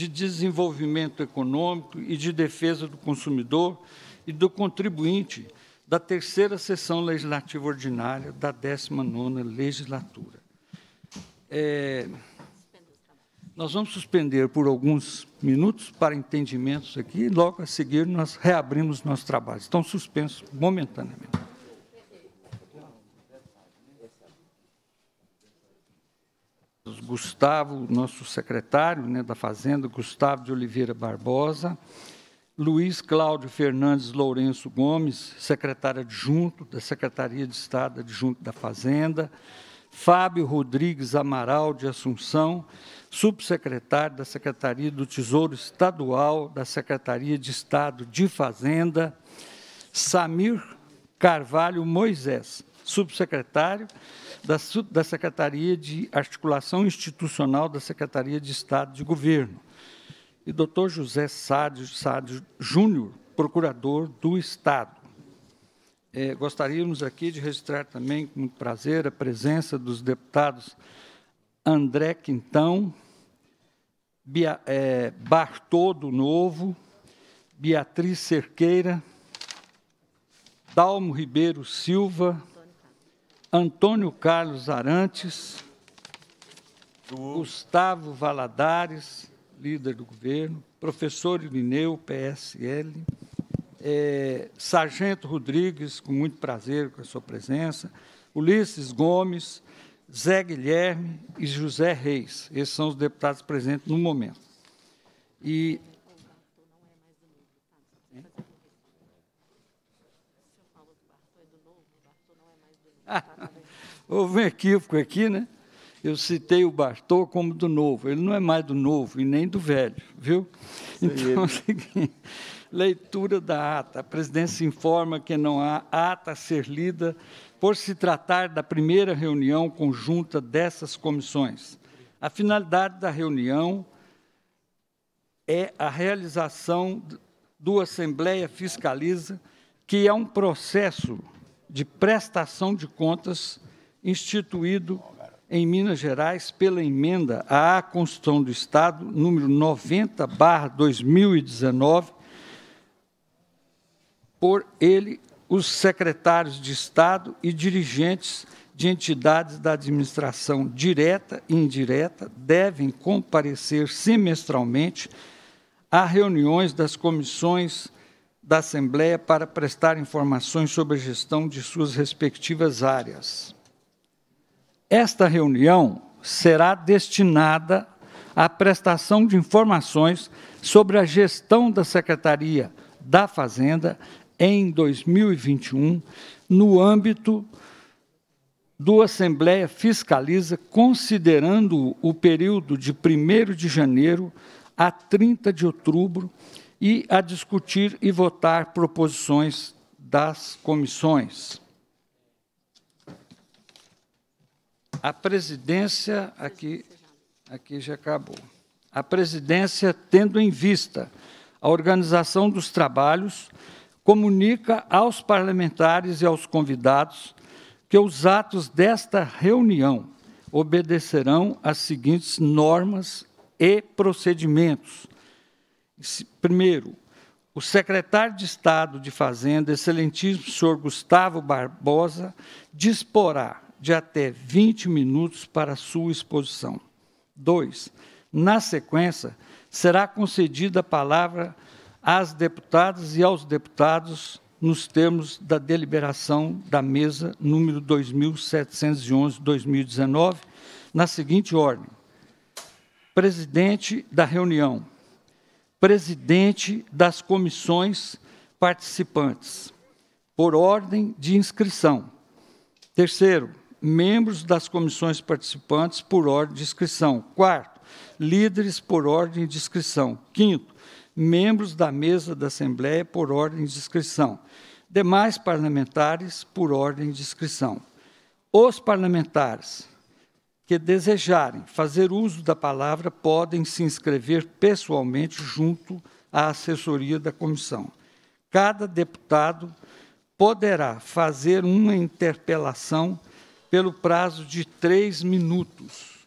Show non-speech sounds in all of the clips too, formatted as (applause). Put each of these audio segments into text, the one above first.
de desenvolvimento econômico e de defesa do consumidor e do contribuinte da terceira sessão legislativa ordinária da 19ª legislatura. É, nós vamos suspender por alguns minutos para entendimentos aqui, e logo a seguir nós reabrimos nosso trabalho. Estão suspensos momentaneamente. Gustavo, nosso secretário né, da Fazenda, Gustavo de Oliveira Barbosa, Luiz Cláudio Fernandes Lourenço Gomes, secretário adjunto da Secretaria de Estado adjunto da Fazenda, Fábio Rodrigues Amaral de Assunção, subsecretário da Secretaria do Tesouro Estadual, da Secretaria de Estado de Fazenda, Samir Carvalho Moisés, subsecretário da, da Secretaria de Articulação Institucional da Secretaria de Estado de Governo, e doutor José Sádio, Sádio Júnior, procurador do Estado. É, gostaríamos aqui de registrar também, com muito prazer, a presença dos deputados André Quintão, Bia, é, Bartô do Novo, Beatriz Cerqueira, Dalmo Ribeiro Silva, Antônio Carlos Arantes, do... Gustavo Valadares, líder do governo, professor Irineu, PSL, é, Sargento Rodrigues, com muito prazer com a sua presença, Ulisses Gomes, Zé Guilherme e José Reis. Esses são os deputados presentes no momento. E (laughs) Houve um equívoco aqui, né? Eu citei o Bartô como do novo. Ele não é mais do novo e nem do velho, viu? então, (laughs) é o seguinte. Leitura da ata. A presidência informa que não há ata a ser lida por se tratar da primeira reunião conjunta dessas comissões. A finalidade da reunião é a realização do Assembleia Fiscaliza, que é um processo de prestação de contas instituído em Minas Gerais pela emenda à Constituição do Estado, número 90, 2019, por ele os secretários de Estado e dirigentes de entidades da administração direta e indireta devem comparecer semestralmente a reuniões das comissões da Assembleia para prestar informações sobre a gestão de suas respectivas áreas. Esta reunião será destinada à prestação de informações sobre a gestão da Secretaria da Fazenda em 2021, no âmbito do Assembleia Fiscaliza, considerando o período de 1 de janeiro a 30 de outubro e a discutir e votar proposições das comissões. A presidência aqui aqui já acabou. A presidência, tendo em vista a organização dos trabalhos, comunica aos parlamentares e aos convidados que os atos desta reunião obedecerão às seguintes normas e procedimentos, Primeiro, o secretário de Estado de Fazenda, excelentíssimo senhor Gustavo Barbosa, disporá de até 20 minutos para sua exposição. Dois, na sequência, será concedida a palavra às deputadas e aos deputados nos termos da deliberação da mesa número 2711/2019, na seguinte ordem: Presidente da reunião, presidente das comissões participantes, por ordem de inscrição. Terceiro, membros das comissões participantes por ordem de inscrição. Quarto, líderes por ordem de inscrição. Quinto, membros da mesa da Assembleia por ordem de inscrição. Demais parlamentares por ordem de inscrição. Os parlamentares que desejarem fazer uso da palavra podem se inscrever pessoalmente junto à assessoria da comissão. Cada deputado poderá fazer uma interpelação pelo prazo de três minutos.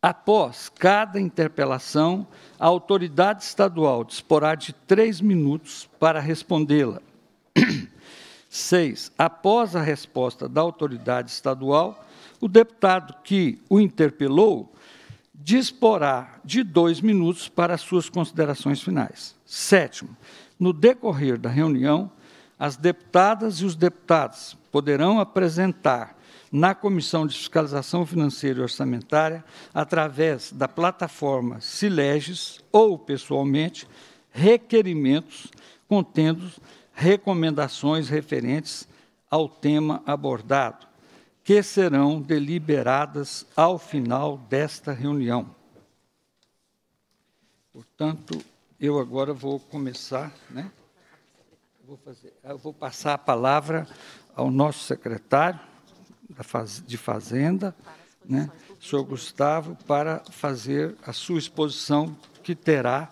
Após cada interpelação, a autoridade estadual disporá de três minutos para respondê-la. (clears throat) 6. Após a resposta da autoridade estadual, o deputado que o interpelou disporá de dois minutos para suas considerações finais. Sétimo, no decorrer da reunião, as deputadas e os deputados poderão apresentar na Comissão de Fiscalização Financeira e Orçamentária, através da plataforma Sileges ou pessoalmente, requerimentos contendo recomendações referentes ao tema abordado, que serão deliberadas ao final desta reunião. Portanto, eu agora vou começar, né? Vou fazer, eu vou passar a palavra ao nosso secretário de Fazenda, né, senhor Gustavo, para fazer a sua exposição, que terá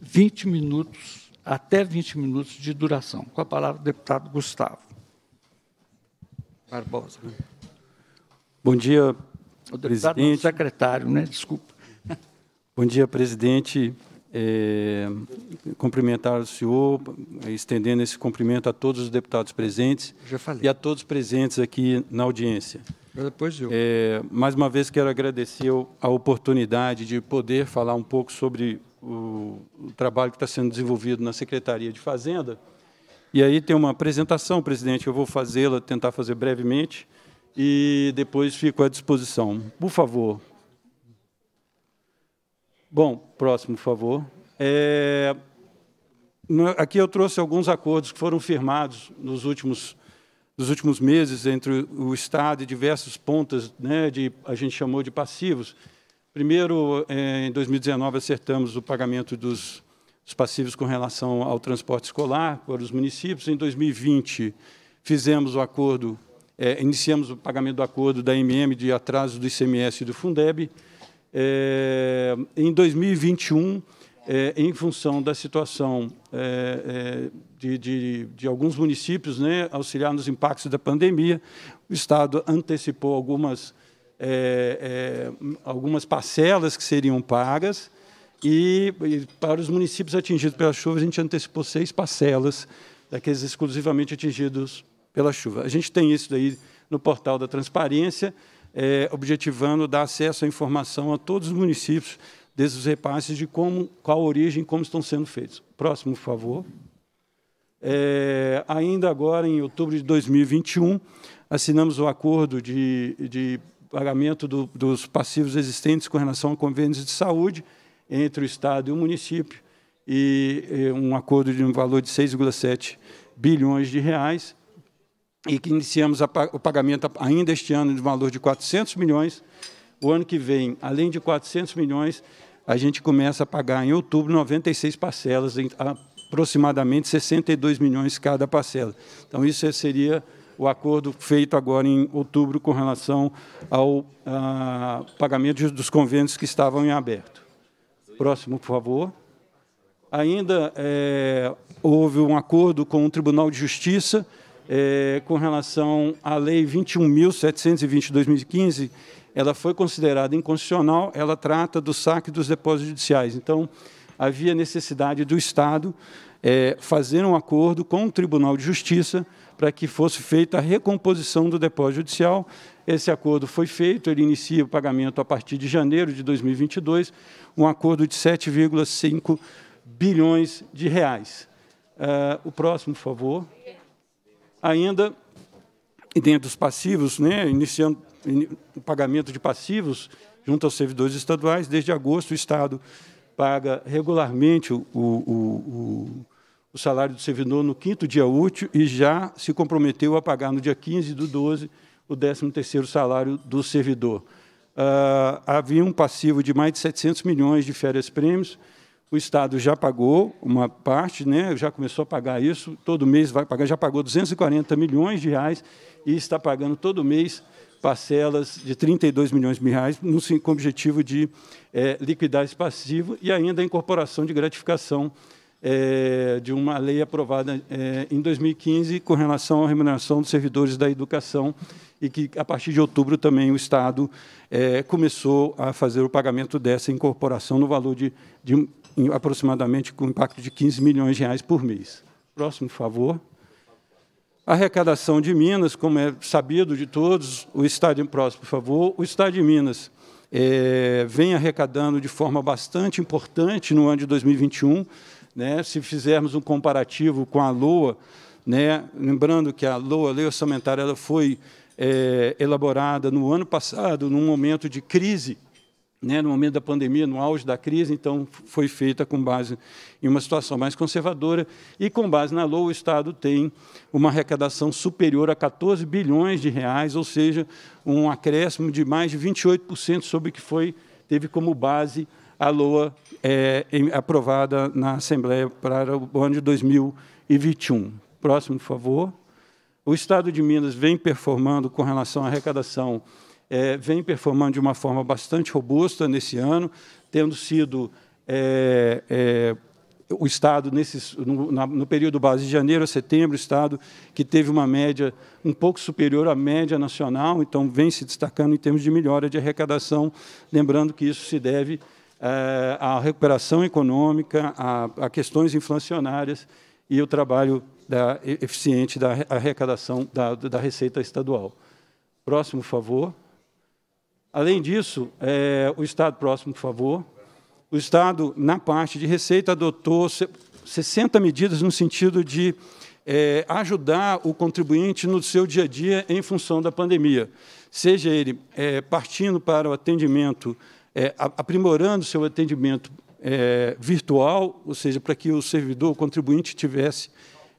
20 minutos até 20 minutos de duração. Com a palavra, o deputado Gustavo Barbosa. Bom dia, o deputado é presidente. secretário, né? Desculpa. Bom dia, presidente. É, cumprimentar o senhor, estendendo esse cumprimento a todos os deputados presentes e a todos presentes aqui na audiência. Depois eu. É, mais uma vez quero agradecer a oportunidade de poder falar um pouco sobre o, o trabalho que está sendo desenvolvido na Secretaria de Fazenda. E aí tem uma apresentação, presidente, eu vou fazê-la, tentar fazer brevemente, e depois fico à disposição. Por favor. Bom, próximo, por favor. É, aqui eu trouxe alguns acordos que foram firmados nos últimos, nos últimos meses entre o Estado e diversos pontas, né, de, a gente chamou de passivos, Primeiro, é, em 2019, acertamos o pagamento dos, dos passivos com relação ao transporte escolar para os municípios. Em 2020, fizemos o acordo, é, iniciamos o pagamento do acordo da MM de atraso do ICMS e do Fundeb. É, em 2021, é, em função da situação é, é, de, de, de, alguns municípios, né, auxiliar nos impactos da pandemia, o Estado antecipou algumas é, é, algumas parcelas que seriam pagas, e, e, para os municípios atingidos pela chuva, a gente antecipou seis parcelas daqueles exclusivamente atingidos pela chuva. A gente tem isso daí no portal da transparência, é, objetivando dar acesso à informação a todos os municípios desses repasses de como, qual origem como estão sendo feitos. Próximo, por favor. É, ainda agora, em outubro de 2021, assinamos o acordo de, de pagamento do, dos passivos existentes com relação a convênios de saúde entre o Estado e o município, e um acordo de um valor de 6,7 bilhões de reais, e que iniciamos a, o pagamento ainda este ano de um valor de 400 milhões. O ano que vem, além de 400 milhões, a gente começa a pagar em outubro 96 parcelas, aproximadamente 62 milhões cada parcela. Então, isso seria o acordo feito agora em outubro com relação ao ah, pagamento dos convênios que estavam em aberto. Próximo, por favor. Ainda é, houve um acordo com o Tribunal de Justiça é, com relação à Lei 21.720 de 2015. Ela foi considerada inconstitucional, ela trata do saque dos depósitos judiciais. Então, havia necessidade do Estado é, fazer um acordo com o Tribunal de Justiça para que fosse feita a recomposição do depósito judicial. Esse acordo foi feito, ele inicia o pagamento a partir de janeiro de 2022, um acordo de 7,5 bilhões de reais. Uh, o próximo, por favor. Ainda, dentro dos passivos, né, iniciando o pagamento de passivos junto aos servidores estaduais, desde agosto o Estado paga regularmente o, o, o o salário do servidor no quinto dia útil e já se comprometeu a pagar no dia 15 do 12 o 13º salário do servidor. Uh, havia um passivo de mais de 700 milhões de férias-prêmios, o Estado já pagou uma parte, né, já começou a pagar isso, todo mês vai pagar, já pagou 240 milhões de reais e está pagando todo mês parcelas de 32 milhões de reais no, com o objetivo de é, liquidar esse passivo e ainda a incorporação de gratificação é, de uma lei aprovada é, em 2015 com relação à remuneração dos servidores da educação e que, a partir de outubro, também o Estado é, começou a fazer o pagamento dessa incorporação no valor de, de aproximadamente com impacto de 15 milhões de reais por mês. Próximo, por favor. A arrecadação de Minas, como é sabido de todos, o Estado próximo, por favor. O Estado de Minas é, vem arrecadando de forma bastante importante no ano de 2021, né? Se fizermos um comparativo com a LOA, né? lembrando que a LOA, a Lei Orçamentária, ela foi é, elaborada no ano passado, num momento de crise, né? no momento da pandemia, no auge da crise, então foi feita com base em uma situação mais conservadora, e com base na LOA, o Estado tem uma arrecadação superior a 14 bilhões de reais, ou seja, um acréscimo de mais de 28% sobre o que foi teve como base a LOA é, aprovada na Assembleia para o ano de 2021. Próximo, por favor. O Estado de Minas vem performando com relação à arrecadação, é, vem performando de uma forma bastante robusta nesse ano, tendo sido é, é, o Estado, nesses, no, na, no, período base de janeiro a setembro, o Estado que teve uma média um pouco superior à média nacional, então vem se destacando em termos de melhora de arrecadação, lembrando que isso se deve à eh, recuperação econômica, a, questões inflacionárias e o trabalho da, eficiente da arrecadação da, da receita estadual. Próximo, favor. Além disso, é, o Estado, próximo, favor. O Estado, na parte de receita, adotou 60 medidas no sentido de é, ajudar o contribuinte no seu dia a dia em função da pandemia, seja ele é, partindo para o atendimento é, aprimorando seu atendimento é, virtual, ou seja, para que o servidor, o contribuinte, tivesse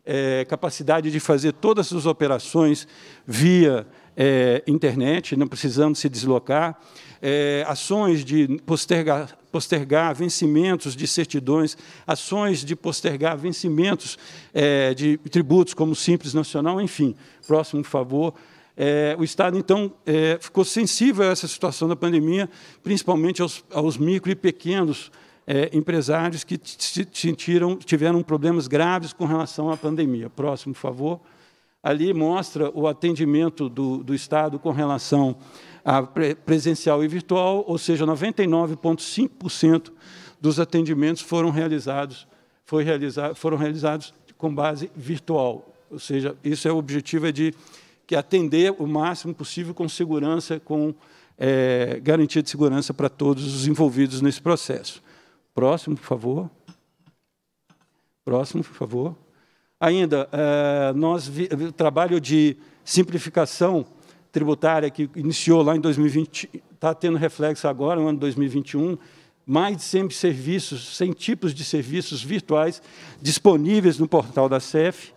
é, capacidade de fazer todas as operações via é, internet, não precisando se deslocar, é, ações de postergar, postergar vencimentos de certidões, ações de postergar vencimentos é, de tributos como Simples Nacional, enfim. Próximo, favor. É, o Estado, então, é, ficou sensível a essa situação da pandemia, principalmente aos, aos micro e pequenos é, empresários que sentiram, tiveram problemas graves com relação à pandemia. Próximo, por favor. Ali mostra o atendimento do, do Estado com relação a presencial e virtual, ou seja, 99,5% dos atendimentos foram realizados, foi realizado, foram realizados com base virtual. Ou seja, isso é o objetivo é de que é atender o máximo possível com segurança, com é, garantia de segurança para todos os envolvidos nesse processo. Próximo, por favor. Próximo, por favor. Ainda, é, nós o trabalho de simplificação tributária que iniciou lá em 2020 está tendo reflexo agora, no ano 2021, mais de 100 serviços, 100 tipos de serviços virtuais disponíveis no portal da CEF.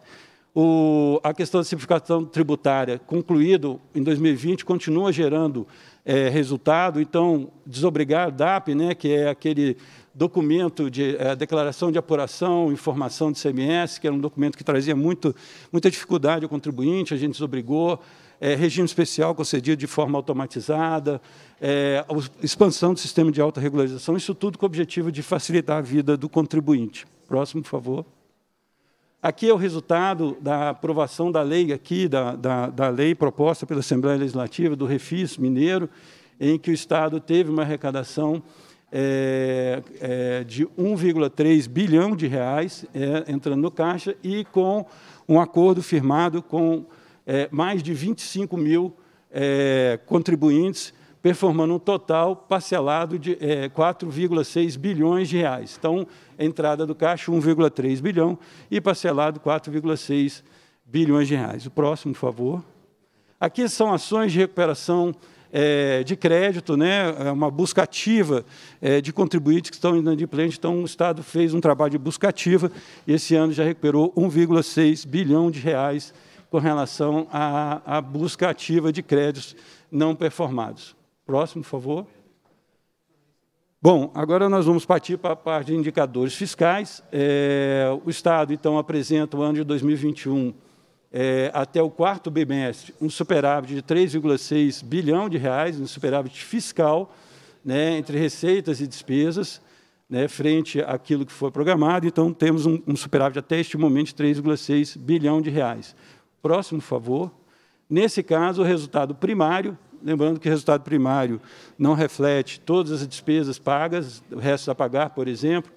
O, a questão da simplificação tributária, concluído em 2020, continua gerando é, resultado. Então, desobrigar a DAP, né, que é aquele documento de é, declaração de apuração, informação de CMS, que era um documento que trazia muito, muita dificuldade ao contribuinte, a gente desobrigou. É, regime especial concedido de forma automatizada, é, expansão do sistema de autorregularização, isso tudo com o objetivo de facilitar a vida do contribuinte. Próximo, por favor. Aqui é o resultado da aprovação da lei aqui, da, da, da, lei proposta pela Assembleia Legislativa do Refis Mineiro, em que o Estado teve uma arrecadação é, é, de 1,3 bilhão de reais é, entrando no caixa e com um acordo firmado com mais de 25 mil contribuintes performando um total parcelado de é, 4,6 bilhões de reais. Então, entrada do caixa 1,3 bilhão e parcelado 4,6 bilhões de reais. O próximo, por favor. Aqui são ações de recuperação é, de crédito, né, é uma busca ativa é, de contribuintes que estão inadimplentes. Então, o Estado fez um trabalho de busca ativa e esse ano já recuperou 1,6 bilhão de reais com relação à, à busca ativa de créditos não performados. Próximo, por favor. Bom, agora nós vamos partir para a parte de indicadores fiscais. É, o Estado, então, apresenta o ano de 2021 é, até o quarto bimestre um superávit de 3,6 bilhão de reais, um superávit fiscal né, entre receitas e despesas, né, frente àquilo que foi programado. Então, temos um, um superávit até este momento de 3,6 bilhão de reais. Próximo, por favor. Nesse caso, o resultado primário Lembrando que o resultado primário não reflete todas as despesas pagas, o resto a pagar, por exemplo,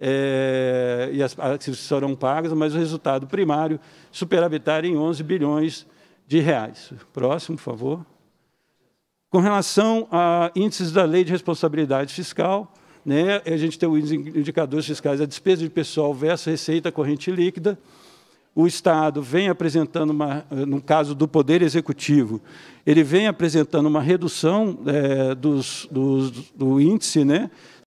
é, e as que serão pagas, mas o resultado primário superabitar em 11 bilhões de reais. Próximo, por favor. Com relação a índices da Lei de Responsabilidade Fiscal, né, a gente tem os indicadores fiscais da despesa de pessoal versus receita corrente líquida, o Estado vem apresentando, uma, eh, no caso do Poder Executivo, ele vem apresentando uma redução é, dos, dos, do índice, né,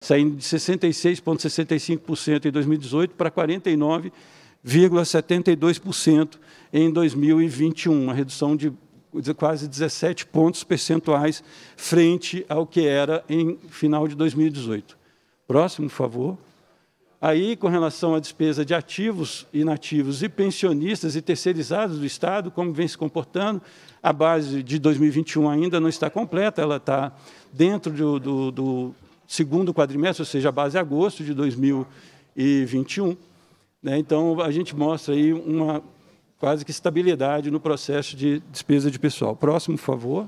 saindo de 66,65% em 2018 para 49,72% em 2021, uma redução de quase 17 pontos percentuais frente ao que era em final de 2018. Próximo, por favor. Aí, com relação à despesa de ativos, inativos e pensionistas e terceirizados do Estado, como vem se comportando, a base de 2021 ainda não está completa, ela está dentro do, do, do segundo quadrimestre, ou seja, a base de é agosto de 2021. Né? Então, a gente mostra aí uma quase que estabilidade no processo de despesa de pessoal. Próximo, por favor.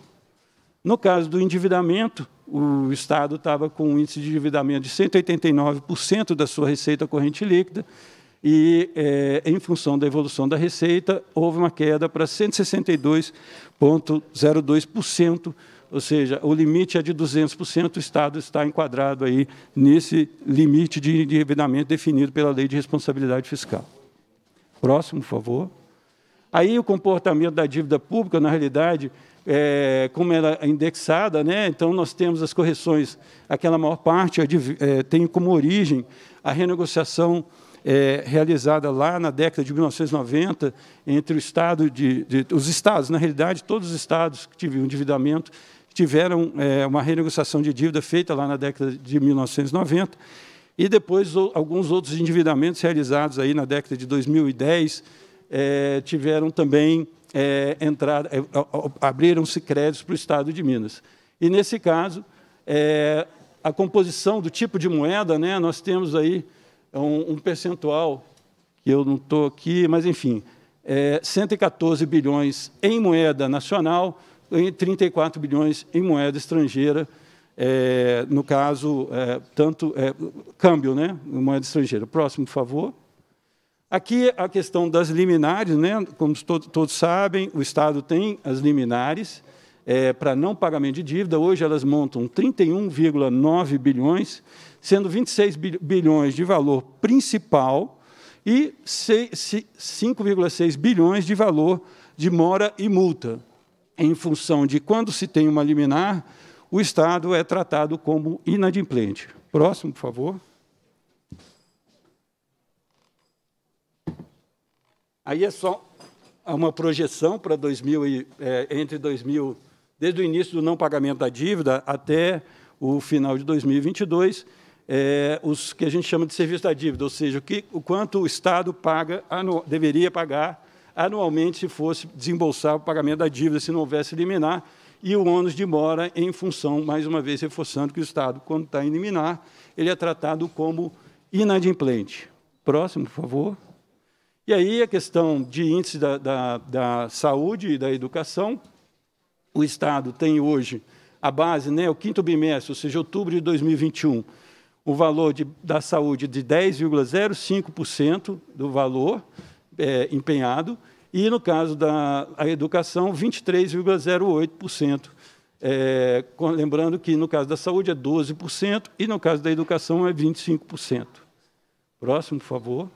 No caso do endividamento, o Estado estava com um índice de endividamento de 189% da sua receita corrente líquida, e, é, em função da evolução da receita, houve uma queda para 162,02%, ou seja, o limite é de 200%, o Estado está enquadrado aí nesse limite de endividamento definido pela Lei de Responsabilidade Fiscal. Próximo, por favor. Aí o comportamento da dívida pública, na realidade, é, como ela é indexada, né? então nós temos as correções, aquela maior parte é, é tem como origem a renegociação é, realizada lá na década de 1990 entre o Estado de, de, os Estados, na realidade, todos os Estados que tiveram endividamento tiveram é, uma renegociação de dívida feita lá na década de 1990 e depois o, alguns outros endividamentos realizados aí na década de 2010 é, tiveram também é, entrar, é, abriram-se créditos para o Estado de Minas. E, nesse caso, é, a composição do tipo de moeda, né, nós temos aí um, um percentual, que eu não estou aqui, mas, enfim, 114 é, bilhões em moeda nacional e 34 bilhões em moeda estrangeira, é, no caso, é, tanto câmbio, né, moeda estrangeira. Próximo, por favor. Aqui é a questão das liminares, né? como todos, todos sabem, o Estado tem as liminares é, para não pagamento de dívida. Hoje elas montam 31,9 bilhões, sendo 26 bilhões de valor principal e 5,6 bilhões de valor de mora e multa. Em função de quando se tem uma liminar, o Estado é tratado como inadimplente. Próximo, por favor. Aí é só uma projeção para 2000 e, é, entre 2000, desde o início do não pagamento da dívida até o final de 2022, é, os que a gente chama de serviço da dívida, ou seja, o, que, o quanto o Estado paga anu, deveria pagar anualmente se fosse desembolsar o pagamento da dívida, se não houvesse liminar, e o ônus de mora em função, mais uma vez reforçando que o Estado, quando está em liminar, ele é tratado como inadimplente. Próximo, por favor. E aí a questão de índice da, da, da saúde e da educação. O Estado tem hoje a base, né, o quinto bimestre, ou seja, outubro de 2021, o valor de, da saúde de 10,05% do valor é, empenhado, e no caso da educação, 23,08%. É, lembrando que no caso da saúde é 12% e no caso da educação é 25%. Próximo, por favor.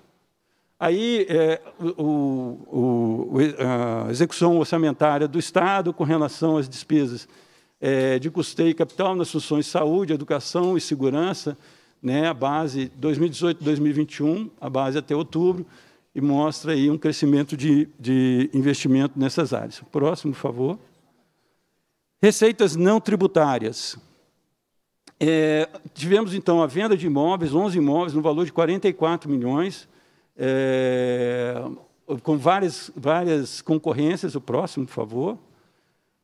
Aí, é, o, o, a execução orçamentária do Estado com relação às despesas é, de custeio e capital nas funções saúde, educação e segurança, né, a base 2018-2021, a base até outubro, e mostra aí um crescimento de, de investimento nessas áreas. Próximo, por favor. Receitas não tributárias. É, tivemos, então, a venda de imóveis, 11 imóveis, no valor de 44 milhões é, com várias, várias concorrências, o próximo, por favor.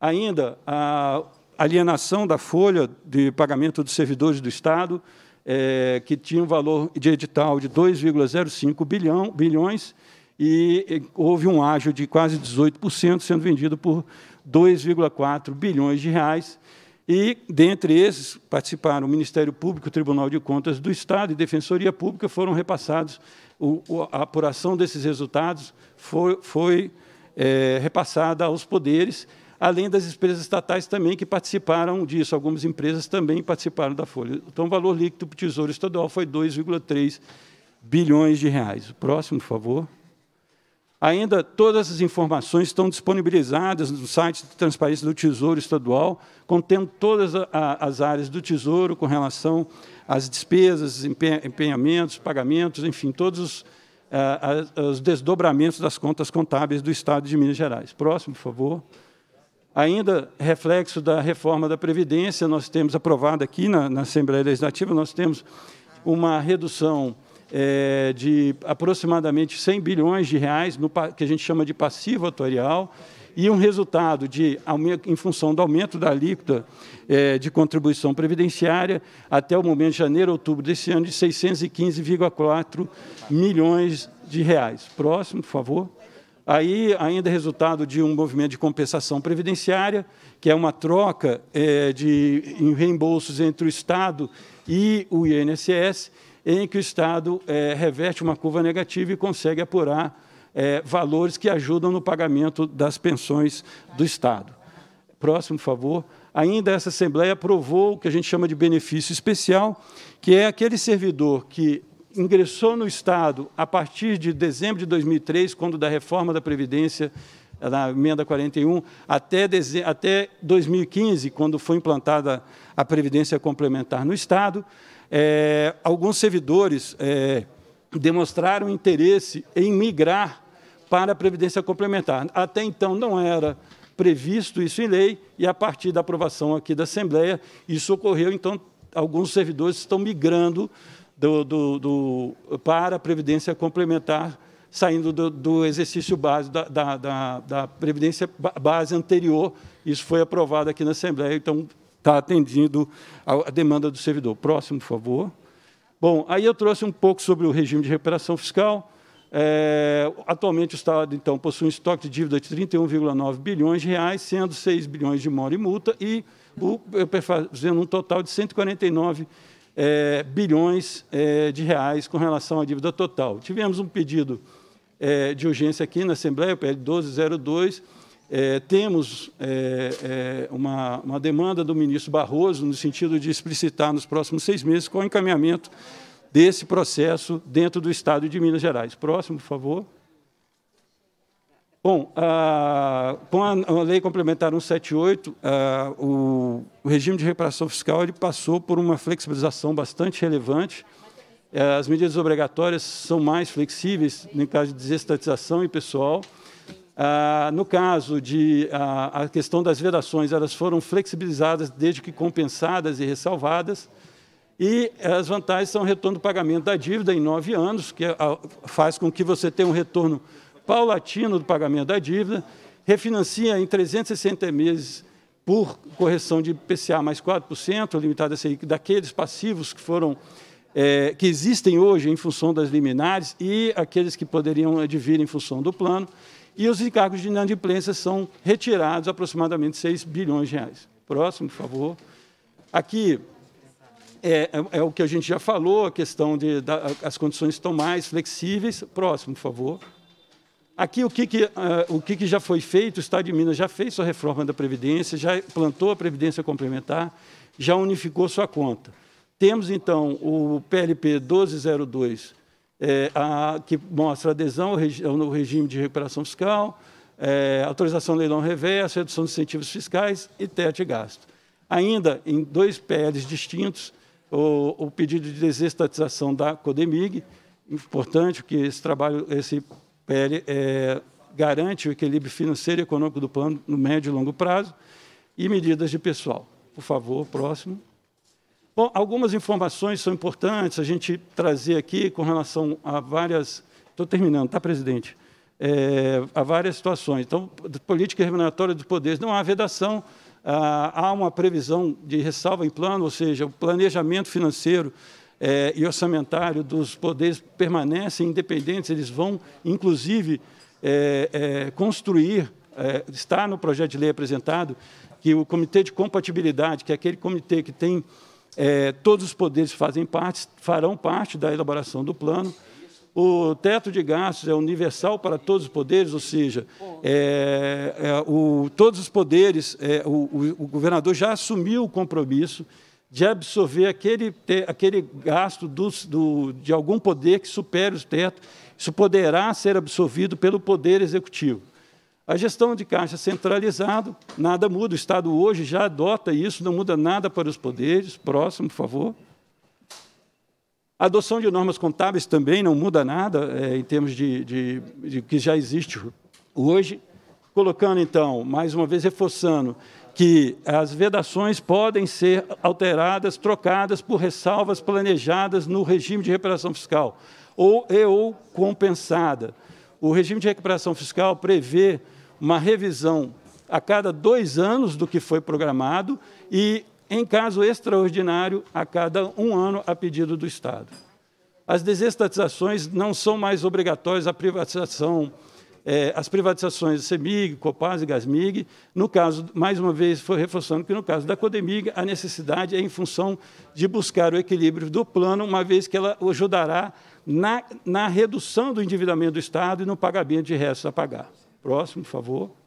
Ainda, a alienação da folha de pagamento dos servidores do Estado, é, que tinha um valor de edital de 2,05 bilhão, bilhões, e houve um ágio de quase 18%, sendo vendido por 2,4 bilhões de reais. E, dentre esses, participaram o Ministério Público, o Tribunal de Contas do Estado e Defensoria Pública, foram repassados o, a apuração desses resultados foi, foi é, repassada aos poderes, além das empresas estatais também que participaram disso. Algumas empresas também participaram da folha. Então, o valor líquido para o Tesouro Estadual foi 2,3 bilhões de reais. O próximo, por favor. Ainda todas as informações estão disponibilizadas no site de transparência do Tesouro Estadual, contendo todas as áreas do Tesouro com relação as despesas, empenhamentos, pagamentos, enfim, todos os, eh, os desdobramentos das contas contábeis do Estado de Minas Gerais. Próximo, por favor. Ainda reflexo da reforma da Previdência, nós temos aprovado aqui na, na Assembleia Legislativa, nós temos uma redução é, de aproximadamente 100 bilhões de reais, no, que a gente chama de passivo atuarial, e um resultado de, em função do aumento da alíquota é, de contribuição previdenciária até o momento de janeiro, outubro desse ano, de 615,4 milhões de reais. Próximo, por favor. Aí, ainda resultado de um movimento de compensação previdenciária, que é uma troca é, de, em reembolsos entre o Estado e o INSS, em que o Estado é, reverte uma curva negativa e consegue apurar é, valores que ajudam no pagamento das pensões do Estado. Próximo, por favor. Ainda essa Assembleia aprovou o que a gente chama de benefício especial, que é aquele servidor que ingressou no Estado a partir de dezembro de 2003, quando da reforma da Previdência na emenda 41, até, até 2015, quando foi implantada a Previdência Complementar no Estado, é, alguns servidores é, demonstraram interesse em migrar para a Previdência Complementar. Até então não era previsto isso em lei, e a partir da aprovação aqui da Assembleia, isso ocorreu, então alguns servidores estão migrando do, do, do, para a Previdência Complementar, saindo do, exercício base, da, da, da, da, Previdência base anterior, isso foi aprovado aqui na Assembleia, então está atendendo a, a demanda do servidor. Próximo, por favor. Bom, aí eu trouxe um pouco sobre o regime de recuperação fiscal, é, atualmente o Estado, então, possui um estoque de dívida de 31,9 bilhões de reais, sendo 6 bilhões de mora e multa, e o, fazendo um total de 149 é, bilhões é, de reais com relação à dívida total. Tivemos um pedido é, de urgência aqui na Assembleia, o PL 1202, é, temos é, é, uma, uma demanda do ministro Barroso no sentido de explicitar nos próximos seis meses qual o encaminhamento desse processo dentro do Estado de Minas Gerais. Próximo, por favor. Bom, com a, Lei Complementar 178, o, regime de reparação fiscal ele passou por uma flexibilização bastante relevante. É, as medidas obrigatórias são mais flexíveis no caso de desestatização e pessoal. no caso de a questão das vedações, elas foram flexibilizadas desde que compensadas e ressalvadas. E as vantagens são o retorno do pagamento da dívida em nove anos, que ah, faz com que você tenha um retorno paulatino do pagamento da dívida, refinancia em 360 meses por correção de IPCA mais 4%, limitada a Selic, daqueles passivos que foram é, que existem hoje em função das liminares e aqueles que poderiam advir em função do plano, e os encargos de inadimplência são retirados aproximadamente 6 bilhões de reais. Próximo, por favor. Aqui, é, é, é, o que a gente já falou, a questão de da, as condições estão mais flexíveis. Próximo, por favor. Aqui o que, que uh, o que, que já foi feito, o Estado de Minas já fez sua reforma da Previdência, já plantou a Previdência Complementar, já unificou sua conta. Temos, então, o PLP 1202, é, a, que mostra adesão ao, regi ao regime de recuperação fiscal, é, autorização do leilão reverso, redução de incentivos fiscais e teto de gasto. Ainda em dois PLs distintos, o, o pedido de desestatização da Codemig, importante, porque esse trabalho, esse PL, é, garante o equilíbrio financeiro e econômico do plano no médio e longo prazo, e medidas de pessoal. Por favor, próximo. Bom, algumas informações são importantes a gente trazer aqui com relação a várias... Estou terminando, tá, presidente? É, a várias situações. Então, política remuneratória dos poderes, não há vedação ah, há uma previsão de ressalva em plano, ou seja, o planejamento financeiro eh, e orçamentário dos poderes permanecem independentes, eles vão, inclusive, eh, eh, construir, eh, está no projeto de lei apresentado, que o Comitê de Compatibilidade, que é aquele comitê que tem eh, todos os poderes fazem parte, farão parte da elaboração do plano, o teto de gastos é universal para todos os poderes, ou seja, é, é, o, todos os poderes, é, o, o, governador já assumiu o compromisso de absorver aquele, te, aquele gasto do, de algum poder que supere o teto. Isso poderá ser absorvido pelo poder executivo. A gestão de caixa centralizado, nada muda. O Estado hoje já adota isso, não muda nada para os poderes. Próximo, por favor. A adoção de normas contábeis também não muda nada é, em termos de, de, de que já existe hoje, colocando, então, mais uma vez reforçando que as vedações podem ser alteradas, trocadas por ressalvas planejadas no regime de recuperação fiscal ou e ou compensada. O regime de recuperação fiscal prevê uma revisão a cada dois anos do que foi programado e em caso extraordinário, a cada um ano, a pedido do Estado. As desestatizações não são mais obrigatórias à privatização, é, as privatizações CEMIG, Copas e Gasmig. No caso, mais uma vez, foi reforçando que no caso da Codemig, a necessidade é em função de buscar o equilíbrio do plano, uma vez que ela ajudará na, na redução do endividamento do Estado e no pagamento de restos a pagar. Próximo, por favor.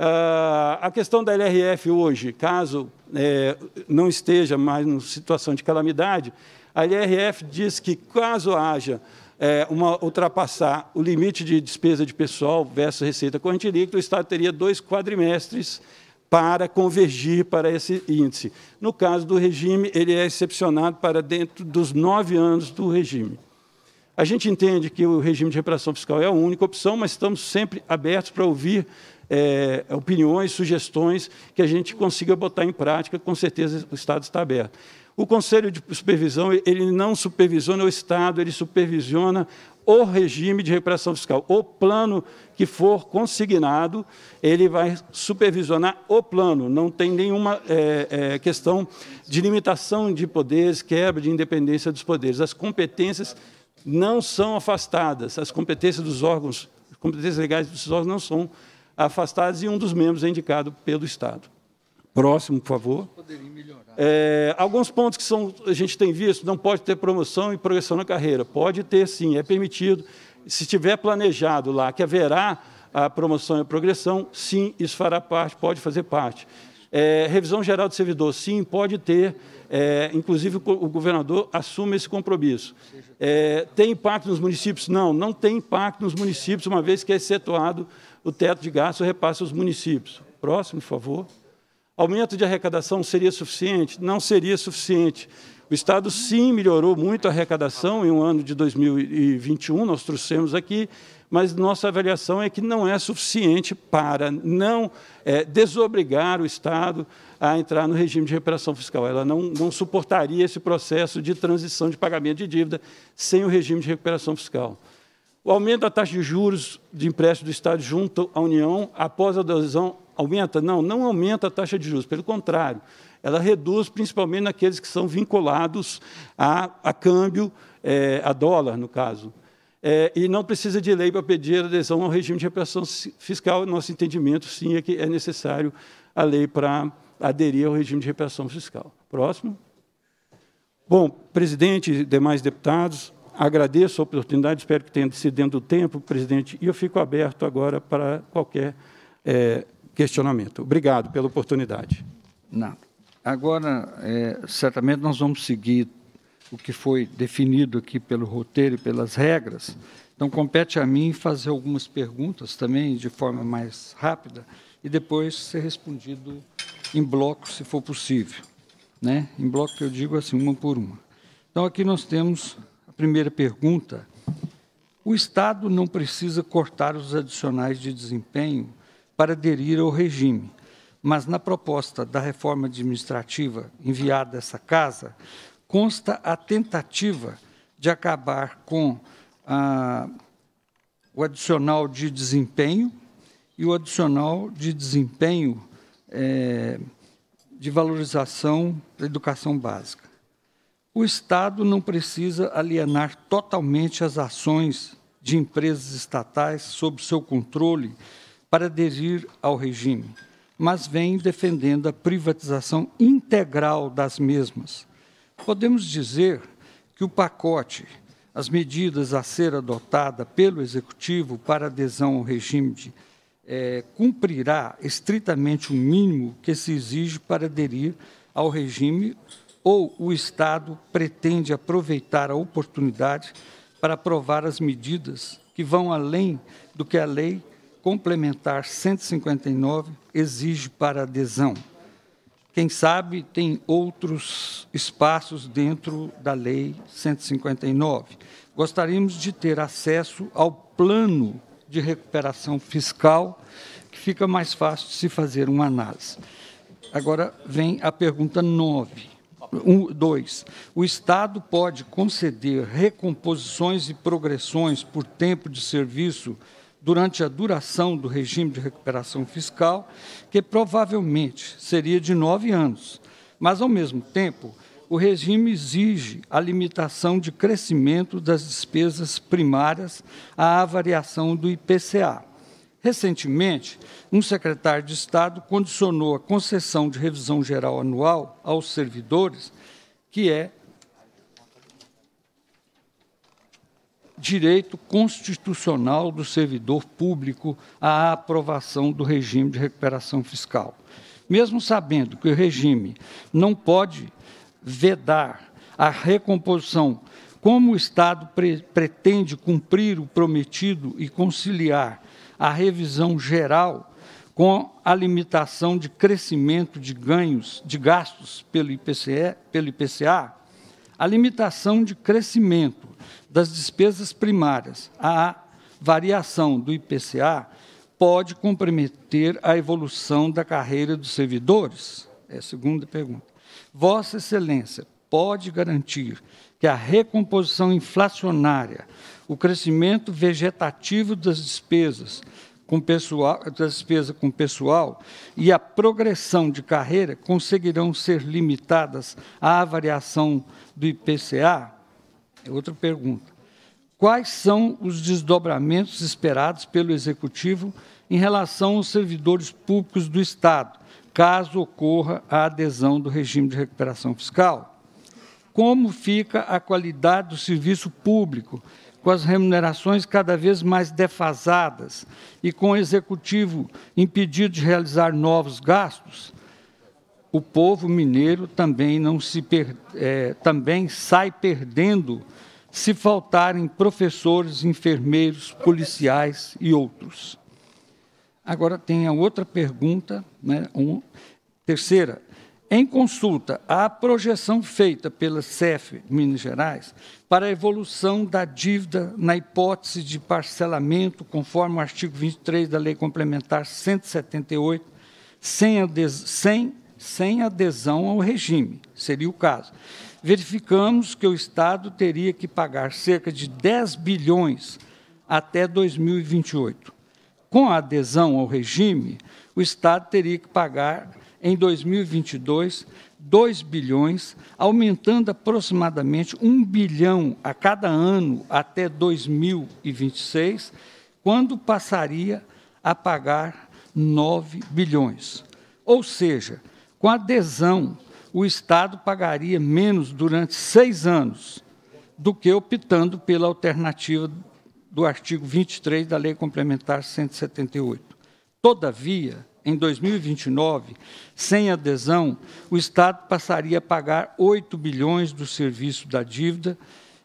Uh, a questão da LRF hoje, caso é, não esteja mais em situação de calamidade, a LRF diz que caso haja é, uma, ultrapassar o limite de despesa de pessoal versus receita corrente líquida, o Estado teria dois quadrimestres para convergir para esse índice. No caso do regime, ele é excepcionado para dentro dos nove anos do regime. A gente entende que o regime de reparação fiscal é a única opção, mas estamos sempre abertos para ouvir é, é, opiniões, sugestões que a gente consiga botar em prática, com certeza o Estado está aberto. O Conselho de Supervisão, ele não supervisiona o Estado, ele supervisiona o regime de repressão fiscal. O plano que for consignado, ele vai supervisionar o plano. Não tem nenhuma é, é, questão de limitação de poderes, quebra de independência dos poderes. As competências não são afastadas, as competências dos órgãos, competências legais dos órgãos não são afastadas afastados e um dos membros é indicado pelo Estado. Próximo, por favor. É, alguns pontos que são, a gente tem visto, não pode ter promoção e progressão na carreira. Pode ter, sim, é permitido. Se tiver planejado lá que haverá a promoção e a progressão, sim, isso fará parte, pode fazer parte. É, revisão geral de servidor, sim, pode ter. É, inclusive, o governador assume esse compromisso. É, tem impacto nos municípios? Não, não tem impacto nos municípios, uma vez que é excetuado o teto de gastos repasse aos municípios. Próximo, por favor. Aumento de arrecadação seria suficiente? Não seria suficiente. O Estado, sim, melhorou muito a arrecadação em um ano de 2021, nós trouxemos aqui, mas nossa avaliação é que não é suficiente para não é, desobrigar o Estado a entrar no regime de reparação fiscal. Ela não, não suportaria esse processo de transição de pagamento de dívida sem o regime de recuperação fiscal. O aumento da taxa de juros de empréstimo do Estado junto à União após a adesão aumenta? Não, não aumenta a taxa de juros, pelo contrário, ela reduz principalmente naqueles que são vinculados a, a câmbio, é, a dólar, no caso. É, e não precisa de lei para pedir adesão ao regime de repressão fiscal. Nosso entendimento, sim, é que é necessário a lei para aderir ao regime de repressão fiscal. Próximo. Bom, presidente e demais deputados, agradeço a oportunidade, espero que tenha sido dentro do tempo, presidente, e eu fico aberto agora para qualquer é, questionamento. Obrigado pela oportunidade. Não. Agora, é, certamente nós vamos seguir o que foi definido aqui pelo roteiro e pelas regras. Então, compete a mim fazer algumas perguntas também, de forma mais rápida, e depois ser respondido em bloco, se for possível. Né? Em bloco, eu digo assim, uma por uma. Então, aqui nós temos primeira pergunta, o Estado não precisa cortar os adicionais de desempenho para aderir ao regime, mas na proposta da reforma administrativa enviada a essa casa, consta a tentativa de acabar com ah, o adicional de desempenho e o adicional de desempenho é, de valorização da educação básica. O Estado não precisa alienar totalmente as ações de empresas estatais sob seu controle para aderir ao regime, mas vem defendendo a privatização integral das mesmas. Podemos dizer que o pacote, as medidas a ser adotada pelo Executivo para adesão ao regime de, é, cumprirá estritamente o mínimo que se exige para aderir ao regime ou o Estado pretende aproveitar a oportunidade para aprovar as medidas que vão além do que a lei complementar 159 exige para adesão. Quem sabe tem outros espaços dentro da lei 159. Gostaríamos de ter acesso ao plano de recuperação fiscal, que fica mais fácil de se fazer uma análise. Agora vem a pergunta 9 um, dois, o Estado pode conceder recomposições e progressões por tempo de serviço durante a duração do regime de recuperação fiscal, que provavelmente seria de nove anos. Mas, ao mesmo tempo, o regime exige a limitação de crescimento das despesas primárias à variação do IPCA. Recentemente, um secretário de Estado condicionou a concessão de revisão geral anual aos servidores, que é direito constitucional do servidor público à aprovação do regime de recuperação fiscal. Mesmo sabendo que o regime não pode vedar a recomposição, como o Estado pre pretende cumprir o prometido e conciliar a revisão geral com a limitação de crescimento de ganhos de gastos pelo, IPCE, pelo IPCA, a limitação de crescimento das despesas primárias, a variação do IPCA pode comprometer a evolução da carreira dos servidores? É a segunda pergunta. Vossa Excelência pode garantir que a recomposição inflacionária o crescimento vegetativo das despesas com pessoal, das despesas com pessoal e a progressão de carreira conseguirão ser limitadas à variação do IPCA? É outra pergunta. Quais são os desdobramentos esperados pelo Executivo em relação aos servidores públicos do Estado, caso ocorra a adesão do regime de recuperação fiscal? Como fica a qualidade do serviço público com as remunerações cada vez mais defasadas e com o executivo impedido de realizar novos gastos, o povo mineiro também, não se per, é, também sai perdendo se faltarem professores, enfermeiros, policiais e outros. Agora tem a outra pergunta, né, um, terceira, em consulta à projeção feita pela CEF Minas Gerais para a evolução da dívida na hipótese de parcelamento, conforme o artigo 23 da Lei Complementar 178, sem, adesão, sem, sem adesão ao regime, seria o caso. Verificamos que o Estado teria que pagar cerca de 10 bilhões até 2028. Com a adesão ao regime, o Estado teria que pagar em 2022 2 bilhões, aumentando aproximadamente 1 bilhão a cada ano até 2026, quando passaria a pagar 9 bilhões. Ou seja, com adesão, o Estado pagaria menos durante seis anos do que optando pela alternativa do artigo 23 da Lei Complementar 178. Todavia, em 2029, sem adesão, o Estado passaria a pagar 8 bilhões do serviço da dívida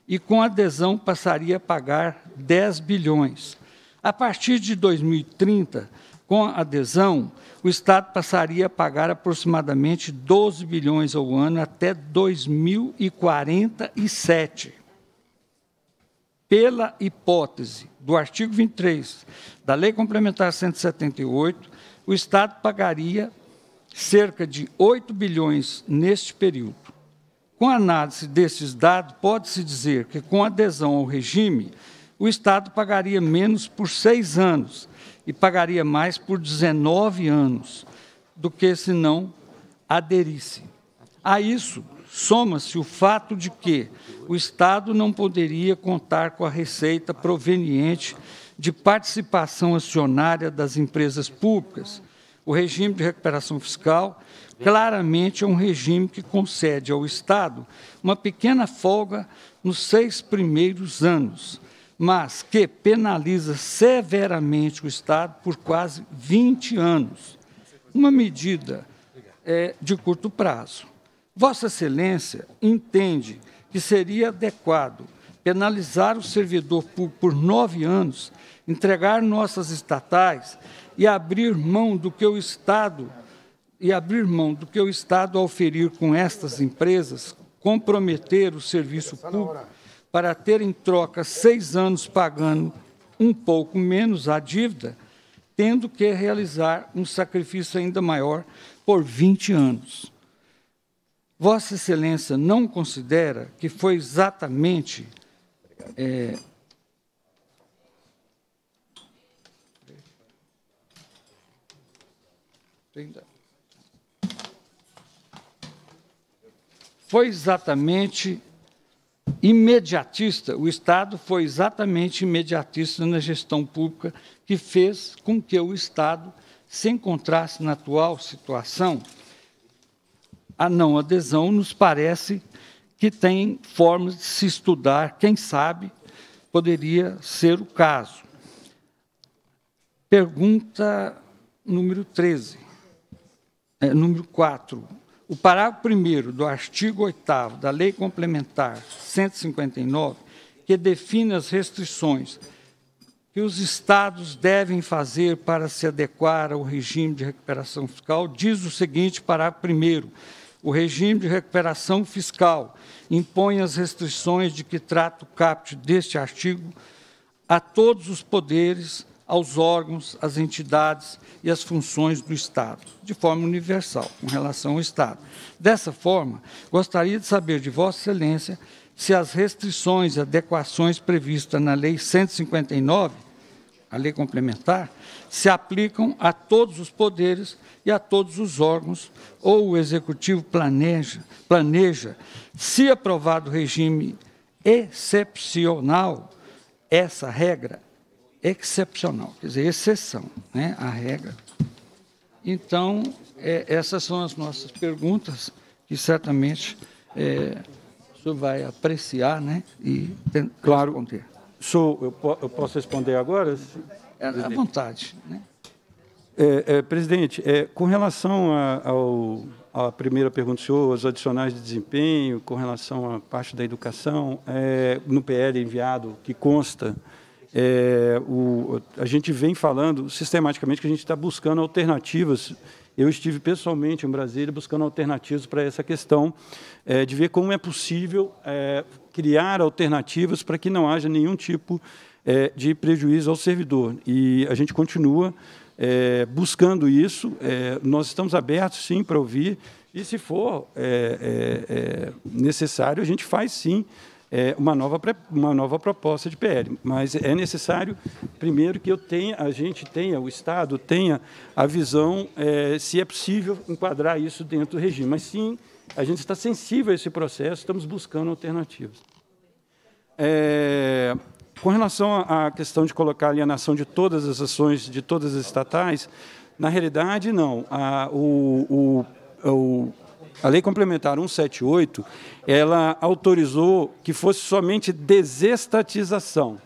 e, com adesão, passaria a pagar 10 bilhões. A partir de 2030, com adesão, o Estado passaria a pagar aproximadamente 12 bilhões ao ano até 2047. Pela hipótese do artigo 23 da Lei Complementar 178, o Estado pagaria cerca de 8 bilhões neste período. Com a análise desses dados, pode-se dizer que, com adesão ao regime, o Estado pagaria menos por seis anos e pagaria mais por 19 anos do que se não aderisse. A isso, soma-se o fato de que o Estado não poderia contar com a receita proveniente de participação acionária das empresas públicas. O regime de recuperação fiscal claramente é um regime que concede ao Estado uma pequena folga nos seis primeiros anos, mas que penaliza severamente o Estado por quase 20 anos. Uma medida é, de curto prazo. Vossa Excelência entende que seria adequado penalizar o servidor público por nove anos entregar nossas estatais e abrir mão do que o Estado e abrir mão do que o Estado a oferir com estas empresas, comprometer o serviço público para ter em troca seis anos pagando um pouco menos a dívida, tendo que realizar um sacrifício ainda maior por 20 anos. Vossa Excelência não considera que foi exatamente é, Foi exatamente imediatista, o Estado foi exatamente imediatista na gestão pública, que fez com que o Estado se encontrasse na atual situação. A não adesão nos parece que tem formas de se estudar, quem sabe poderia ser o caso. Pergunta número 13 é, número 4, o parágrafo 1 do artigo 8 da Lei Complementar 159, que define as restrições que os estados devem fazer para se adequar ao regime de recuperação fiscal, diz o seguinte, parágrafo 1 o regime de recuperação fiscal impõe as restrições de que trata o caput deste artigo a todos os poderes aos órgãos, às entidades e às funções do Estado, de forma universal, com relação ao Estado. Dessa forma, gostaria de saber de Vossa Excelência se as restrições e adequações previstas na Lei 159, a lei complementar, se aplicam a todos os poderes e a todos os órgãos, ou o Executivo planeja, planeja se aprovado o regime excepcional, essa regra excepcional, quer dizer, exceção né, à regra. Então, é, essas são as nossas perguntas, que certamente é, o senhor vai apreciar né, e, claro, conter. Sou, eu, eu, posso responder agora? É, à vontade. Né? É, é, presidente, é, com relação a, ao, à primeira pergunta do senhor, os adicionais de desempenho, com relação à parte da educação, é, no PL enviado, que consta é, o, a gente vem falando sistematicamente que a gente está buscando alternativas. Eu estive pessoalmente em Brasília buscando alternativas para essa questão, é, de ver como é possível é, criar alternativas para que não haja nenhum tipo é, de prejuízo ao servidor. E a gente continua é, buscando isso. É, nós estamos abertos, sim, para ouvir. E, se for necessário, a gente faz, sim, é, uma, nova, uma nova proposta de PL. Mas é necessário, primeiro, que eu tenha, a gente tenha, o Estado tenha a visão é, se é possível enquadrar isso dentro do regime. Mas sim, a gente está sensível a esse processo, estamos buscando alternativas. É, com relação à questão de colocar a alienação de todas as ações, de todas as estatais, na realidade, não. A, o, o, o a Lei Complementar 178, ela autorizou que fosse somente desestatização.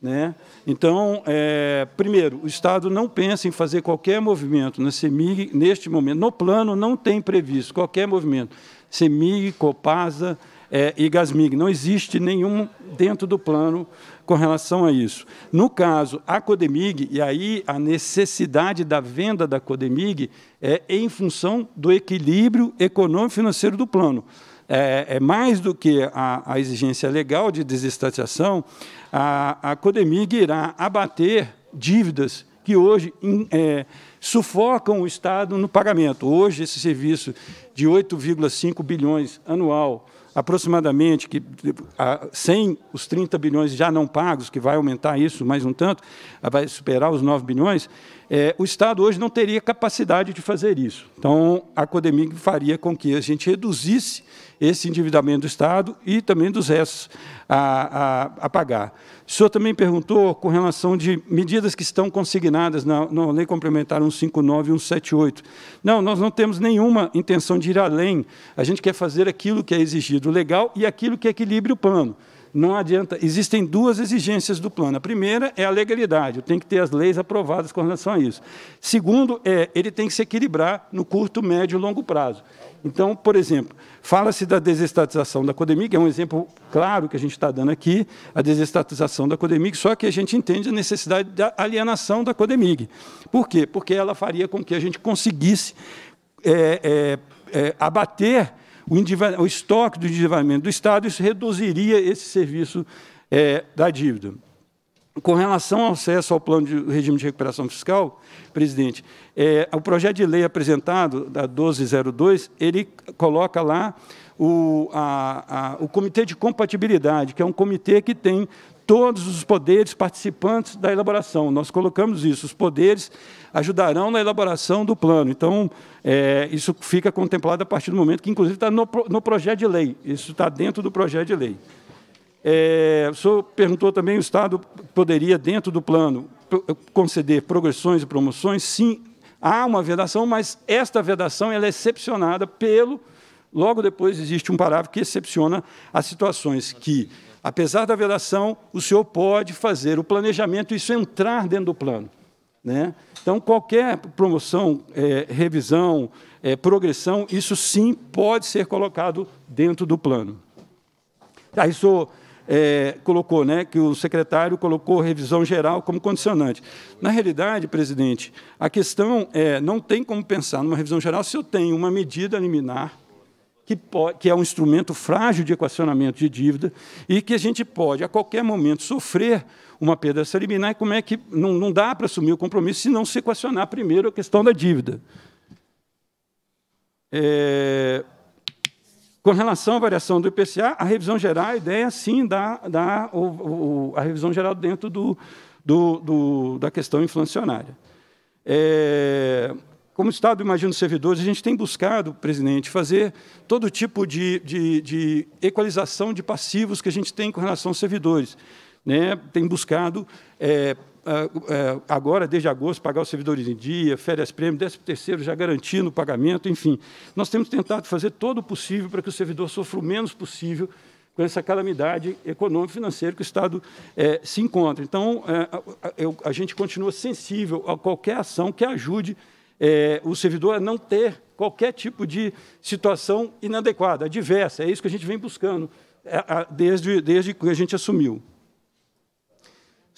Né? Então, é, primeiro, o Estado não pensa em fazer qualquer movimento na CEMIG neste momento. No plano não tem previsto qualquer movimento. CEMIG, Copasa é, e Gasmig. Não existe nenhum dentro do plano com relação a isso. No caso, a Codemig, e aí a necessidade da venda da Codemig é em função do equilíbrio econômico-financeiro do plano. É, é, mais do que a, a exigência legal de desestatização, a, a Codemig irá abater dívidas que hoje é, sufocam o Estado no pagamento. Hoje, esse serviço de 8,5 bilhões anual aproximadamente que, sem os 30 bilhões já não pagos, que vai aumentar isso mais um tanto, ah, vai superar os 9 bilhões, é, o Estado hoje não teria capacidade de fazer isso. Então, a Codemig faria com que a gente reduzisse esse endividamento do Estado e também dos restos a, a, a pagar. O senhor também perguntou com relação de medidas que estão consignadas na, na Lei Complementar 159 e 178. Não, nós não temos nenhuma intenção de ir além. A gente quer fazer aquilo que é exigido legal e aquilo que equilibre o plano não adianta. Existem duas exigências do plano. A primeira é a legalidade, tem que ter as leis aprovadas com relação a isso. Segundo é, ele tem que se equilibrar no curto, médio e longo prazo. Então, por exemplo, Fala-se da desestatização da Codemig, é um exemplo claro que a gente está dando aqui, a desestatização da Codemig, só que a gente entende a necessidade da alienação da Codemig. Por quê? Porque ela faria com que a gente conseguisse é, é, é, abater o, o, estoque do endividamento do Estado, isso reduziria esse serviço é, da dívida. Com relação ao acesso ao plano de regime de recuperação fiscal, presidente, é, o projeto de lei apresentado, da 1202, ele coloca lá o, a, a, o Comitê de Compatibilidade, que é um comitê que tem todos os poderes participantes da elaboração. Nós colocamos isso, os poderes ajudarão na elaboração do plano. Então, é, isso fica contemplado a partir do momento que, inclusive, está no, no projeto de lei. Isso está dentro do projeto de lei. É, o senhor perguntou também o Estado poderia, dentro do plano, eh, conceder progressões e promoções. Sim, há uma vedação, mas esta vedação ela é excepcionada pelo... Logo depois existe um parágrafo que excepciona as situações que, apesar da vedação, o senhor pode fazer o planejamento e isso entrar dentro do plano. Né? Então, qualquer promoção, é, revisão, é, progressão, isso sim pode ser colocado dentro do plano. Aí, senhor é, colocou, né, que o secretário colocou revisão geral como condicionante. Na realidade, presidente, a questão é, não tem como pensar numa revisão geral se eu tenho uma medida liminar que, pode, que é um instrumento frágil de equacionamento de dívida e que a gente pode, a qualquer momento, sofrer uma perda liminar e como é que não, não dá para assumir o compromisso se não se equacionar primeiro a questão da dívida. É, com relação à variação do IPCA, a revisão geral, a ideia, sim, da da o, o, a revisão geral dentro do, do, do da questão inflacionária. É, como Estado Imagino Servidores, a gente tem buscado, presidente, fazer todo tipo de, de, de equalização de passivos que a gente tem com relação aos servidores. Né? Tem buscado é, ah, eh, agora, desde agosto, pagar os servidores em dia, férias prêmio, 13 terceiro já garantindo o pagamento, enfim. Nós temos tentado fazer todo o possível para que o servidor sofra o menos possível com essa calamidade econômica e financeira que o Estado é, se encontra. Então, é, eh, a, a, gente continua sensível a qualquer ação que ajude é, o servidor a não ter qualquer tipo de situação inadequada, diversa. É isso que a gente vem buscando desde, desde que a gente assumiu.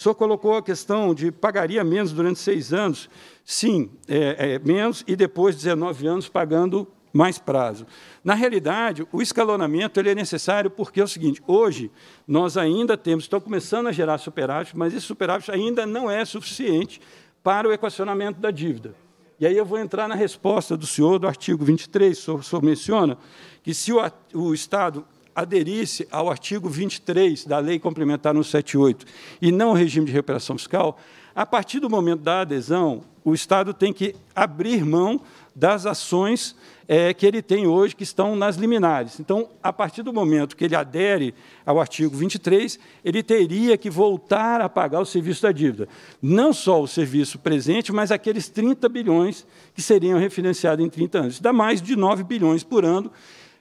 O senhor colocou a questão de pagaria menos durante seis anos. Sim, é, é, menos e depois 19 anos pagando mais prazo. Na realidade, o escalonamento ele é necessário porque é o seguinte: hoje nós ainda temos, estão começando a gerar superávit, mas esse superávit ainda não é suficiente para o equacionamento da dívida. E aí eu vou entrar na resposta do senhor do artigo 23, o senhor, o senhor menciona que se o, o Estado aderisse ao artigo 23 da Lei Complementar 178 e não ao regime de recuperação fiscal, a partir do momento da adesão, o Estado tem que abrir mão das ações é, que ele tem hoje, que estão nas liminares. Então, a partir do momento que ele adere ao artigo 23, ele teria que voltar a pagar o serviço da dívida. Não só o serviço presente, mas aqueles 30 bilhões que seriam refinanciados em 30 anos. Isso dá mais de 9 bilhões por ano,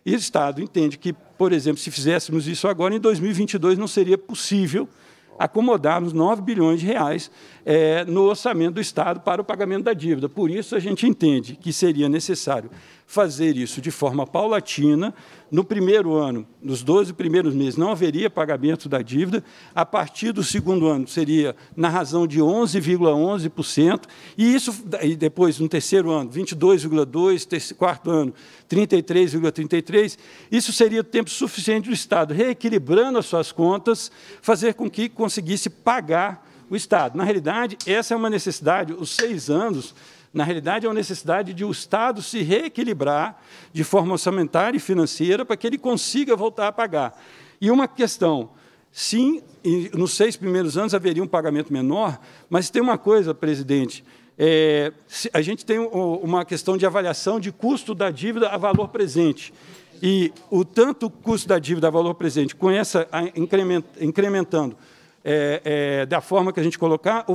e o Estado entende que, por exemplo, se fizéssemos isso agora, em 2022 não seria possível acomodarmos 9 bilhões de reais é, no orçamento do Estado para o pagamento da dívida. Por isso, a gente entende que seria necessário fazer isso de forma paulatina. No primeiro ano, nos 12 primeiros meses, não haveria pagamento da dívida. A partir do segundo ano, seria na razão de 11,11%. ,11%, e isso, e depois, no terceiro ano, 22,2%, quarto ano, 33,33%. ,33, isso seria o tempo suficiente do Estado, reequilibrando as suas contas, fazer com que conseguisse pagar o Estado. Na realidade, essa é uma necessidade, os seis anos na realidade, é uma necessidade de o Estado se reequilibrar de forma orçamentária e financeira para que ele consiga voltar a pagar. E uma questão, sim, nos seis primeiros anos haveria um pagamento menor, mas tem uma coisa, presidente, é, a gente tem uma questão de avaliação de custo da dívida a valor presente. E o tanto custo da dívida a valor presente, com essa incrementando é, é, da forma que a gente colocar,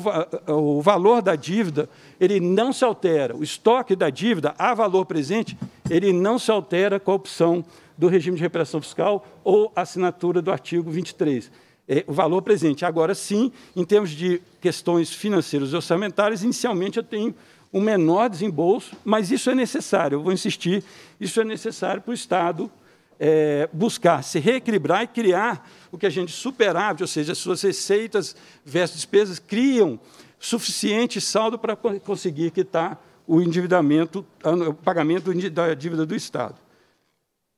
o, o, valor da dívida ele não se altera. O estoque da dívida a valor presente ele não se altera com a opção do regime de repressão fiscal ou assinatura do artigo 23. É, o valor presente. Agora sim, em termos de questões financeiras e orçamentárias, inicialmente eu tenho um menor desembolso, mas isso é necessário, eu vou insistir, isso é necessário para o Estado é, buscar se reequilibrar e criar o que a gente superávit, ou seja, as suas receitas versus despesas criam suficiente saldo para conseguir quitar o endividamento, o pagamento da dívida do Estado.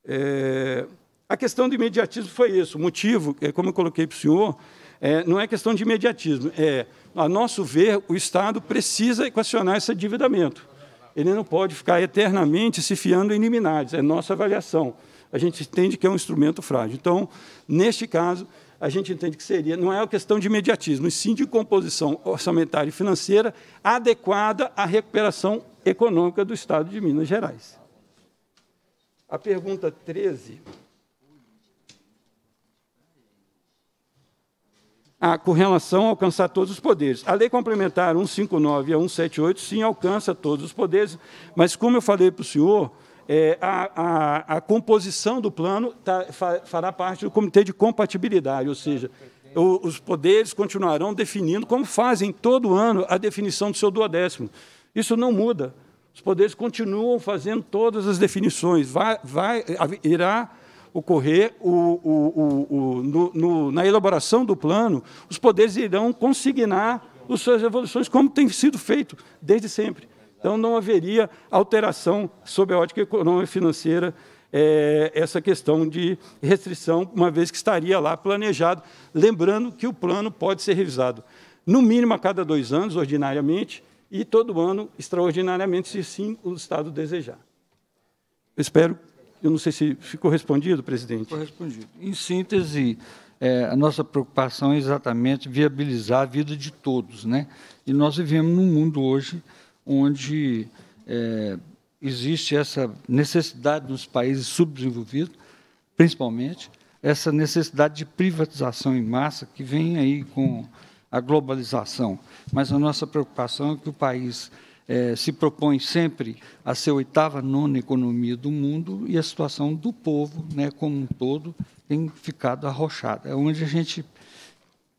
É, a questão do imediatismo foi isso. O motivo, é, como eu coloquei para o senhor, é, não é questão de imediatismo. É, a nosso ver, o Estado precisa equacionar esse endividamento. Ele não pode ficar eternamente se fiando em liminares. É nossa avaliação a gente entende que é um instrumento frágil. Então, neste caso, a gente entende que seria, não é uma questão de imediatismo, e sim de composição orçamentária e financeira adequada à recuperação econômica do Estado de Minas Gerais. A pergunta 13. Ah, com relação a alcançar todos os poderes. A lei complementar 159 a 178, sim, alcança todos os poderes, mas, como eu falei para o senhor, é, a, a, a, composição do plano tá, fará parte do comitê de compatibilidade, ou seja, o, os poderes continuarão definindo, como fazem todo ano, a definição do seu duodécimo. Isso não muda. Os poderes continuam fazendo todas as definições. Vai, vai, irá ocorrer o, o, no, no, na elaboração do plano, os poderes irão consignar as suas evoluções, como tem sido feito desde sempre. Então, não haveria alteração sob a ótica econômica e financeira é, essa questão de restrição, uma vez que estaria lá planejado. Lembrando que o plano pode ser revisado, no mínimo a cada dois anos, ordinariamente, e todo ano, extraordinariamente, se sim o Estado desejar. Eu espero, eu não sei se ficou respondido, presidente. Ficou respondido. Em síntese, é, a nossa preocupação é exatamente viabilizar a vida de todos. Né? E nós vivemos num mundo hoje onde é, existe essa necessidade nos países subdesenvolvidos, principalmente, essa necessidade de privatização em massa que vem aí com a globalização. Mas a nossa preocupação é que o país é, se propõe sempre a ser a oitava, nona economia do mundo e a situação do povo, né, como um todo, tem ficado arrochada. É onde a gente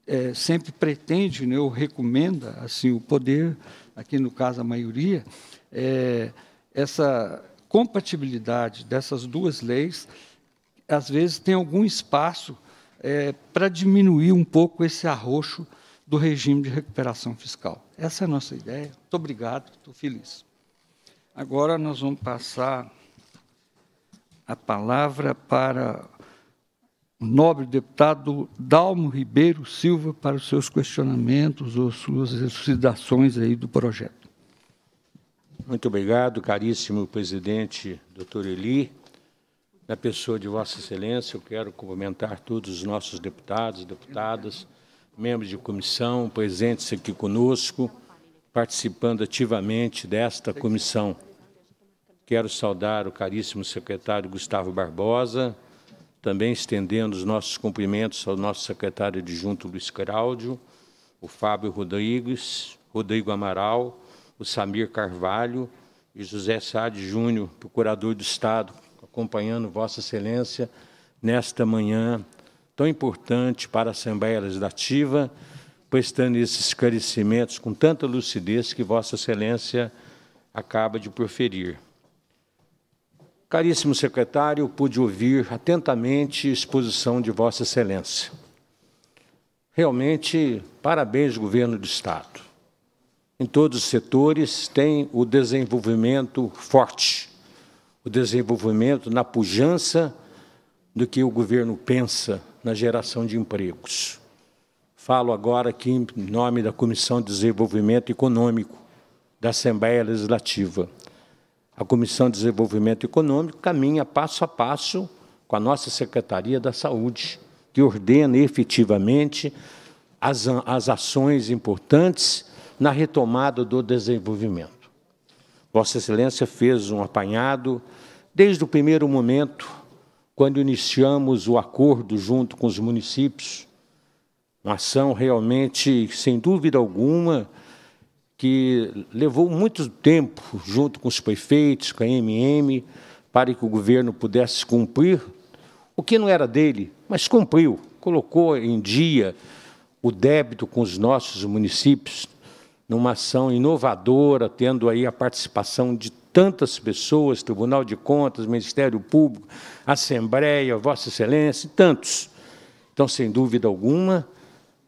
é, sempre pretende, né, ou recomenda, assim, o poder aqui no caso a maioria, é, essa compatibilidade dessas duas leis, às vezes tem algum espaço é, para diminuir um pouco esse arroxo do regime de recuperação fiscal. Essa é a nossa ideia. Muito obrigado, estou feliz. Agora nós vamos passar a palavra para nobre deputado Dalmo Ribeiro Silva para os seus questionamentos ou suas elucidações aí do projeto. Muito obrigado, caríssimo presidente doutor Eli. Na pessoa de Vossa Excelência, eu quero cumprimentar todos os nossos deputados, deputadas, membros de comissão, presentes aqui conosco, participando ativamente desta comissão. Quero saudar o caríssimo secretário Gustavo Barbosa, também estendendo os nossos cumprimentos ao nosso secretário adjunto Luiz Cláudio, o Fábio Rodrigues, Rodrigo Amaral, o Samir Carvalho e José Sade Júnior, procurador do Estado, acompanhando Vossa Excelência nesta manhã tão importante para a Assembleia Legislativa, prestando esses esclarecimentos com tanta lucidez que Vossa Excelência acaba de proferir. Caríssimo secretário, pude ouvir atentamente a exposição de Vossa Excelência. Realmente, parabéns, governo do Estado. Em todos os setores tem o desenvolvimento forte, o desenvolvimento na pujança do que o governo pensa na geração de empregos. Falo agora aqui em nome da Comissão de Desenvolvimento Econômico da Assembleia Legislativa. A Comissão de Desenvolvimento Econômico caminha passo a passo com a nossa Secretaria da Saúde, que ordena efetivamente as, as ações importantes na retomada do desenvolvimento. Vossa Excelência fez um apanhado desde o primeiro momento, quando iniciamos o acordo junto com os municípios, uma ação realmente, sem dúvida alguma, que levou muito tempo, junto com os prefeitos, com a MM, para que o governo pudesse cumprir o que não era dele, mas cumpriu, colocou em dia o débito com os nossos municípios, numa ação inovadora, tendo aí a participação de tantas pessoas, Tribunal de Contas, Ministério Público, Assembleia, Vossa Excelência, tantos. Então, sem dúvida alguma,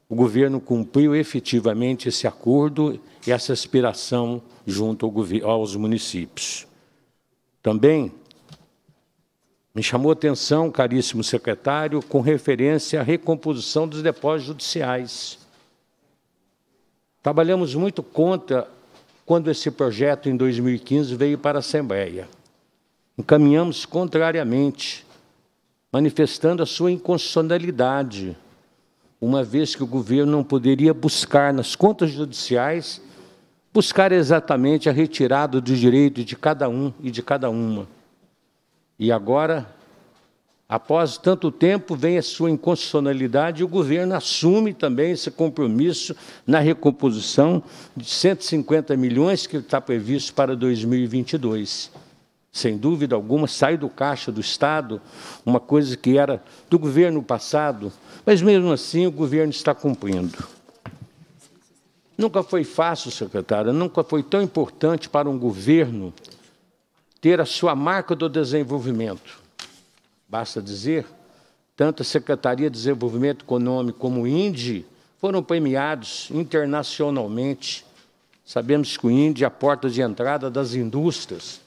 o governo cumpriu efetivamente esse acordo essa aspiração junto ao aos municípios. Também me chamou a atenção, caríssimo secretário, com referência à recomposição dos depósitos judiciais. Trabalhamos muito contra quando esse projeto, em 2015, veio para a Assembleia. Encaminhamos contrariamente, manifestando a sua inconstitucionalidade, uma vez que o governo não poderia buscar nas contas judiciais buscar exatamente a retirada dos direitos de cada um e de cada uma. E agora, após tanto tempo, vem a sua inconstitucionalidade e o governo assume também esse compromisso na recomposição de 150 milhões que está previsto para 2022. Sem dúvida alguma, sai do caixa do Estado, uma coisa que era do governo passado, mas mesmo assim o governo está cumprindo. Nunca foi fácil, secretária, nunca foi tão importante para um governo ter a sua marca do desenvolvimento. Basta dizer, tanto a Secretaria de Desenvolvimento Econômico como o INDE foram premiados internacionalmente. Sabemos que o INDE é a porta de entrada das indústrias.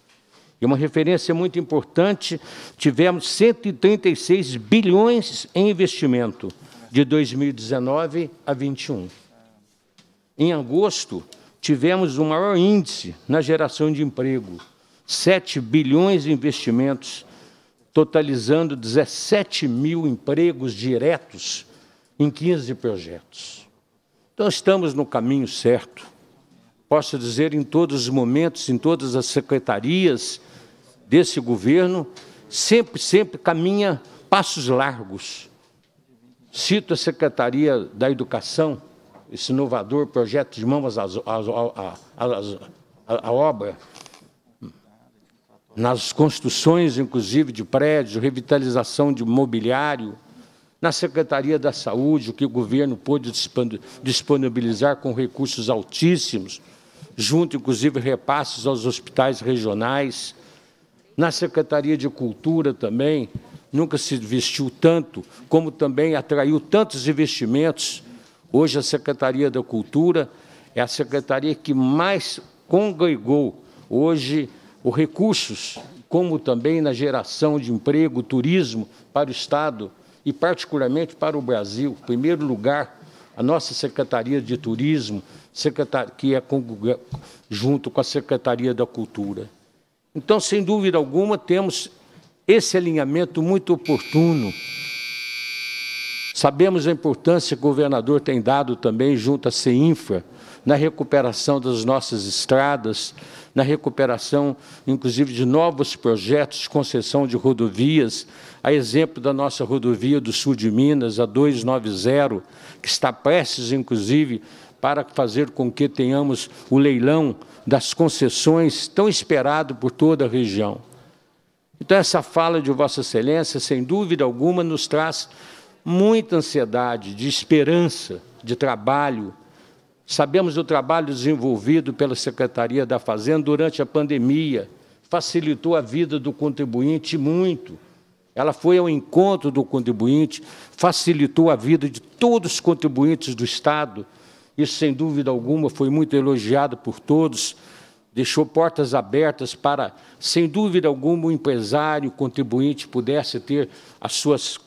E uma referência muito importante, tivemos 136 bilhões em investimento de 2019 a 2021 em agosto, tivemos o maior índice na geração de emprego, 7 bilhões de investimentos, totalizando 17 mil empregos diretos em 15 projetos. Então, estamos no caminho certo. Posso dizer, em todos os momentos, em todas as secretarias desse governo, sempre, sempre caminha passos largos. Cito a Secretaria da Educação, esse inovador projeto de mãos à obra, nas construções, inclusive, de prédios, revitalização de mobiliário, na Secretaria da Saúde, o que o governo pôde disponibilizar com recursos altíssimos, junto, inclusive, repasses aos hospitais regionais, na Secretaria de Cultura também, nunca se investiu tanto, como também atraiu tantos investimentos Hoje, a Secretaria da Cultura é a secretaria que mais congregou hoje os recursos, como também na geração de emprego, turismo para o Estado e, particularmente, para o Brasil. Em primeiro lugar, a nossa Secretaria de Turismo, que é junto com a Secretaria da Cultura. Então, sem dúvida alguma, temos esse alinhamento muito oportuno Sabemos a importância que o governador tem dado também junto à CEINFRA, na recuperação das nossas estradas, na recuperação, inclusive, de novos projetos de concessão de rodovias, a exemplo da nossa rodovia do sul de Minas, a 290, que está prestes, inclusive, para fazer com que tenhamos o leilão das concessões tão esperado por toda a região. Então, essa fala de Vossa Excelência, sem dúvida alguma, nos traz muita ansiedade de esperança, de trabalho. Sabemos o trabalho desenvolvido pela Secretaria da Fazenda durante a pandemia, facilitou a vida do contribuinte muito. Ela foi ao encontro do contribuinte, facilitou a vida de todos os contribuintes do Estado. Isso, sem dúvida alguma, foi muito elogiado por todos. Deixou portas abertas para, sem dúvida alguma, o empresário, o contribuinte pudesse ter as suas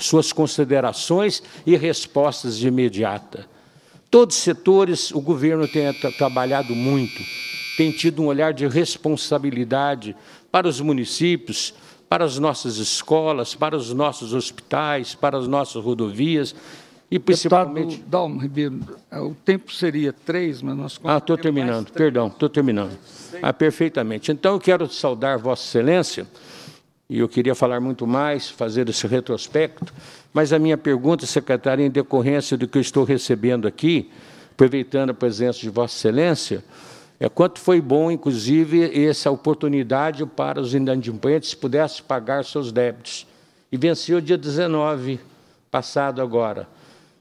suas considerações e respostas de imediata. Todos os setores, o governo tem trabalhado muito, tem tido um olhar de responsabilidade para os municípios, para as nossas escolas, para os nossos hospitais, para as nossas rodovias e principalmente. Dalmo Ribeiro, é, o tempo seria três, mas nós. Ah, estou terminando, perdão, estou terminando. Ah, perfeitamente. Então, eu quero saudar Vossa Excelência e eu queria falar muito mais, fazer esse retrospecto, mas a minha pergunta, secretária, é em decorrência do que eu estou recebendo aqui, aproveitando a presença de Vossa Excelência, é quanto foi bom, inclusive, essa oportunidade para os inadimplentes pudessem pagar seus débitos. E venceu dia 19, passado agora.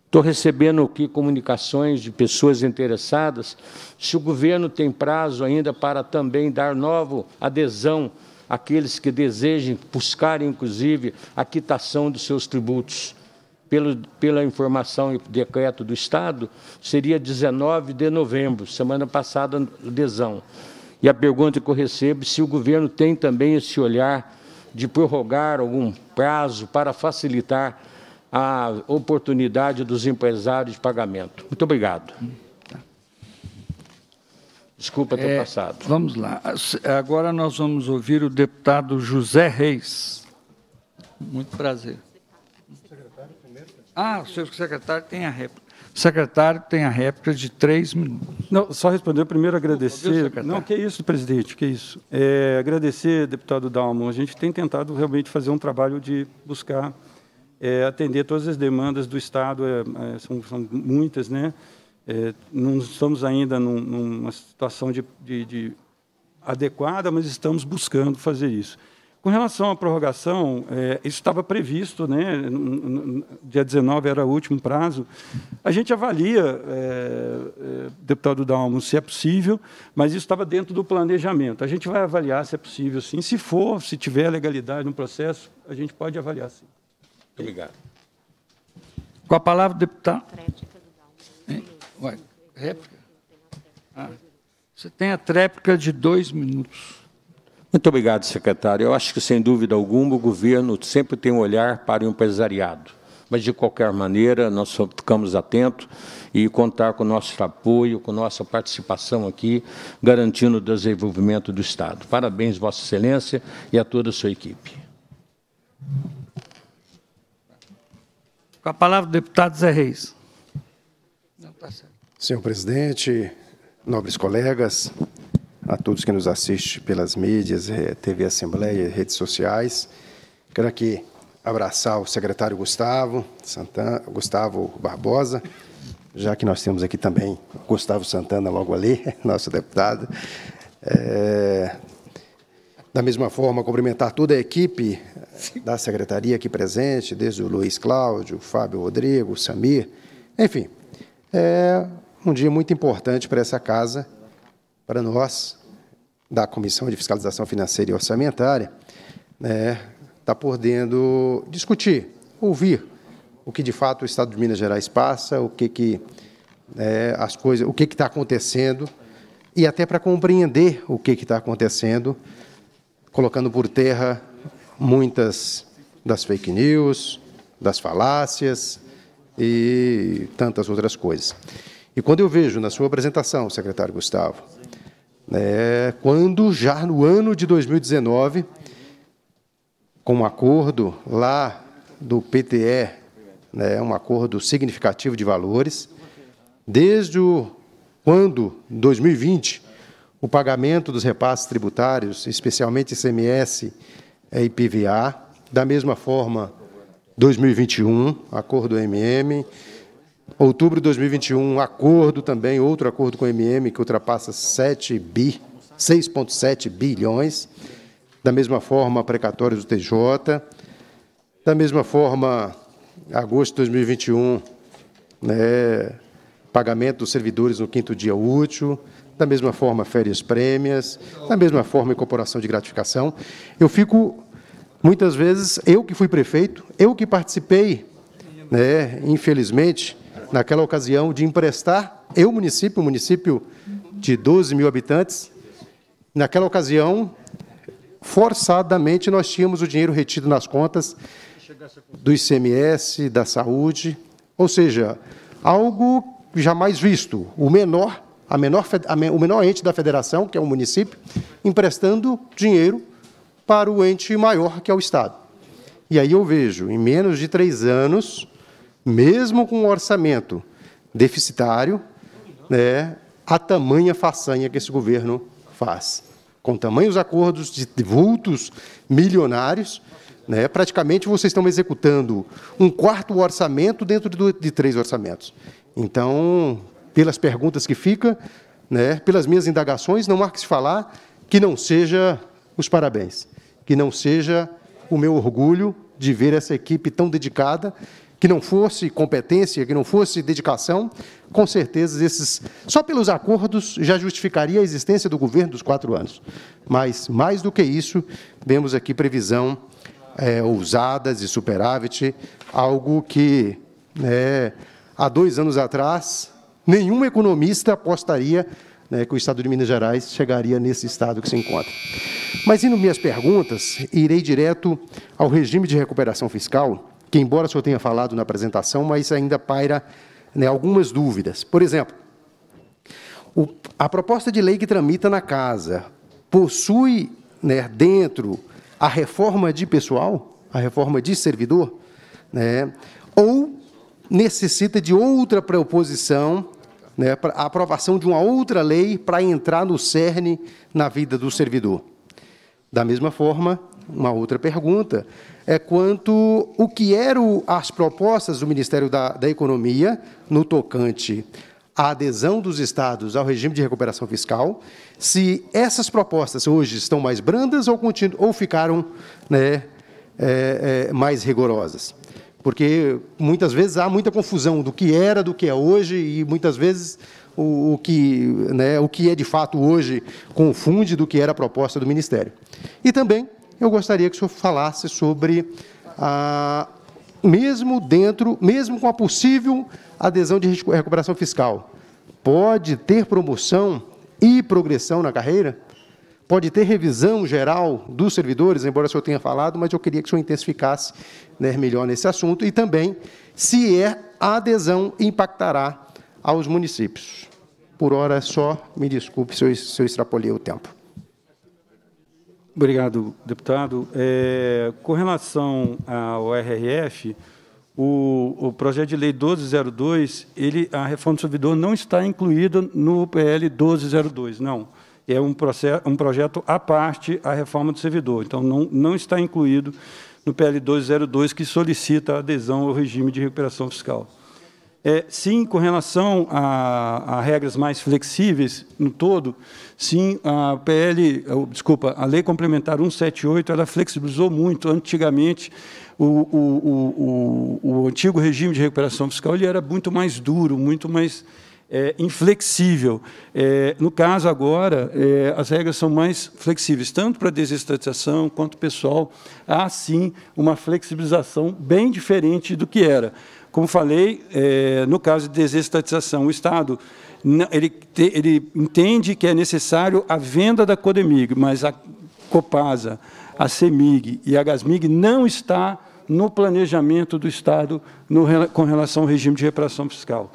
Estou recebendo aqui comunicações de pessoas interessadas se o governo tem prazo ainda para também dar nova adesão aqueles que desejem buscar, inclusive, a quitação dos seus tributos. Pelo, pela informação e decreto do Estado, seria 19 de novembro, semana passada, adesão. E a pergunta que eu recebo se o governo tem também esse olhar de prorrogar algum prazo para facilitar a oportunidade dos empresários de pagamento. Muito obrigado. Desculpa ter é, passado. Vamos lá. Agora nós vamos ouvir o deputado José Reis. Muito prazer. Secretário, primeiro. Ah, o seu secretário tem a réplica. O secretário tem a réplica de três minutos. Não, só responder. Primeiro agradecer. Não, não, que isso, presidente, que isso. É, agradecer, deputado Dalmo. A gente tem tentado realmente fazer um trabalho de buscar é, atender todas as demandas do Estado, é, é, são, são muitas, né? É, não estamos ainda num, numa situação de, de, de, adequada, mas estamos buscando fazer isso. Com relação à prorrogação, é, isso estava previsto, né? dia 19 era o último prazo. A gente avalia, é, é, deputado Dalmo, se é possível, mas isso estava dentro do planejamento. A gente vai avaliar se é possível, sim. Se for, se tiver legalidade no processo, a gente pode avaliar, sim. obrigado. Com a palavra, deputado. Ué, réplica? Ah, você tem a tréplica de dois minutos. Muito obrigado, secretário. Eu acho que, sem dúvida alguma, o governo sempre tem um olhar para o empresariado. Mas, de qualquer maneira, nós ficamos atentos e contar com o nosso apoio, com nossa participação aqui, garantindo o desenvolvimento do Estado. Parabéns, Vossa Excelência, e a toda a sua equipe. Com a palavra, o deputado Zé Reis. Senhor presidente, nobres colegas, a todos que nos assistem pelas mídias, eh, TV Assembleia, redes sociais, quero aqui abraçar o secretário Gustavo, Santana, Gustavo Barbosa, já que nós temos aqui também Gustavo Santana logo ali, (laughs) nosso deputado. É, da mesma forma, cumprimentar toda a equipe eh, da secretaria aqui presente, desde o Luiz Cláudio, o Fábio Rodrigo, o Samir, enfim. É, um dia muito importante para essa casa, para nós, da Comissão de Fiscalização Financeira e Orçamentária, né, tá podendo discutir, ouvir o que de fato o Estado de Minas Gerais passa, o que que né, as coisas, o que está acontecendo e até para compreender o que está acontecendo, colocando por terra muitas das fake news, das falácias e tantas outras coisas. E quando eu vejo na sua apresentação, secretário Gustavo, é, quando já no ano de 2019, com um acordo lá do PTE, né, um acordo significativo de valores, desde o, quando, 2020, o pagamento dos repasses tributários, especialmente ICMS e IPVA, da mesma forma, 2021, acordo MM, Outubro de 2021, um acordo também, outro acordo com o MM, que ultrapassa 7 bi, 6,7 bilhões. Da mesma forma, precatórios do TJ. Da mesma forma, agosto de 2021, né, pagamento dos servidores no quinto dia útil. Da mesma forma, férias prêmias. Da mesma forma, incorporação de gratificação. Eu fico, muitas vezes, eu que fui prefeito, eu que participei, né, infelizmente, naquela ocasião, de emprestar, eu, município, um município de 12 mil habitantes, naquela ocasião, forçadamente, nós tínhamos o dinheiro retido nas contas do ICMS, da saúde, ou seja, algo jamais visto. O menor, a menor, o menor ente da federação, que é o município, emprestando dinheiro para o ente maior, que é o Estado. E aí eu vejo, em menos de três anos, mesmo com um orçamento deficitário, né, a tamanha façanha que esse governo faz. Com tamanhos acordos de vultos milionários, né, praticamente vocês estão executando um quarto orçamento dentro de três orçamentos. Então, pelas perguntas que fica, né, pelas minhas indagações, não há que se falar que não seja os parabéns, que não seja o meu orgulho de ver essa equipe tão dedicada que não fosse competência, que não fosse dedicação, com certeza esses, só pelos acordos, já justificaria a existência do governo dos quatro anos. Mas, mais do que isso, vemos aqui previsão é, ousadas e superávit, algo que, né, há dois anos atrás, nenhum economista apostaria né, que o Estado de Minas Gerais chegaria nesse estado que se encontra. Mas, indo minhas perguntas, irei direto ao regime de recuperação fiscal, que embora o senhor tenha falado na apresentação, mas ainda paira né, algumas dúvidas. Por exemplo, o, a proposta de lei que tramita na casa possui né, dentro a reforma de pessoal, a reforma de servidor, né, ou necessita de outra proposição, né, a aprovação de uma outra lei para entrar no cerne na vida do servidor. Da mesma forma, uma outra pergunta é quanto o que eram as propostas do Ministério da, da Economia no tocante à adesão dos estados ao regime de recuperação fiscal, se essas propostas hoje estão mais brandas ou, ou ficaram né, é, é, mais rigorosas. Porque muitas vezes há muita confusão do que era, do que é hoje, e muitas vezes o, o, que, né, o que é de fato hoje confunde do que era a proposta do Ministério. E também eu gostaria que o senhor falasse sobre, ah, mesmo dentro, mesmo com a possível adesão de recuperação fiscal, pode ter promoção e progressão na carreira? Pode ter revisão geral dos servidores, embora o senhor tenha falado, mas eu queria que o senhor intensificasse né, melhor nesse assunto e também se é a adesão impactará aos municípios. Por hora só, me desculpe se eu, se eu extrapolei o tempo. Obrigado, deputado. É, com relação ao RRF, o, o, projeto de lei 1202, ele, a reforma do servidor não está incluída no PL 1202, não. É um, processo, um projeto à parte a reforma do servidor. Então, não, não está incluído no PL 1202, que solicita adesão ao regime de recuperação fiscal. É, sim, com relação a, a, regras mais flexíveis no todo, sim, a PL, desculpa, a Lei Complementar 178, ela flexibilizou muito. Antigamente, o, o, o, o antigo regime de recuperação fiscal ele era muito mais duro, muito mais é, inflexível. É, no caso agora, é, as regras são mais flexíveis, tanto para desestatização quanto pessoal. Há, sim, uma flexibilização bem diferente do que era. Como falei, é, no caso de desestatização, o Estado ele, te, ele entende que é necessário a venda da Codemig, mas a Copasa, a CEMIG e a Gasmig não está no planejamento do Estado no, com relação ao regime de reparação fiscal.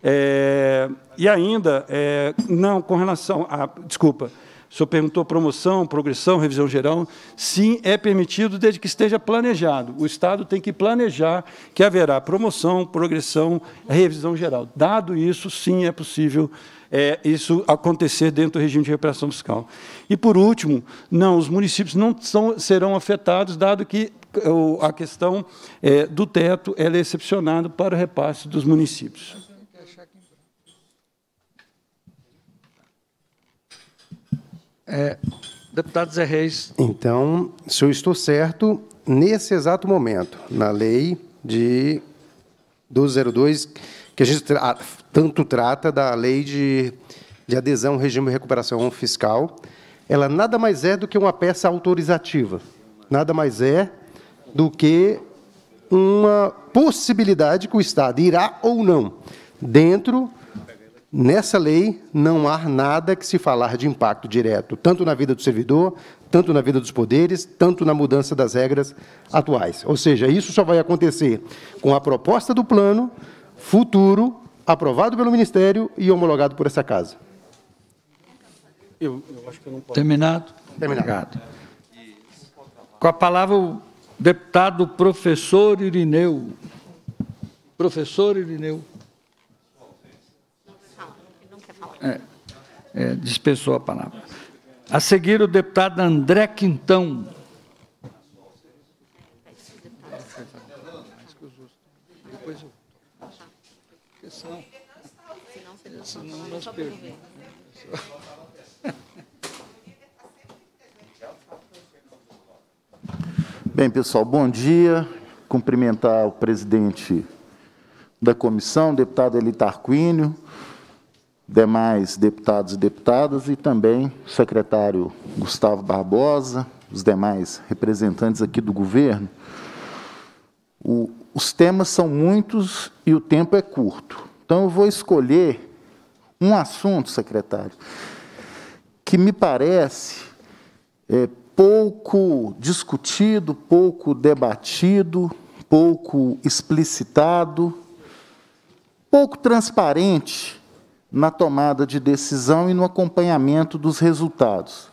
É, e ainda, é, não, com relação a... Desculpa, o senhor perguntou promoção, progressão, revisão geral. Sim, é permitido desde que esteja planejado. O Estado tem que planejar que haverá promoção, progressão, revisão geral. Dado isso, sim, é possível é, isso acontecer dentro do regime de recuperação fiscal. E, por último, não, os municípios não são, serão afetados, dado que a questão é, do teto é excepcionada para o repasse dos municípios. É, deputado Zé Reis. Então, se eu estou certo, nesse exato momento, na lei de 1202, que a gente tra tanto trata da lei de, de adesão ao regime de recuperação fiscal, ela nada mais é do que uma peça autorizativa, nada mais é do que uma possibilidade que o Estado irá ou não, dentro Nessa lei não há nada que se falar de impacto direto, tanto na vida do servidor, tanto na vida dos poderes, tanto na mudança das regras atuais. Ou seja, isso só vai acontecer com a proposta do plano futuro, aprovado pelo Ministério e homologado por essa casa. Eu, eu acho que eu não posso. Terminado? Terminado. Obrigado. Com a palavra o deputado professor Irineu. Professor Irineu. É, é, dispensou a palavra. A seguir, o deputado André Quintão. Bem, pessoal, bom dia. Cumprimentar o presidente da comissão, deputado Eli Tarquínio, demais deputados e deputadas e também o secretário Gustavo Barbosa, os demais representantes aqui do governo, o, os temas são muitos e o tempo é curto. Então, eu vou escolher um assunto, secretário, que me parece é, pouco discutido, pouco debatido, pouco explicitado, pouco transparente na tomada de decisão e no acompanhamento dos resultados.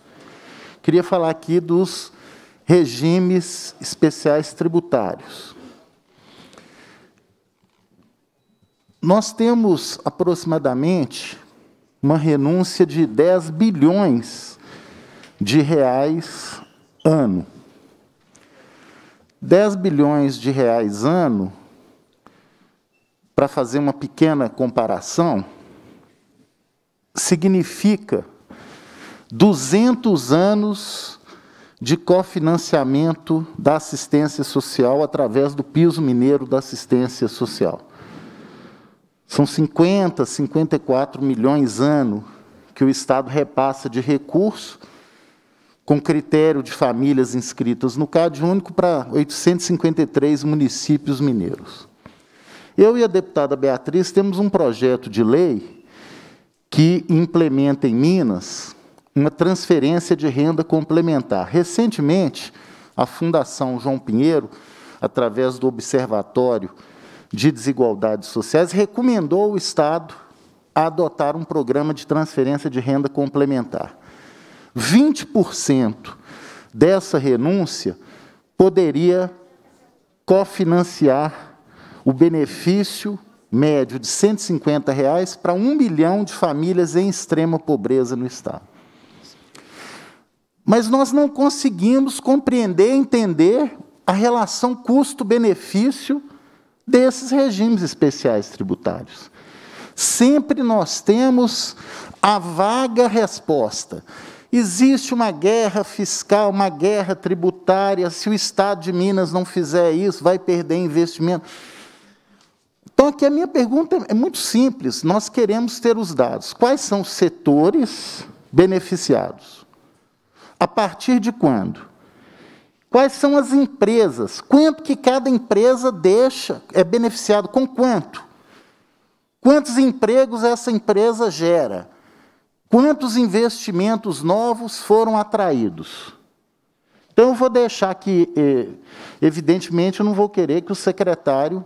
Queria falar aqui dos regimes especiais tributários. Nós temos aproximadamente uma renúncia de 10 bilhões de reais ano. 10 bilhões de reais ano, para fazer uma pequena comparação, significa 200 anos de cofinanciamento da assistência social através do piso mineiro da assistência social. São 50, 54 milhões ano que o Estado repassa de recurso com critério de famílias inscritas no CAD único para 853 municípios mineiros. Eu e a deputada Beatriz temos um projeto de lei que implementa em Minas uma transferência de renda complementar. Recentemente, a Fundação João Pinheiro, através do Observatório de Desigualdades Sociais, recomendou ao Estado a adotar um programa de transferência de renda complementar. 20% dessa renúncia poderia cofinanciar o benefício médio de 150 reais para um milhão de famílias em extrema pobreza no Estado. Mas nós não conseguimos compreender, entender a relação custo-benefício desses regimes especiais tributários. Sempre nós temos a vaga resposta. Existe uma guerra fiscal, uma guerra tributária. Se o Estado de Minas não fizer isso, vai perder investimento. Então, aqui a minha pergunta é muito simples. Nós queremos ter os dados. Quais são os setores beneficiados? A partir de quando? Quais são as empresas? Quanto que cada empresa deixa é beneficiado? Com quanto? Quantos empregos essa empresa gera? Quantos investimentos novos foram atraídos? Então, eu vou deixar aqui, eh, evidentemente, eu não vou querer que o secretário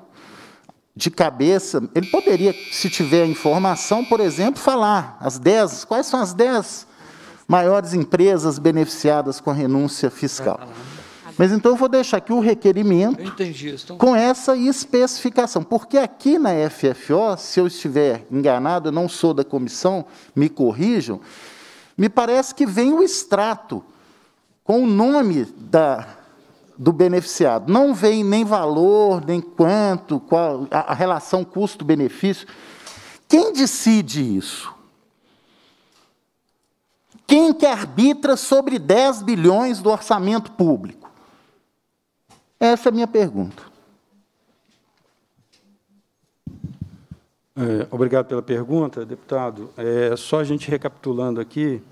de cabeça, ele poderia, se tiver informação, por exemplo, falar as 10, quais são as 10 maiores empresas beneficiadas com a renúncia fiscal. Ah, tá. Mas então eu vou deixar aqui o requerimento com essa especificação, porque aqui na FFO, se eu estiver enganado, eu não sou da comissão, me corrijam, me parece que vem o extrato com o nome da do beneficiado. Não vem nem valor, nem quanto, qual, a relação custo-benefício. Quem decide isso? Quem que arbitra sobre 10 bilhões do orçamento público? Essa é a minha pergunta. É, obrigado pela pergunta, deputado. É, só a gente recapitulando aqui,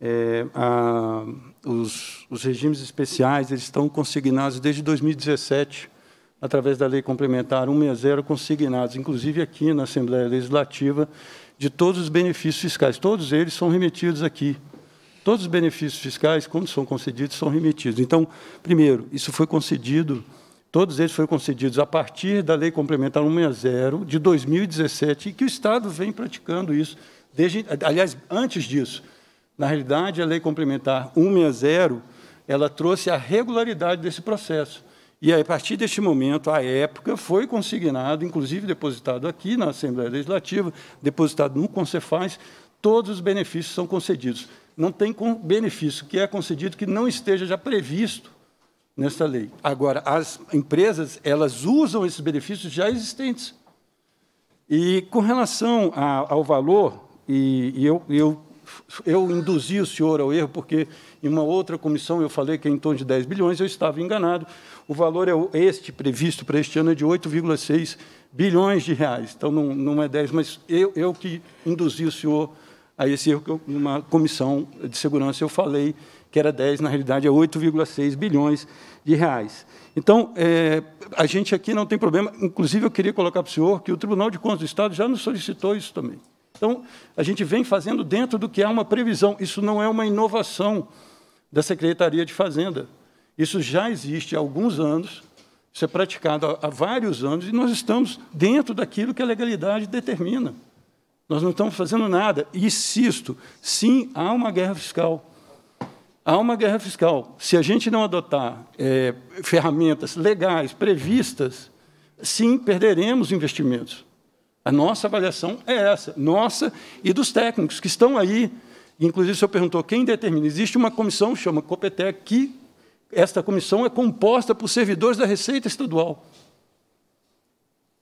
é, a, os, os regimes especiais eles estão consignados desde 2017, através da Lei Complementar 160, consignados, inclusive aqui na Assembleia Legislativa, de todos os benefícios fiscais. Todos eles são remetidos aqui. Todos os benefícios fiscais, quando são concedidos, são remetidos. Então, primeiro, isso foi concedido, todos eles foram concedidos a partir da Lei Complementar 160 de 2017, e que o Estado vem praticando isso. Desde, aliás, antes disso, na realidade, a Lei Complementar 160, ela trouxe a regularidade desse processo. E, a partir deste momento, a época, foi consignado, inclusive depositado aqui na Assembleia Legislativa, depositado no Concefaz, todos os benefícios são concedidos. Não tem benefício que é concedido que não esteja já previsto nesta lei. Agora, as empresas, elas usam esses benefícios já existentes. E, com relação a, ao valor, e, e eu, eu eu induzi o senhor ao erro, porque em uma outra comissão eu falei que é em torno de 10 bilhões, eu estava enganado. O valor é este previsto para este ano é de 8,6 bilhões de reais. Então, não, não é 10, mas eu, eu que induzi o senhor a esse erro, Em uma comissão de segurança eu falei que era 10, na realidade é 8,6 bilhões de reais. Então, é, a gente aqui não tem problema. Inclusive, eu queria colocar para o senhor que o Tribunal de Contas do Estado já nos solicitou isso também. Então, a gente vem fazendo dentro do que é uma previsão. Isso não é uma inovação da Secretaria de Fazenda. Isso já existe há alguns anos, isso é praticado há vários anos, e nós estamos dentro daquilo que a legalidade determina. Nós não estamos fazendo nada. E insisto, sim, há uma guerra fiscal. Há uma guerra fiscal. Se a gente não adotar é, ferramentas legais previstas, sim, perderemos investimentos. A nossa avaliação é essa, nossa e dos técnicos que estão aí. Inclusive, o senhor perguntou quem determina. Existe uma comissão, chama Copetec, que esta comissão é composta por servidores da Receita Estadual.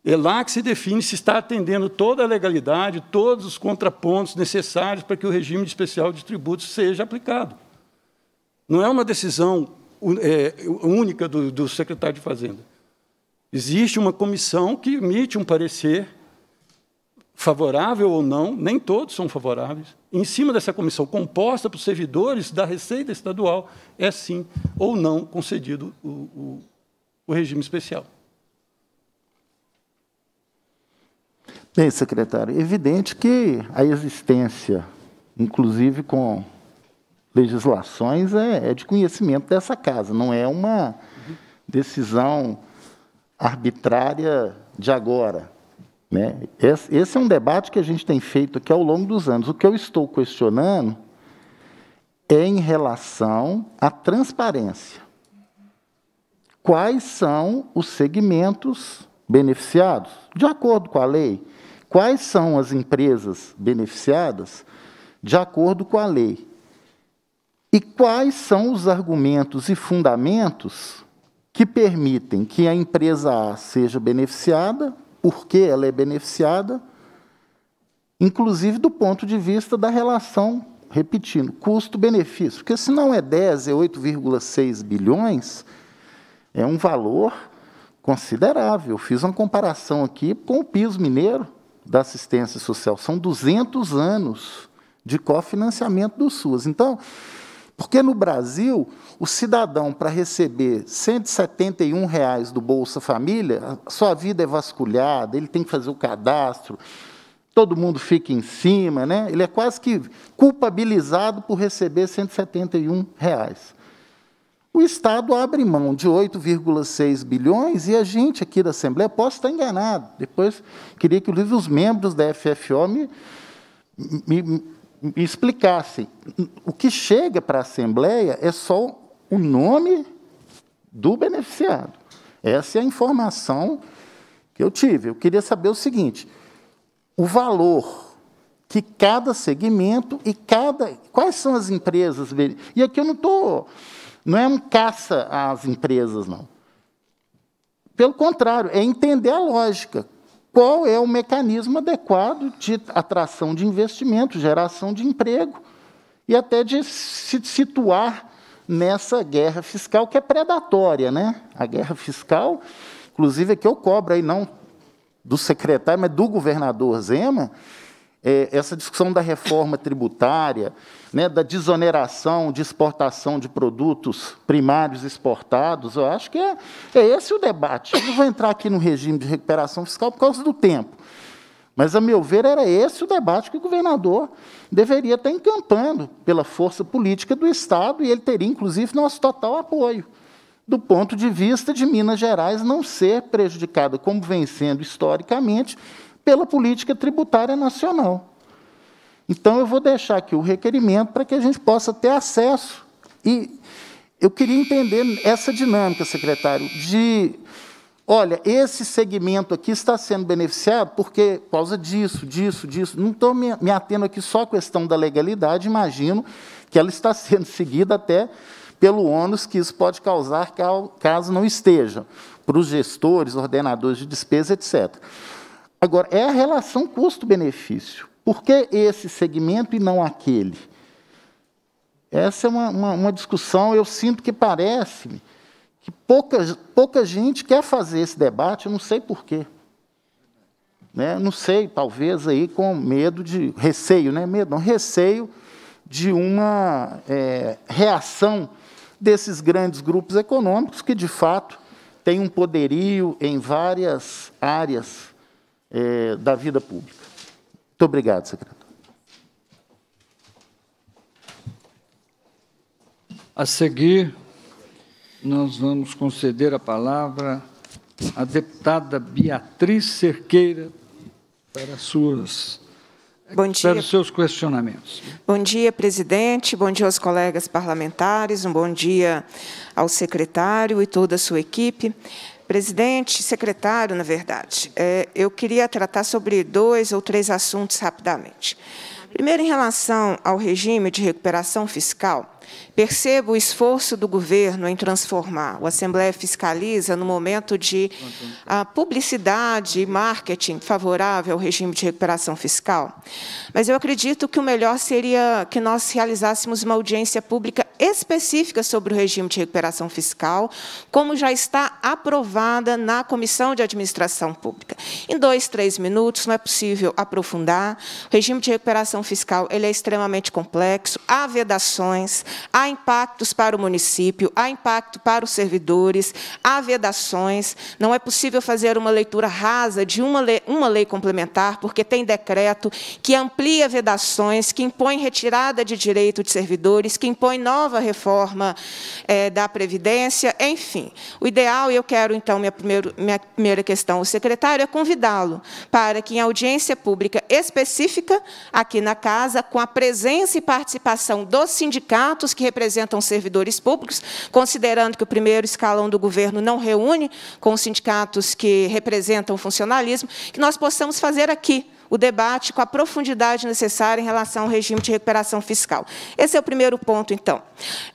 É lá que se define se está atendendo toda a legalidade, todos os contrapontos necessários para que o regime especial de tributos seja aplicado. Não é uma decisão é, única do, do secretário de Fazenda. Existe uma comissão que emite um parecer favorável ou não, nem todos são favoráveis, em cima dessa comissão composta por servidores da Receita Estadual, é sim ou não concedido o, o, o regime especial. Bem, secretário, é evidente que a existência, inclusive com legislações, é, é de conhecimento dessa casa, não é uma decisão arbitrária de agora. Né? Esse é um debate que a gente tem feito aqui ao longo dos anos. O que eu estou questionando é em relação à transparência. Quais são os segmentos beneficiados? De acordo com a lei. Quais são as empresas beneficiadas? De acordo com a lei. E quais são os argumentos e fundamentos que permitem que a empresa A seja beneficiada por que ela é beneficiada, inclusive do ponto de vista da relação, repetindo, custo-benefício. Porque se não é 10, é 8,6 bilhões, é um valor considerável. Eu fiz uma comparação aqui com o piso mineiro da assistência social. São 200 anos de cofinanciamento do SUS. Então, porque no Brasil, o cidadão, para receber R$ 171 reais do Bolsa Família, sua vida é vasculhada, ele tem que fazer o cadastro, todo mundo fica em cima, né? ele é quase que culpabilizado por receber R$ 171. Reais. O Estado abre mão de 8,6 bilhões e a gente aqui da Assembleia, posso estar enganado, depois queria que os membros da FFO me, me me explicasse. O que chega para a Assembleia é só o nome do beneficiado. Essa é a informação que eu tive. Eu queria saber o seguinte: o valor que cada segmento e cada. Quais são as empresas. E aqui eu não estou. Não é um caça às empresas, não. Pelo contrário, é entender a lógica qual é o mecanismo adequado de atração de investimento, geração de emprego e até de se situar nessa guerra fiscal que é predatória, né? A guerra fiscal, inclusive é que eu cobro aí não do secretário, mas do governador Zema, é, essa discussão da reforma tributária, né, da desoneração de exportação de produtos primários exportados, eu acho que é, é esse o debate. Eu não vou entrar aqui no regime de recuperação fiscal por causa do tempo. Mas, a meu ver, era esse o debate que o governador deveria estar encampando pela força política do Estado, e ele teria, inclusive, nosso total apoio, do ponto de vista de Minas Gerais não ser prejudicada, como vem sendo historicamente, pela política tributária nacional. Então, eu vou deixar aqui o requerimento para que a gente possa ter acesso. E eu queria entender essa dinâmica, secretário, de. Olha, esse segmento aqui está sendo beneficiado porque, por causa disso, disso, disso. Não estou me, me atendo aqui só à questão da legalidade, imagino que ela está (laughs) sendo seguida até pelo ônus que isso pode causar caso não esteja, para os gestores, ordenadores de despesa, etc. Agora, é a relação custo-benefício. Por que esse segmento e não aquele? Essa é uma, uma, uma discussão, eu sinto que parece que pouca, pouca gente quer fazer esse debate, eu não sei por quê. Né? Não sei, talvez aí com medo de. receio, né? Medo, não, receio de uma é, reação desses grandes grupos econômicos que, de fato, têm um poderio em várias áreas é, da vida pública. Muito obrigado, secretário. A seguir, nós vamos conceder a palavra à deputada Beatriz Cerqueira para suas Bom dia. Para os seus questionamentos. Bom dia, presidente. Bom dia aos colegas parlamentares. Um bom dia ao secretário e toda a sua equipe. Presidente, secretário, na verdade, é, eu queria tratar sobre dois ou três assuntos rapidamente. Primeiro, em relação ao regime de recuperação fiscal, Percebo o esforço do governo em transformar. O Assembleia fiscaliza no momento de publicidade e marketing favorável ao regime de recuperação fiscal. Mas eu acredito que o melhor seria que nós realizássemos uma audiência pública específica sobre o regime de recuperação fiscal, como já está aprovada na Comissão de Administração Pública. Em dois, três minutos, não é possível aprofundar. O regime de recuperação fiscal ele é extremamente complexo, há vedações, Há impactos para o município, há impacto para os servidores, há vedações. Não é possível fazer uma leitura rasa de uma lei, uma lei complementar, porque tem decreto que amplia vedações, que impõe retirada de direito de servidores, que impõe nova reforma é, da Previdência, enfim. O ideal, e eu quero, então, minha, primeiro, minha primeira questão ao secretário, é convidá-lo para que, em audiência pública específica, aqui na Casa, com a presença e participação dos sindicatos, que representam servidores públicos, considerando que o primeiro escalão do governo não reúne com os sindicatos que representam o funcionalismo, que nós possamos fazer aqui o debate com a profundidade necessária em relação ao regime de recuperação fiscal. Esse é o primeiro ponto, então.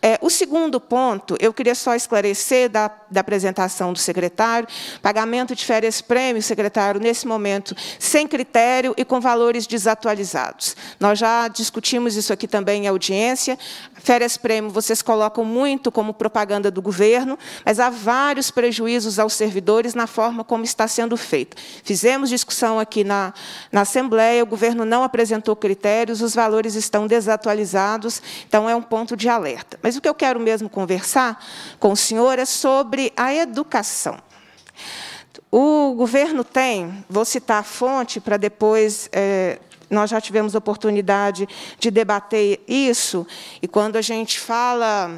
É, o segundo ponto, eu queria só esclarecer da, da apresentação do secretário, pagamento de férias-prêmio, secretário, nesse momento, sem critério e com valores desatualizados. Nós já discutimos isso aqui também em audiência, Férias prêmio vocês colocam muito como propaganda do governo, mas há vários prejuízos aos servidores na forma como está sendo feito. Fizemos discussão aqui na, na Assembleia, o governo não apresentou critérios, os valores estão desatualizados, então é um ponto de alerta. Mas o que eu quero mesmo conversar com o senhor é sobre a educação. O governo tem, vou citar a fonte para depois é, nós já tivemos oportunidade de debater isso, e quando a gente fala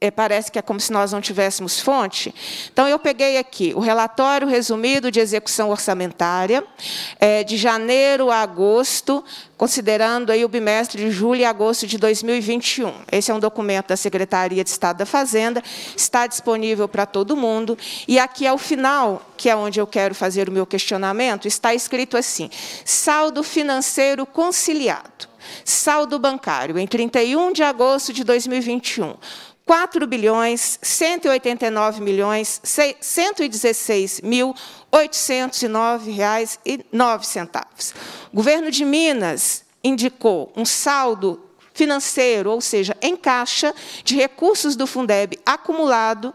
é, parece que é como se nós não tivéssemos fonte. Então, eu peguei aqui o relatório resumido de execução orçamentária é, de janeiro a agosto, considerando aí o bimestre de julho e agosto de 2021. Esse é um documento da Secretaria de Estado da Fazenda, está disponível para todo mundo. E aqui ao final, que é onde eu quero fazer o meu questionamento, está escrito assim: saldo financeiro conciliado. Saldo bancário em 31 de agosto de 2021, 4 bilhões 189 milhões 116 mil 809 reais e 9 centavos. O governo de Minas indicou um saldo financeiro, ou seja, em caixa, de recursos do Fundeb acumulado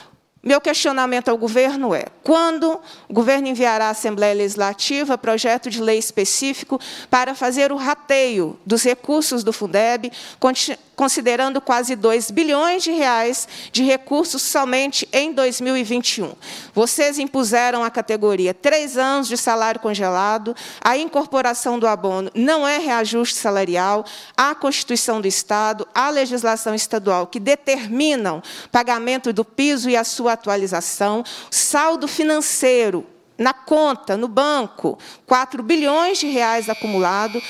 Meu questionamento ao governo é: quando o governo enviará à Assembleia Legislativa projeto de lei específico para fazer o rateio dos recursos do Fundeb, considerando quase 2 bilhões de reais de recursos somente em 2021. Vocês impuseram a categoria três anos de salário congelado, a incorporação do abono não é reajuste salarial, a Constituição do Estado, a legislação estadual que determinam pagamento do piso e a sua atualização, saldo financeiro na conta, no banco, 4 bilhões de reais acumulado.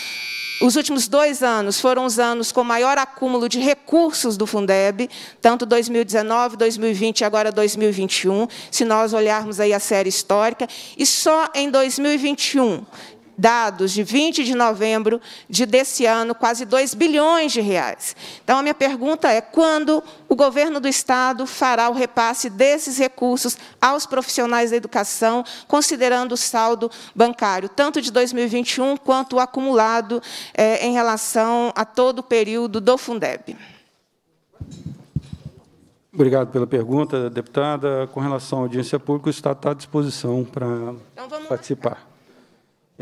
Os últimos dois anos foram os anos com maior acúmulo de recursos do Fundeb, tanto 2019, 2020 e agora 2021, se nós olharmos aí a série histórica. E só em 2021, dados de 20 de novembro de desse ano, quase 2 bilhões de reais. Então, a minha pergunta é: quando o governo do Estado fará o repasse desses recursos aos profissionais da educação, considerando o saldo bancário, tanto de 2021 quanto o acumulado eh, em relação a todo o período do Fundeb? Obrigado pela pergunta, deputada. Com relação à audiência pública, o Estado está à disposição para então, participar.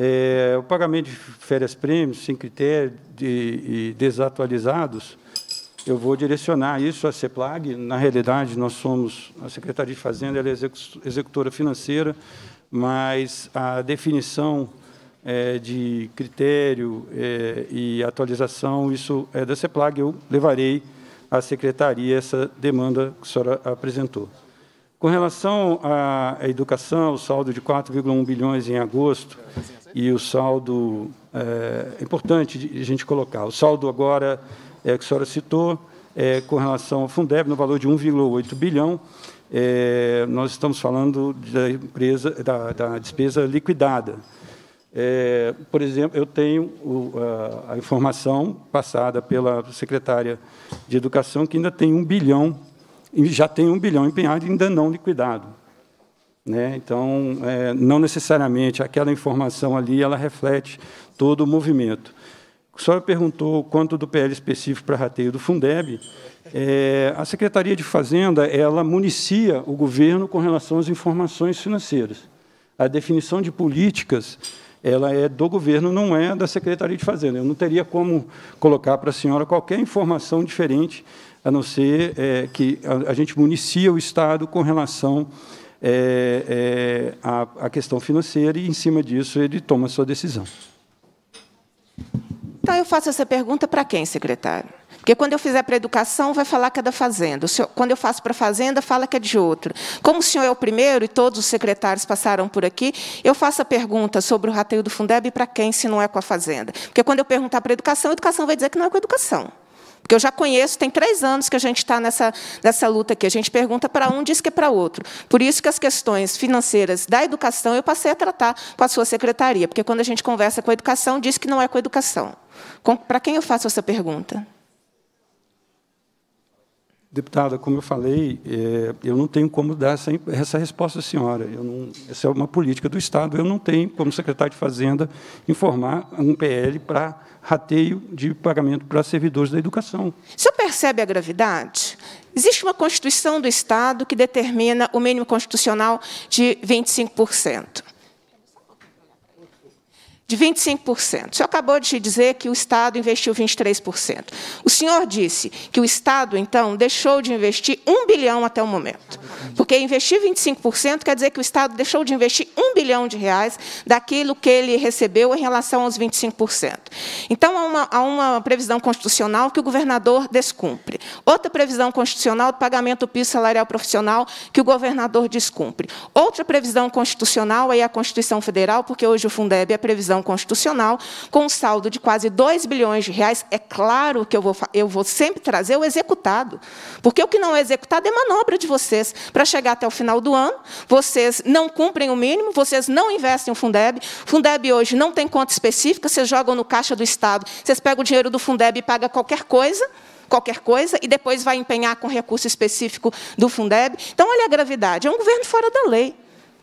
É, o pagamento de férias-prêmios sem critério de, e desatualizados, eu vou direcionar isso à CEPLAG. Na realidade, nós somos, a Secretaria de Fazenda ela é executora financeira, mas a definição é, de critério é, e atualização, isso é da CEPLAG, eu levarei à Secretaria essa demanda que a senhora apresentou. Com relação à educação, o saldo de 4,1 bilhões em agosto, e o saldo é, é importante a gente colocar. O saldo agora é, que a senhora citou é, com relação ao Fundeb no valor de 1,8 bilhão. É, nós estamos falando da empresa da, da despesa liquidada. É, por exemplo, eu tenho o, a, a, informação passada pela secretária de Educação que ainda tem um bilhão, já tem um bilhão empenhado e ainda não liquidado. Né? Então, é, não necessariamente aquela informação ali ela reflete todo o movimento. O senhor perguntou quanto do PL específico para rateio do Fundeb. É, a Secretaria de Fazenda ela municia o governo com relação às informações financeiras. A definição de políticas ela é do governo, não é da Secretaria de Fazenda. Eu não teria como colocar para a senhora qualquer informação diferente, a não ser é, que a, a gente municia o Estado com relação é, é, a, a, questão financeira e, em cima disso, ele toma a sua decisão. Então, eu faço essa pergunta para quem, secretário? Porque quando eu fizer para a educação, vai falar que é da fazenda. Senhor, quando eu faço para a fazenda, fala que é de outro. Como o senhor é o primeiro e todos os secretários passaram por aqui, eu faço a pergunta sobre o rateio do Fundeb para quem, se não é com a fazenda. Porque quando eu perguntar para a educação, a educação vai dizer que não é com a educação. Porque eu já conheço, tem três anos que a gente está nessa, nessa luta aqui. A gente pergunta para um, diz que é para outro. Por isso que as questões financeiras da educação eu passei a tratar com a sua secretaria, porque quando a gente conversa com a educação, diz que não é com a educação. Para quem eu faço essa pergunta? Deputada, como eu falei, é, eu não tenho como dar essa, essa resposta à senhora. Não, essa é uma política do Estado. Eu não tenho, como secretário de Fazenda, informar um PL para rateio de pagamento para servidores da educação. O senhor percebe a gravidade? Existe uma Constituição do Estado que determina o mínimo constitucional de 25% de 25%. O senhor acabou de dizer que o Estado investiu 23%. O senhor disse que o Estado, então, deixou de investir 1 bilhão até o momento. Porque investir 25% quer dizer que o Estado deixou de investir 1 bilhão de reais daquilo que ele recebeu em relação aos 25%. Então, há uma, há uma previsão constitucional que o governador descumpre. Outra previsão constitucional do pagamento do piso salarial profissional que o governador descumpre. Outra previsão constitucional é a Constituição Federal, porque hoje o Fundeb é a previsão revisão constitucional, com um saldo de quase 2 bilhões de reais. É claro que eu vou, eu vou sempre trazer o executado, porque o que não é executado é manobra de vocês. Para chegar até o final do ano, vocês não cumprem o mínimo, vocês não investem o Fundeb. Fundeb hoje não tem conta específica, vocês jogam no caixa do Estado, vocês pegam o dinheiro do Fundeb e pagam qualquer coisa qualquer coisa e depois vai empenhar com recurso específico do Fundeb. Então, olha a gravidade. É um governo fora da lei.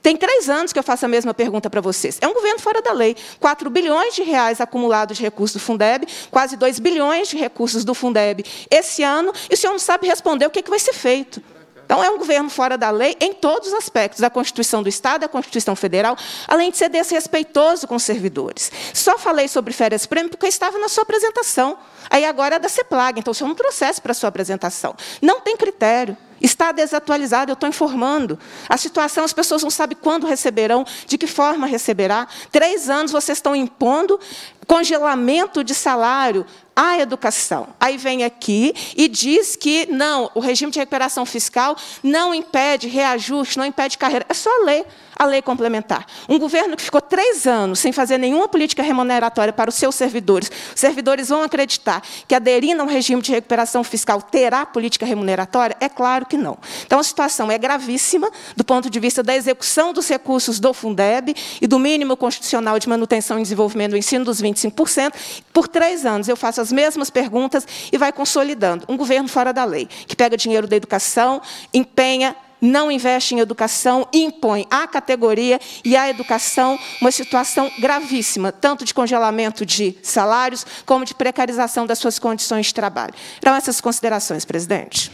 Tem três anos que eu faço a mesma pergunta para vocês. É um governo fora da lei. 4 bilhões de reais acumulados de recursos do Fundeb, quase 2 bilhões de recursos do Fundeb esse ano, e o senhor não sabe responder o que, é que vai ser feito. Então, é um governo fora da lei em todos os aspectos, da Constituição do Estado, da Constituição Federal, além de ser desrespeitoso com os servidores. Só falei sobre férias-prêmio porque estava na sua apresentação. Aí agora é da CEPLAG, então se é não trouxesse para a sua apresentação. Não tem critério. Está desatualizado, eu estou informando. A situação, as pessoas não sabem quando receberão, de que forma receberá. Três anos vocês estão impondo congelamento de salário à educação. Aí vem aqui e diz que não, o regime de recuperação fiscal não impede reajuste, não impede carreira. É só ler a lei complementar. Um governo que ficou três anos sem fazer nenhuma política remuneratória para os seus servidores. Os servidores vão acreditar que aderindo a um regime de recuperação fiscal terá política remuneratória? É claro que não. Então, a situação é gravíssima do ponto de vista da execução dos recursos do Fundeb e do mínimo constitucional de manutenção e desenvolvimento do ensino dos 25%. Por três anos, eu faço as mesmas perguntas e vai consolidando. Um governo fora da lei, que pega dinheiro da educação, empenha não investe em educação, impõe à categoria e à educação uma situação gravíssima, tanto de congelamento de salários, como de precarização das suas condições de trabalho. Então, essas considerações, presidente.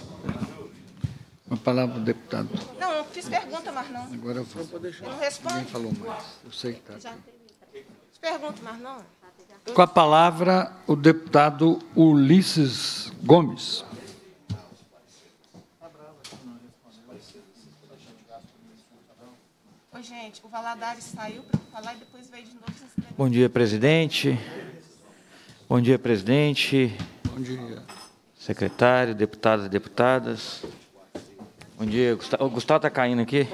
A palavra o deputado. Não, não fiz pergunta, mas não. Agora eu vou. Eu não responde? Ninguém falou mais. Eu sei que está. Pergunta, mas não. Com a palavra, o deputado Ulisses Gomes. Valadares saiu para falar e depois veio de novo. Bom dia, presidente. Bom dia, presidente. Bom dia. Secretário, deputados e deputadas. Bom dia. Gustavo, o Gustavo está caindo aqui?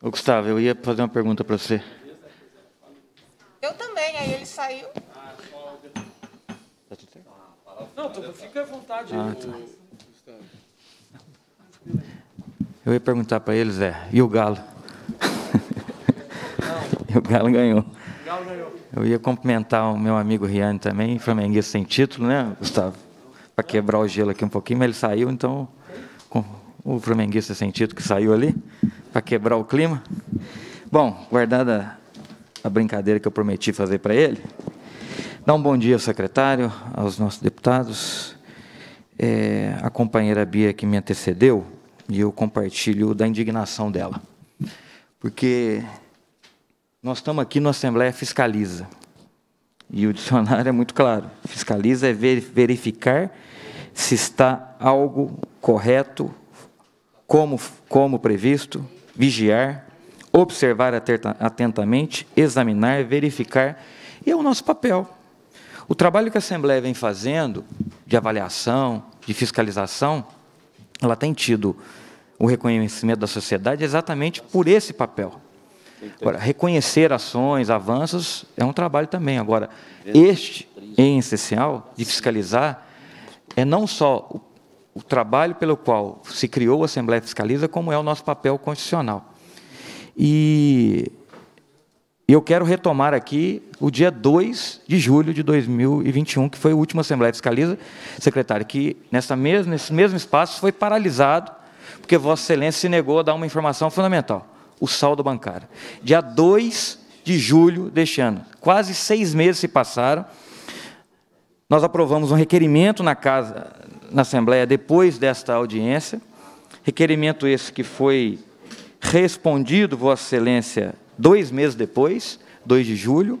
O Gustavo, eu ia fazer uma pergunta para você. Eu também, aí ele saiu. Tá Não, tudo fica à vontade. Ah, tá. Eu ia perguntar para eles, é, e o Galo? e (laughs) o Galo ganhou. Galo ganhou. Eu ia cumprimentar o meu amigo Riane também, flamenguista sem título, né, Gustavo? Para quebrar o gelo aqui um pouquinho, mas ele saiu, então. Com o flamenguista sem título que saiu ali, para quebrar o clima. Bom, guardada a brincadeira que eu prometi fazer para ele, dá um bom dia ao secretário, aos nossos deputados, é, a companheira Bia que me antecedeu, e eu compartilho da indignação dela porque nós estamos aqui na Assembleia Fiscaliza. E o dicionário é muito claro: fiscaliza é verificar se está algo correto, como, como previsto, vigiar, observar atentamente, examinar, verificar. E é o nosso papel. O trabalho que a Assembleia vem fazendo de avaliação, de fiscalização, ela tem tido o reconhecimento da sociedade exatamente por esse papel. Agora, reconhecer ações, avanços, é um trabalho também. Agora, este, em essencial, de fiscalizar, é não só o, o trabalho pelo qual se criou a Assembleia Fiscaliza, como é o nosso papel constitucional. E eu quero retomar aqui o dia 2 de julho de 2021, que foi a última Assembleia Fiscaliza, secretário, que nessa mesma, nesse mesmo espaço foi paralisado porque Vossa Excelência se negou a dar uma informação fundamental: o saldo bancário. Dia 2 de julho deste ano, quase seis meses se passaram, nós aprovamos um requerimento na casa, na Assembleia, depois desta audiência, requerimento esse que foi respondido, Vossa Excelência, dois meses depois, 2 de julho,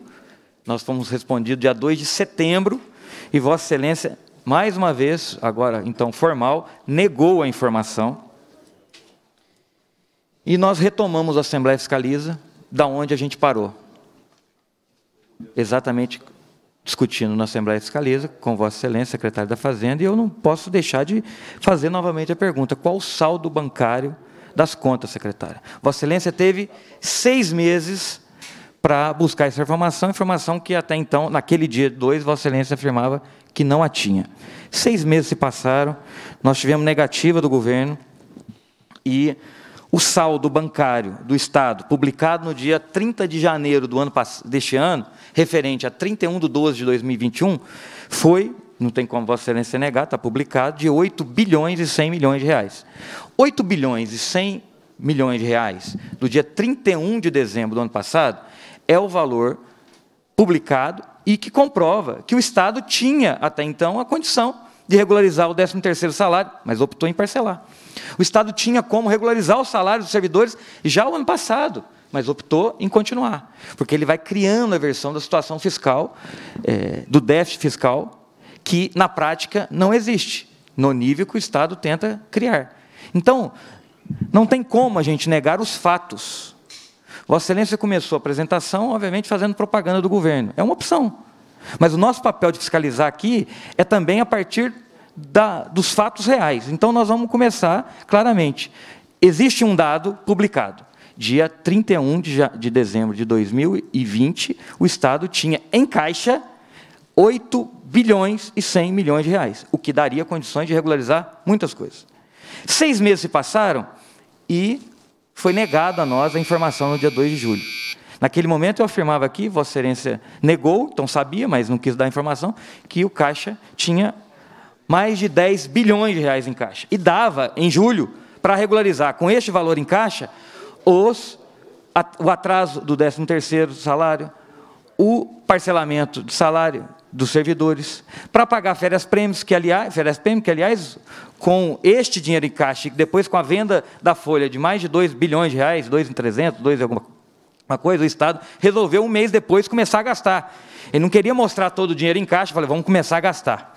nós fomos respondidos dia 2 de setembro, e Vossa Excelência, mais uma vez, agora então formal, negou a informação e nós retomamos a Assembleia Fiscaliza, da onde a gente parou. Exatamente discutindo na Assembleia Fiscaliza, com Vossa Excelência, secretário da Fazenda, e eu não posso deixar de fazer novamente a pergunta: qual o saldo bancário das contas, secretária? Vossa Excelência teve seis meses para buscar essa informação, informação que até então, naquele dia 2, Vossa Excelência afirmava que não a tinha. Seis meses se passaram, nós tivemos negativa do governo e o saldo bancário do Estado, publicado no dia 30 de janeiro do ano deste ano, referente a 31 de 12 de 2021, foi, não tem como Vossa Excelência negar, está publicado, de 8 bilhões e 100 milhões de reais. 8 bilhões e 100 milhões de reais do dia 31 de dezembro do ano passado é o valor publicado e que comprova que o Estado tinha, até então, a condição de regularizar o 13º salário, mas optou em parcelar. O Estado tinha como regularizar o salário dos servidores já o ano passado, mas optou em continuar, porque ele vai criando a versão da situação fiscal, é, do déficit fiscal, que na prática não existe, no nível que o Estado tenta criar. Então, não tem como a gente negar os fatos. Vossa Excelência começou a apresentação, obviamente, fazendo propaganda do governo. É uma opção. Mas o nosso papel de fiscalizar aqui é também a partir da, dos fatos reais. Então, nós vamos começar claramente. Existe um dado publicado. Dia 31 de, de dezembro de 2020, o Estado tinha em caixa 8 bilhões e 100 milhões de reais, o que daria condições de regularizar muitas coisas. Seis meses se passaram e foi negada a nós a informação no dia 2 de julho. Naquele momento eu afirmava aqui, Vossa Excelência negou, então sabia, mas não quis dar informação, que o caixa tinha mais de 10 bilhões de reais em caixa. E dava, em julho, para regularizar com este valor em caixa, os, o atraso do 13º salário, o parcelamento de salário dos servidores, para pagar férias prêmios, que aliás, férias prêmio, que aliás, com este dinheiro em caixa, e depois com a venda da folha de mais de 2 bilhões de reais, 2 em 300, 2 em alguma uma coisa, o Estado resolveu um mês depois começar a gastar. Ele não queria mostrar todo o dinheiro em caixa, falei, vamos começar a gastar.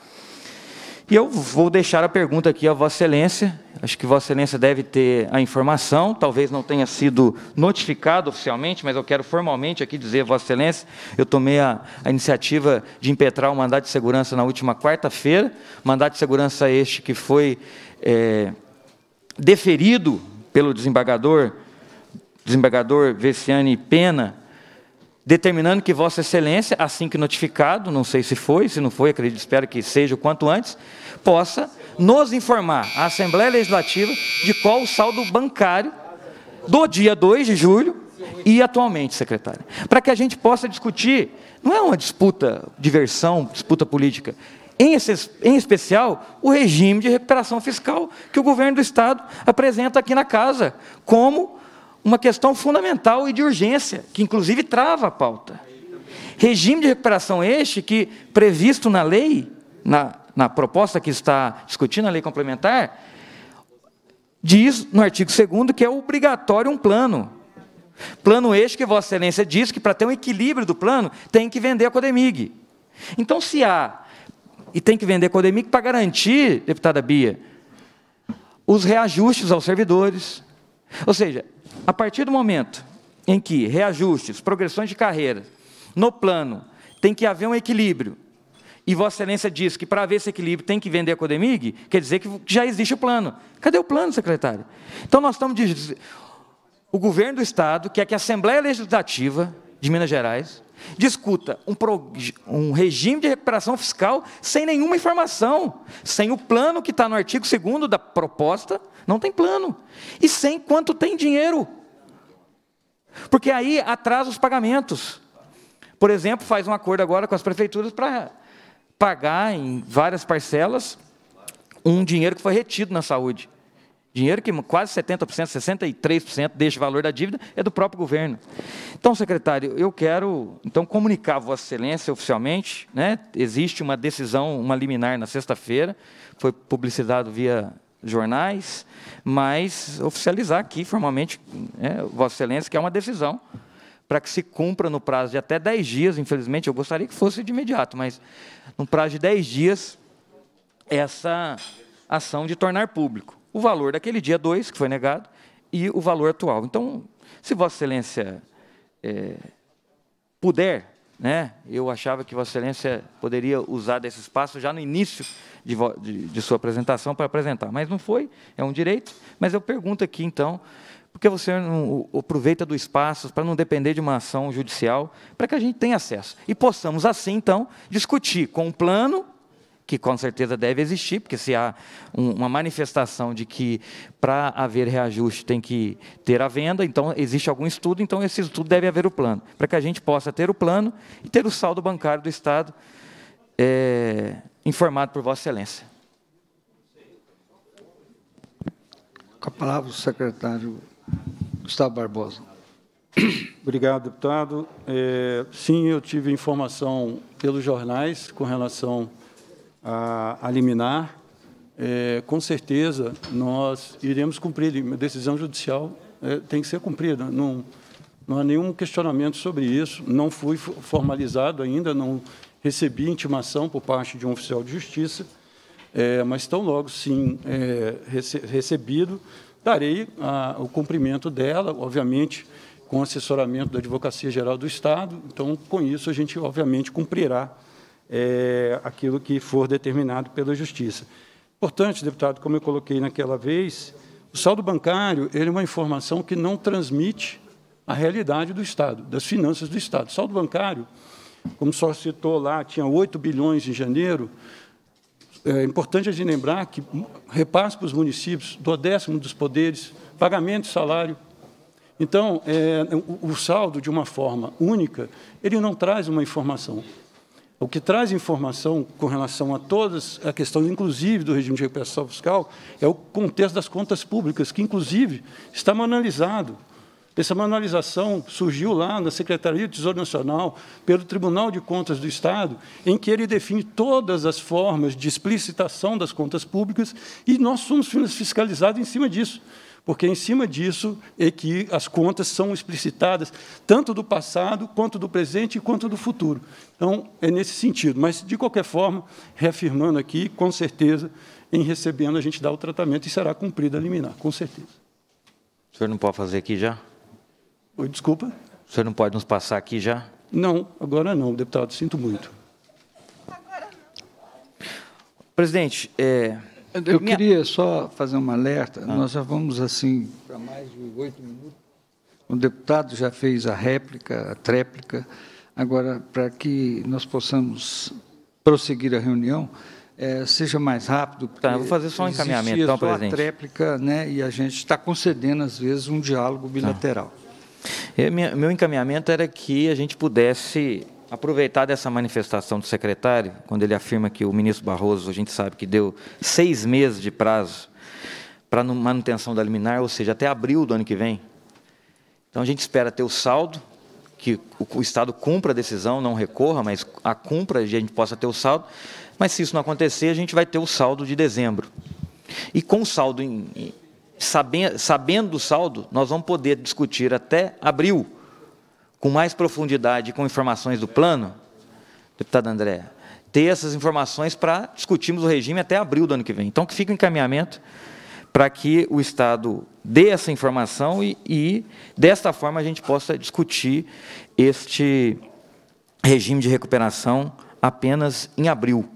E eu vou deixar a pergunta aqui a Vossa Excelência. Acho que Vossa Excelência deve ter a informação, talvez não tenha sido notificado oficialmente, mas eu quero formalmente aqui dizer, Vossa Excelência, eu tomei a, a iniciativa de impetrar o mandato de segurança na última quarta-feira, mandato de segurança este que foi é, deferido pelo desembargador desembargador Veciane Pena, determinando que Vossa Excelência, assim que notificado, não sei se foi, se não foi, acredito, espero que seja o quanto antes, possa nos informar, a Assembleia Legislativa, de qual o saldo bancário do dia 2 de julho e atualmente, secretário, Para que a gente possa discutir, não é uma disputa, diversão, disputa política, em, esse, em, especial o regime de recuperação fiscal que o governo do Estado apresenta aqui na Casa, como uma questão fundamental e de urgência, que inclusive trava a pauta. Regime de recuperação este que, previsto na lei, na, na proposta que está discutindo a lei complementar, diz no artigo 2 que é obrigatório um plano. Plano este que Vossa Excelência diz que para ter um equilíbrio do plano tem que vender a Codemig. Então, se há, e tem que vender a Codemig para garantir, deputada Bia, os reajustes aos servidores. Ou seja, a partir do momento em que reajustes, progressões de carreira, no plano, tem que haver um equilíbrio, e Vossa Excelência diz que para haver esse equilíbrio tem que vender a Codemig, quer dizer que já existe o plano. Cadê o plano, secretário? Então nós estamos dizendo. O governo do Estado quer que a Assembleia Legislativa de Minas Gerais discuta um, pro, um regime de recuperação fiscal sem nenhuma informação, sem o plano que está no artigo 2 da proposta, não tem plano, e sem quanto tem dinheiro. Porque aí atrasa os pagamentos. Por exemplo, faz um acordo agora com as prefeituras para pagar em várias parcelas um dinheiro que foi retido na saúde. Dinheiro que quase 70%, 63% deste valor da dívida é do próprio governo. Então, secretário, eu quero então comunicar a Vossa Excelência oficialmente, né? Existe uma decisão, uma liminar na sexta-feira, foi publicizado via jornais, mas oficializar aqui formalmente, é, Vossa Excelência, que é uma decisão para que se cumpra no prazo de até 10 dias, infelizmente, eu gostaria que fosse de imediato, mas no prazo de 10 dias, essa ação de tornar público o valor daquele dia 2, que foi negado, e o valor atual. Então, se Vossa Excelência é, puder, né? Eu achava que Vossa Excelência poderia usar desse espaço já no início de, de, de, sua apresentação para apresentar, mas não foi, é um direito. Mas eu pergunto aqui, então, por que você não aproveita do espaço para não depender de uma ação judicial, para que a gente tenha acesso e possamos, assim, então, discutir com o um plano que com certeza deve existir, porque se há um, uma manifestação de que para haver reajuste tem que ter a venda, então existe algum estudo, então esse estudo deve haver o plano, para que a gente possa ter o plano e ter o saldo bancário do Estado é, informado por Vossa Excelência. Com a palavra o secretário Gustavo Barbosa. Obrigado, deputado. É, sim, eu tive informação pelos jornais com relação a, a liminar, é, com certeza nós iremos cumprir. A decisão judicial é, tem que ser cumprida. Não, não há nenhum questionamento sobre isso. Não fui formalizado ainda, não recebi intimação por parte de um oficial de justiça, é, mas tão logo, sim, é, rece recebido, darei a, o cumprimento dela, obviamente, com assessoramento da Advocacia Geral do Estado. Então, com isso, a gente, obviamente, cumprirá é, aquilo que for determinado pela Justiça. Importante, deputado, como eu coloquei naquela vez, o saldo bancário ele é uma informação que não transmite a realidade do Estado, das finanças do Estado. O saldo bancário, como só citou lá, tinha 8 bilhões em janeiro, é importante a gente lembrar que repasse para os municípios, do décimo dos poderes, pagamento de salário. Então, é, o, o saldo, de uma forma única, ele não traz uma informação o que traz informação com relação a todas, a questão, inclusive, do regime de recuperação fiscal, é o contexto das contas públicas, que, inclusive, está manualizado. Essa manualização surgiu lá na Secretaria do Tesouro Nacional, pelo Tribunal de Contas do Estado, em que ele define todas as formas de explicitação das contas públicas, e nós somos fiscalizados em cima disso porque em cima disso é que as contas são explicitadas, tanto do passado, quanto do presente, quanto do futuro. Então, é nesse sentido. Mas, de qualquer forma, reafirmando aqui, com certeza, em recebendo, a gente dá o tratamento e será cumprida a liminar, com certeza. O senhor não pode fazer aqui já? Oi, desculpa? O senhor não pode nos passar aqui já? Não, agora não, deputado, sinto muito. Presidente, é, eu minha... queria só fazer um alerta. Ah. Nós já vamos assim para mais de oito minutos. O deputado já fez a réplica, a tréplica. Agora, para que nós possamos prosseguir a reunião, é, seja mais rápido. Tá, vou fazer só um encaminhamento, então, presidente. A tréplica, né, e a gente está concedendo, às vezes, um diálogo tá. bilateral. Ah. minha, meu encaminhamento era que a gente pudesse aproveitar dessa manifestação do secretário, quando ele afirma que o ministro Barroso, a gente sabe que deu seis meses de prazo para manutenção da liminar, ou seja, até abril do ano que vem. Então, a gente espera ter o saldo, que o Estado cumpra a decisão, não recorra, mas a cumpra, a gente possa ter o saldo. Mas, se isso não acontecer, a gente vai ter o saldo de dezembro. E com o saldo, sabendo, sabendo do saldo, nós vamos poder discutir até abril com mais profundidade, com informações do plano, deputado André, ter essas informações para discutirmos o regime até abril do ano que vem. Então, que fique o um encaminhamento para que o Estado dê essa informação e, e, desta forma, a gente possa discutir este regime de recuperação apenas em abril.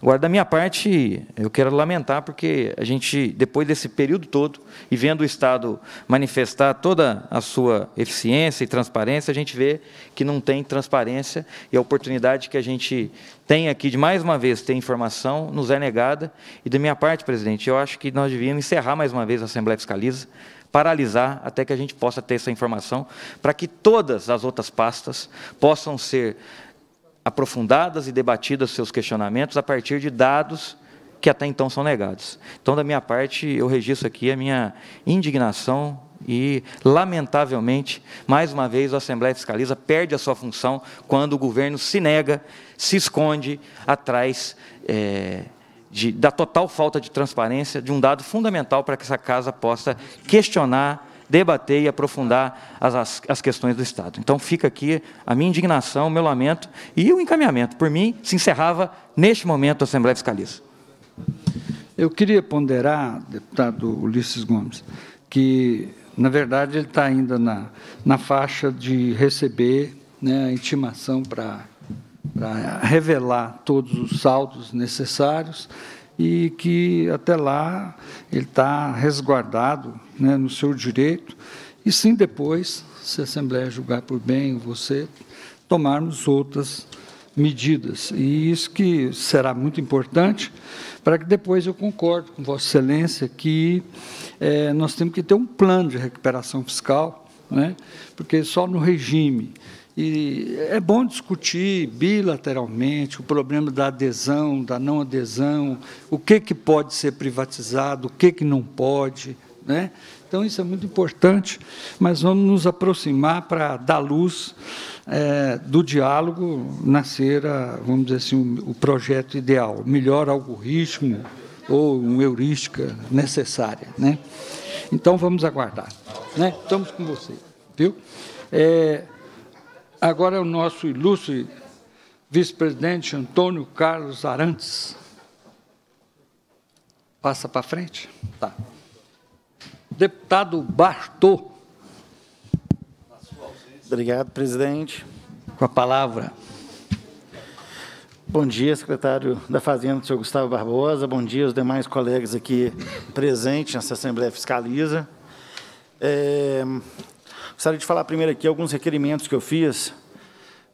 Agora, da minha parte, eu quero lamentar, porque a gente, depois desse período todo, e vendo o Estado manifestar toda a sua eficiência e transparência, a gente vê que não tem transparência e a oportunidade que a gente tem aqui de mais uma vez ter informação nos é negada. E da minha parte, presidente, eu acho que nós devíamos encerrar mais uma vez a Assembleia Fiscaliza, paralisar até que a gente possa ter essa informação, para que todas as outras pastas possam ser aprofundadas e debatidas seus questionamentos a partir de dados que até então são negados. Então, da minha parte, eu registro aqui a minha indignação e, lamentavelmente, mais uma vez, a Assembleia Fiscaliza perde a sua função quando o governo se nega, se esconde atrás é, de, da total falta de transparência de um dado fundamental para que essa casa possa questionar debater e aprofundar as, as, as questões do Estado. Então fica aqui a minha indignação, o meu lamento e o encaminhamento. Por mim, se encerrava neste momento a Assembleia Fiscalista. Eu queria ponderar, deputado Ulisses Gomes, que, na verdade, ele está ainda na, na faixa de receber né, a intimação para revelar todos os saldos necessários e que até lá ele está resguardado né, no seu direito, e sim depois, se a Assembleia julgar por bem você, tomarmos outras medidas. E isso que será muito importante, para que depois eu concordo com Vossa Excelência que é, nós temos que ter um plano de recuperação fiscal, né, porque só no regime e é bom discutir bilateralmente o problema da adesão, da não adesão, o que, que pode ser privatizado, o que, que não pode. Né? Então, isso é muito importante, mas vamos nos aproximar para dar luz é, do diálogo nascer, a, vamos dizer assim, o, o projeto ideal, o melhor algoritmo ou uma heurística necessária. Né? Então, vamos aguardar. Né? Estamos com você. Viu? É, Agora é o nosso ilustre vice-presidente Antônio Carlos Arantes. Passa para frente. Tá. Deputado Bartô. Obrigado, presidente. Com a palavra. Bom dia, secretário da Fazenda, senhor Gustavo Barbosa. Bom dia aos demais colegas aqui presentes nessa Assembleia Fiscaliza. É, Gostaria de falar primeiro aqui alguns requerimentos que eu fiz,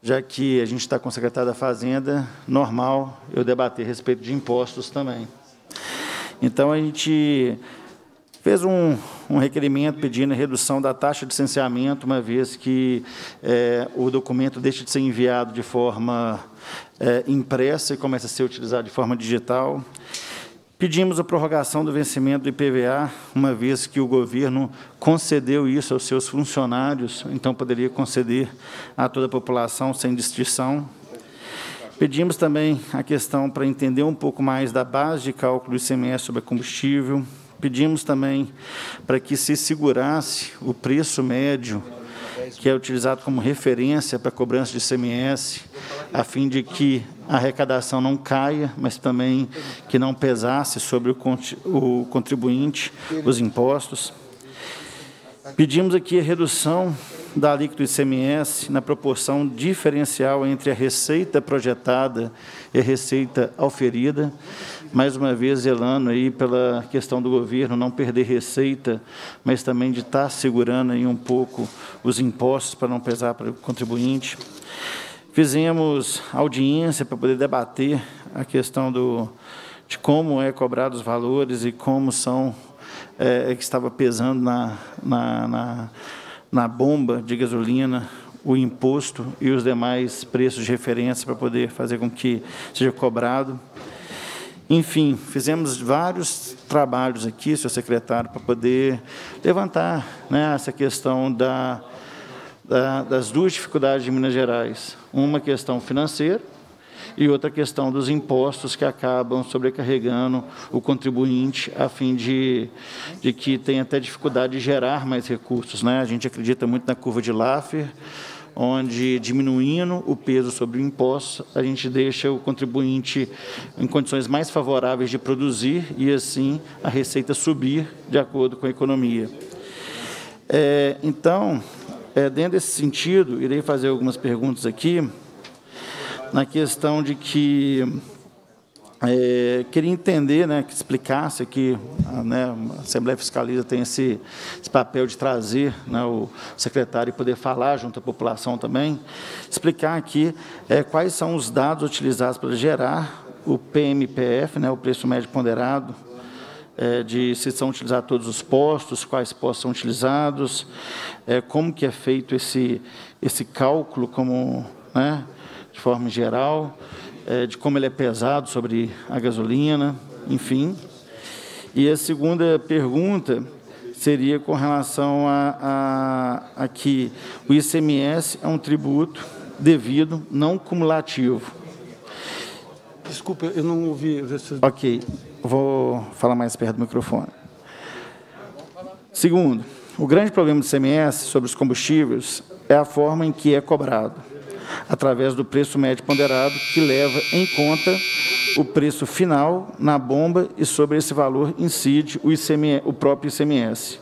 já que a gente está com o secretário da Fazenda, normal eu debater a respeito de impostos também. Então, a gente fez um, um requerimento pedindo a redução da taxa de licenciamento, uma vez que é, o documento deixa de ser enviado de forma é, impressa e começa a ser utilizado de forma digital. Pedimos a prorrogação do vencimento do IPVA, uma vez que o governo concedeu isso aos seus funcionários, então poderia conceder a toda a população sem distinção. Pedimos também a questão para entender um pouco mais da base de cálculo do ICMS sobre combustível. Pedimos também para que se segurasse o preço médio que é utilizado como referência para cobrança de CMS, a fim de que a arrecadação não caia, mas também que não pesasse sobre o contribuinte os impostos. Pedimos aqui a redução da alíquota do ICMS na proporção diferencial entre a receita projetada e a receita auferida, mais uma vez zelando aí pela questão do governo não perder receita, mas também de estar tá segurando aí um pouco os impostos para não pesar para o contribuinte. Fizemos audiência para poder debater a questão do, de como é cobrado os valores e como são é, é que estava pesando na, na, na, na bomba de gasolina o imposto e os demais preços de referência para poder fazer com que seja cobrado. Enfim, fizemos vários trabalhos aqui, senhor secretário, para poder levantar né, essa questão da, da, das duas dificuldades de Minas Gerais. Uma questão financeira e outra questão dos impostos que acabam sobrecarregando o contribuinte a fim de, de que tenha até dificuldade de gerar mais recursos. Né? A gente acredita muito na curva de Laffer, onde diminuindo o peso sobre o imposto, a gente deixa o contribuinte em condições mais favoráveis de produzir e assim a receita subir de acordo com a economia. É, então, é, dentro desse sentido, irei fazer algumas perguntas aqui na questão de que é, queria entender, né, que explicasse que a, ah, né, a Assembleia Fiscaliza tem esse, esse papel de trazer né, o secretário e poder falar junto à população também, explicar aqui é, quais são os dados utilizados para gerar o PMPF, né, o preço médio ponderado, é, de se são utilizados todos os postos, quais postos são utilizados, é, como que é feito esse, esse cálculo como, né, de forma geral é, de como ele é pesado sobre a gasolina, enfim. E a segunda pergunta seria com relação a, a, a que o ICMS é um tributo devido, não cumulativo. Desculpa, eu não ouvi. Ok, vou falar mais perto do microfone. Segundo, o grande problema do ICMS sobre os combustíveis é a forma em que é cobrado através do preço médio ponderado, que leva em conta o preço final na bomba e sobre esse valor incide o, ICMS, o próprio ICMS.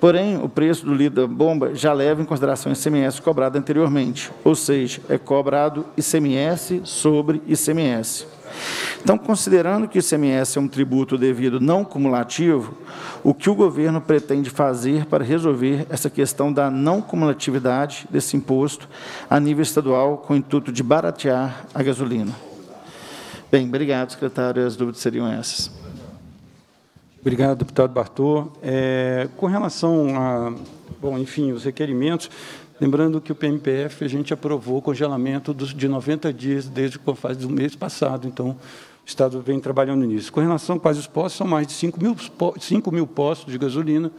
Porém, o preço do litro da bomba já leva em consideração o ICMS cobrado anteriormente, ou seja, é cobrado ICMS sobre ICMS. Então, considerando que o ICMS é um tributo devido não cumulativo, o que o governo pretende fazer para resolver essa questão da não cumulatividade desse imposto a nível estadual com o intuito de baratear a gasolina? Bem, obrigado, secretário. As dúvidas seriam essas. Obrigado, deputado Bartô. É, com relação a, bom, enfim, os requerimentos, Lembrando que o PMPF, a gente aprovou o congelamento dos, de 90 dias desde o faz do mês passado, então o Estado vem trabalhando nisso. Com relação a quais os postos, são mais de 5 mil, 5 mil postos de gasolina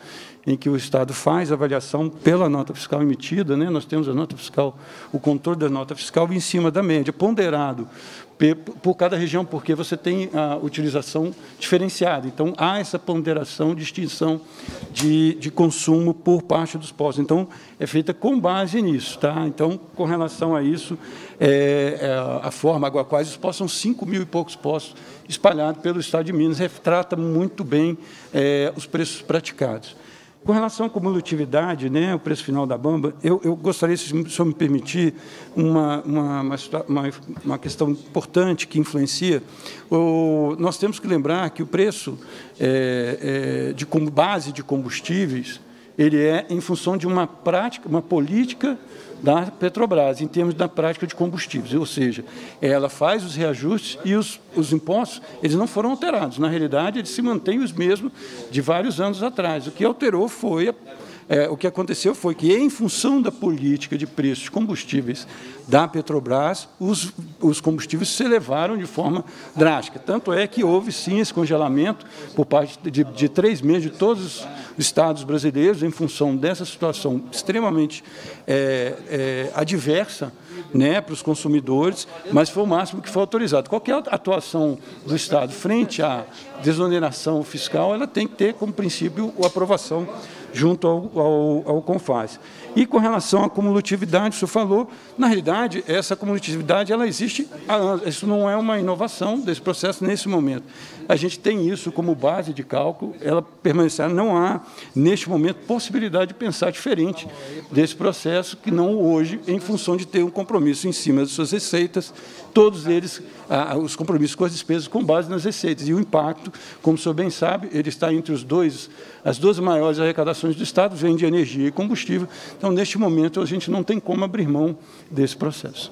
em que o Estado faz avaliação pela nota fiscal emitida, né? nós temos a nota fiscal, o contorno da nota fiscal em cima da média, ponderado por cada região, porque você tem a utilização diferenciada. Então, há essa ponderação, distinção de, de consumo por parte dos postos. Então, é feita com base nisso. Tá? Então, com relação a isso, é, é a forma quase os postos são 5 mil e poucos postos espalhados pelo Estado de Minas, retrata muito bem é, os preços praticados. Com relação à cumulatividade, né, o preço final da bamba, eu, eu gostaria, se o senhor me permitir, uma, uma, uma, uma questão importante que influencia. O, nós temos que lembrar que o preço é, é, de base de combustíveis ele é em função de uma prática, uma política da Petrobras, em termos da prática de combustíveis. Ou seja, ela faz os reajustes e os, os impostos eles não foram alterados. Na realidade, eles se mantêm os mesmos de vários anos atrás. O que alterou foi é, o que aconteceu foi que, em função da política de preços de combustíveis da Petrobras, os, os combustíveis se elevaram de forma drástica. Tanto é que houve, sim, esse congelamento por parte de, de três meses de todos os estados brasileiros, em função dessa situação extremamente é, é, adversa né, para os consumidores, mas foi o máximo que foi autorizado. Qualquer atuação do Estado frente à desoneração fiscal, ela tem que ter como princípio a aprovação junto ao, ao, ao CONFAS. E com relação à cumulatividade, o senhor falou, na realidade, essa cumulatividade ela existe, isso não é uma inovação desse processo nesse momento a gente tem isso como base de cálculo, ela permanecerá. Não há, neste momento, possibilidade de pensar diferente desse processo, que não hoje, em função de ter um compromisso em cima das suas receitas, todos eles, ah, os compromissos com as despesas com base nas receitas. E o impacto, como o senhor bem sabe, ele está entre os dois, as duas maiores arrecadações do Estado, vem de energia e combustível. Então, neste momento, a gente não tem como abrir mão desse processo.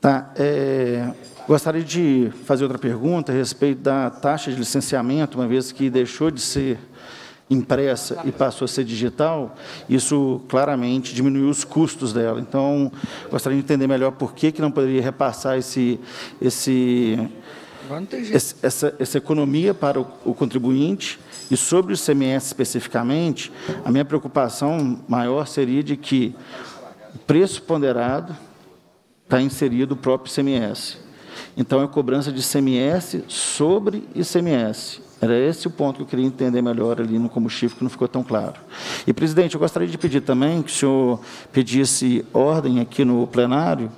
Tá. É... Gostaria de fazer outra pergunta a respeito da taxa de licenciamento, uma vez que deixou de ser impressa e passou a ser digital, isso claramente diminuiu os custos dela. Então, gostaria de entender melhor por que, que não poderia repassar esse, esse, esse essa, essa economia para o, o contribuinte. E sobre o CMS especificamente, a minha preocupação maior seria de que o preço ponderado está inserido o próprio CMS. Então é cobrança de ICMS sobre ICMS. Era esse o ponto que eu queria entender melhor ali no combustível, que não ficou tão claro. E, presidente, eu gostaria de pedir também que o senhor pedisse ordem aqui no plenário,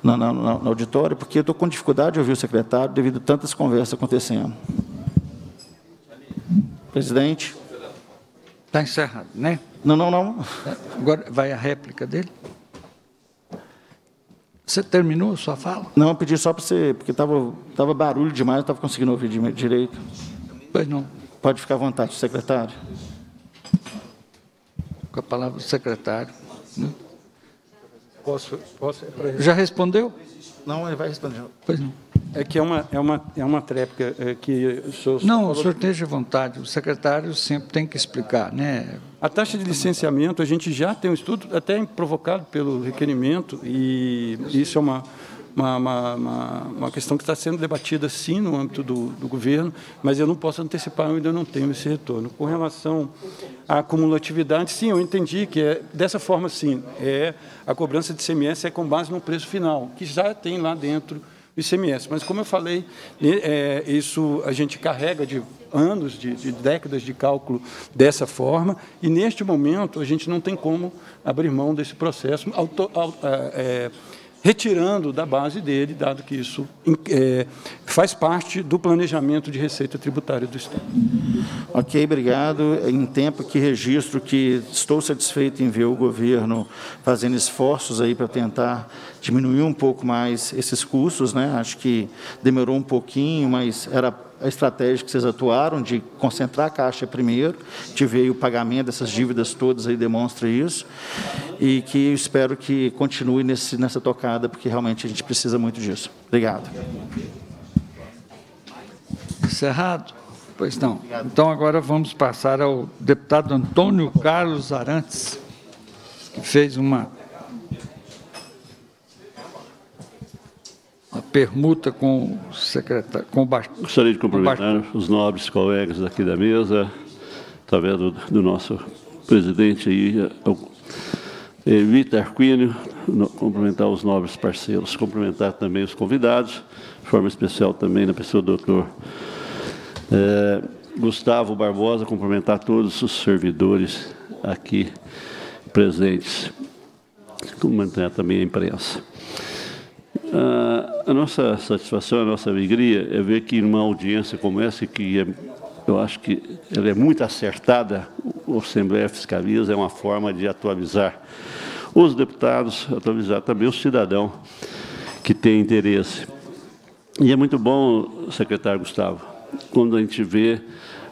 na, na, no auditório, porque eu estou com dificuldade de ouvir o secretário devido a tantas conversas acontecendo. Presidente. Está encerrado, né? Não, não, não. Agora vai a réplica dele. Você terminou a sua fala? Não, eu pedi só para você, porque estava tava barulho demais, não estava conseguindo ouvir direito. Pois não. Pode ficar à vontade, secretário. Com a palavra do secretário. Né? Posso, posso, Já respondeu? Não, ele vai responder. Pois não. É que é uma, é uma, é uma tréplica é que o senhor... Não, o senhor esteja à vontade. O secretário sempre tem que explicar. Né? A taxa de licenciamento, a gente já tem um estudo até provocado pelo requerimento, e isso é uma uma, uma, uma, uma questão que está sendo debatida, sim, no âmbito do, do governo, mas eu não posso antecipar, eu ainda não tenho esse retorno. Com relação à cumulatividade, sim, eu entendi que é dessa forma, sim, é, a cobrança de ICMS é com base no preço final, que já tem lá dentro o ICMS. Mas, como eu falei, é, isso a gente carrega de anos, de, de, décadas de cálculo dessa forma, e neste momento a gente não tem como abrir mão desse processo auto, auto, é, é retirando da base dele, dado que isso é, faz parte do planejamento de receita tributária do Estado. Ok, obrigado. Em tempo que registro que estou satisfeito em ver o governo fazendo esforços aí para tentar diminuir um pouco mais esses custos, né? Acho que demorou um pouquinho, mas era a estratégia que vocês atuaram de concentrar a caixa primeiro, de veio o pagamento dessas dívidas todas aí demonstra isso, e que espero que continue nesse, nessa tocada, porque realmente a gente precisa muito disso. Obrigado. Encerrado? Pois não. Então, agora vamos passar ao deputado Antônio Carlos Arantes, que fez uma, uma permuta com o secretário. Com o Gostaria de cumprimentar os nobres colegas daqui da mesa, através do, do nosso presidente aí, é, é, Vitor Arquínio, cumprimentar os nobres parceiros, cumprimentar também os convidados, de forma especial também na pessoa do doutor é, Gustavo Barbosa, cumprimentar todos os servidores aqui presentes, cumprimentar também a imprensa. Ah, a nossa satisfação, a nossa alegria é ver que numa audiência como essa, que é, eu acho que ela é muito acertada, o Assembleia Fiscaliza é uma forma de atualizar os deputados, atualizar também o cidadão que tem interesse. E é muito bom, secretário Gustavo, quando a gente vê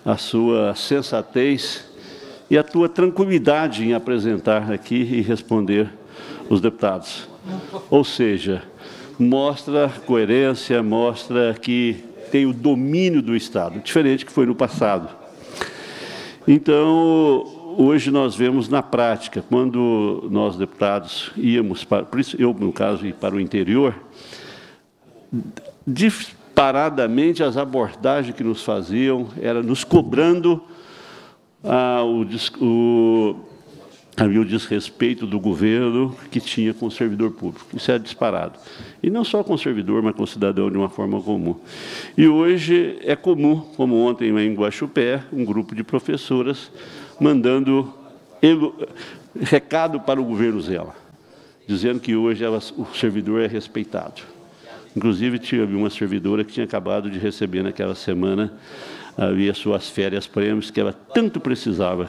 a sua sensatez e a tua tranquilidade em apresentar aqui e responder os deputados. Ou seja, mostra coerência, mostra que tem o domínio do Estado, diferente que foi no passado. Então, hoje nós vemos na prática, quando nós deputados íamos, para, eu no caso, ir para o interior, paradamente as abordagens que nos faziam, era nos cobrando ah, o, o, o desrespeito do governo que tinha com o servidor público. Isso era disparado. E não só com o servidor, mas com o cidadão de uma forma comum. E hoje é comum, como ontem em Guaxupé, um grupo de professoras mandando recado para o governo Zela, dizendo que hoje ela, o servidor é respeitado. Inclusive, tive uma servidora que tinha acabado de receber naquela semana havia suas férias prêmios que ela tanto precisava.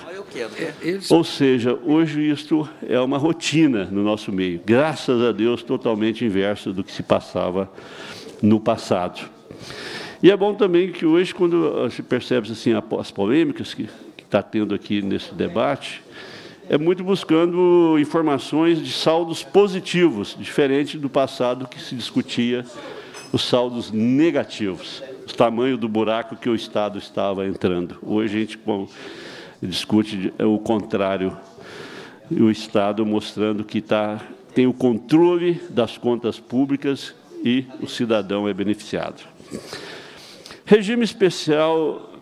É, Ou seja, hoje isto é uma rotina no nosso meio. Graças a Deus, totalmente inverso do que se passava no passado. E é bom também que hoje, quando se percebe assim, as polêmicas que está tendo aqui nesse debate, é muito buscando informações de saldos positivos, diferente do passado que se discutia os saldos negativos, o tamanho do buraco que o Estado estava entrando. Hoje a gente discute é o contrário, o Estado mostrando que tá, tem o controle das contas públicas e o cidadão é beneficiado. Regime especial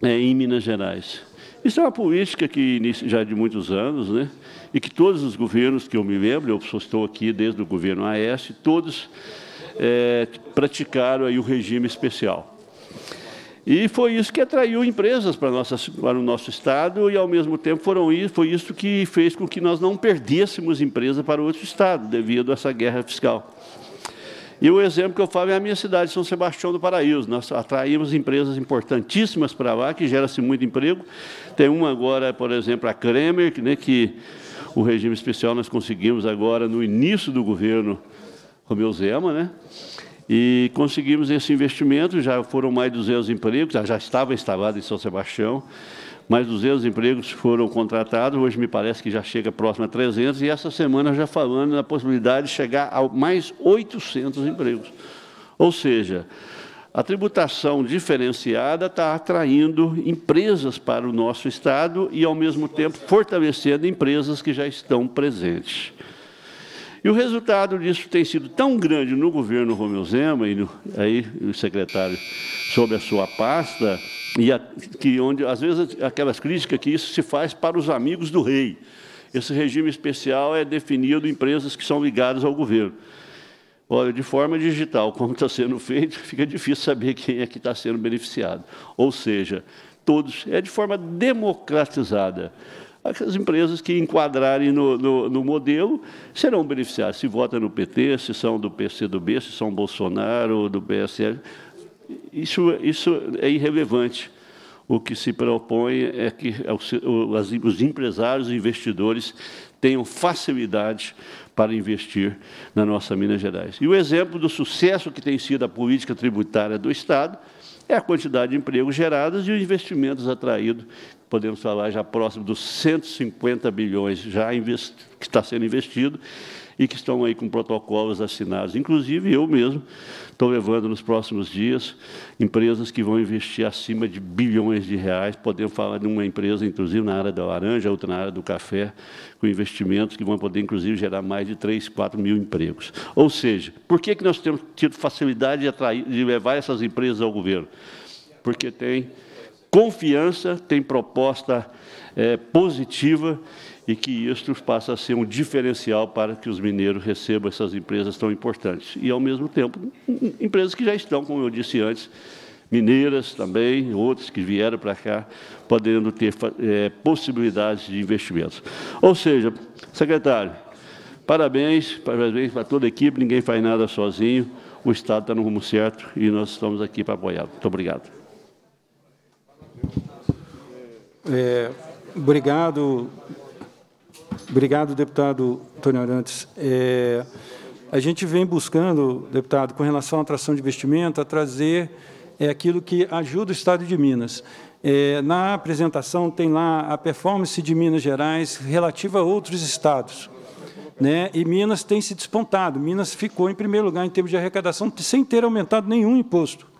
é, em Minas Gerais. Isso é uma política que inicia já de muitos anos, né? e que todos os governos que eu me lembro, eu só estou aqui desde o governo AES, todos é, praticaram aí o regime especial. E foi isso que atraiu empresas para, nossa, para o nosso Estado e, ao mesmo tempo, foram, foi isso que fez com que nós não perdêssemos empresa para outro Estado, devido a essa guerra fiscal. E o exemplo que eu falo é a minha cidade, São Sebastião do Paraíso. Nós atraímos empresas importantíssimas para lá, que gera-se muito emprego. Tem uma agora, por exemplo, a Kremer, né, que o regime especial nós conseguimos agora no início do governo Romeu Zema, né? E conseguimos esse investimento, já foram mais de 200 empregos, já estava instalado em São Sebastião. Mais 200 empregos foram contratados, hoje me parece que já chega próximo a 300, e essa semana já falando na possibilidade de chegar a mais 800 empregos. Ou seja, a tributação diferenciada está atraindo empresas para o nosso Estado e, ao mesmo tempo, fortalecendo empresas que já estão presentes. E o resultado disso tem sido tão grande no governo Romeu Zema, e no, aí o secretário, sobre a sua pasta, e a, que onde, às vezes, aquelas críticas que isso se faz para os amigos do rei. Esse regime especial é definido em empresas que são ligadas ao governo. Olha, de forma digital, como está sendo feito, (laughs) fica difícil saber quem é que está sendo beneficiado. Ou seja, todos, é de forma democratizada. As empresas que enquadrarem no, no, no modelo serão beneficiadas. Se vota no PT, se são do PCdoB, se são Bolsonaro, do PSL, isso, isso é irrelevante. O que se propõe é que os empresários e investidores tenham facilidade para investir na nossa Minas Gerais. E o exemplo do sucesso que tem sido a política tributária do Estado é a quantidade de empregos gerados e os investimentos atraídos, podemos falar já próximo dos 150 bilhões já que está sendo investido e que estão aí com protocolos assinados. Inclusive, eu mesmo estou levando nos próximos dias empresas que vão investir acima de bilhões de reais. Podemos falar de uma empresa, inclusive, na área da laranja, outra na área do café, com investimentos que vão poder, inclusive, gerar mais de 3, 4 mil empregos. Ou seja, por que, que nós temos tido facilidade de, atrair, de levar essas empresas ao governo? Porque tem confiança, tem proposta é, positiva e que isso passa a ser um diferencial para que os mineiros recebam essas empresas tão importantes. E, ao mesmo tempo, empresas que já estão, como eu disse antes, mineiras também, outras que vieram para cá, podendo ter é, possibilidades de investimentos. Ou seja, secretário, parabéns, parabéns para toda a equipe, ninguém faz nada sozinho, o Estado está no rumo certo e nós estamos aqui para apoiar. Muito obrigado. É, obrigado, obrigado, deputado Antônio Arantes. É, a gente vem buscando, deputado, com relação à atração de investimento, a trazer é, aquilo que ajuda o Estado de Minas. É, na apresentação tem lá a performance de Minas Gerais relativa a outros estados. Né? E Minas tem se despontado. Minas ficou em primeiro lugar em termos de arrecadação, sem ter aumentado nenhum imposto.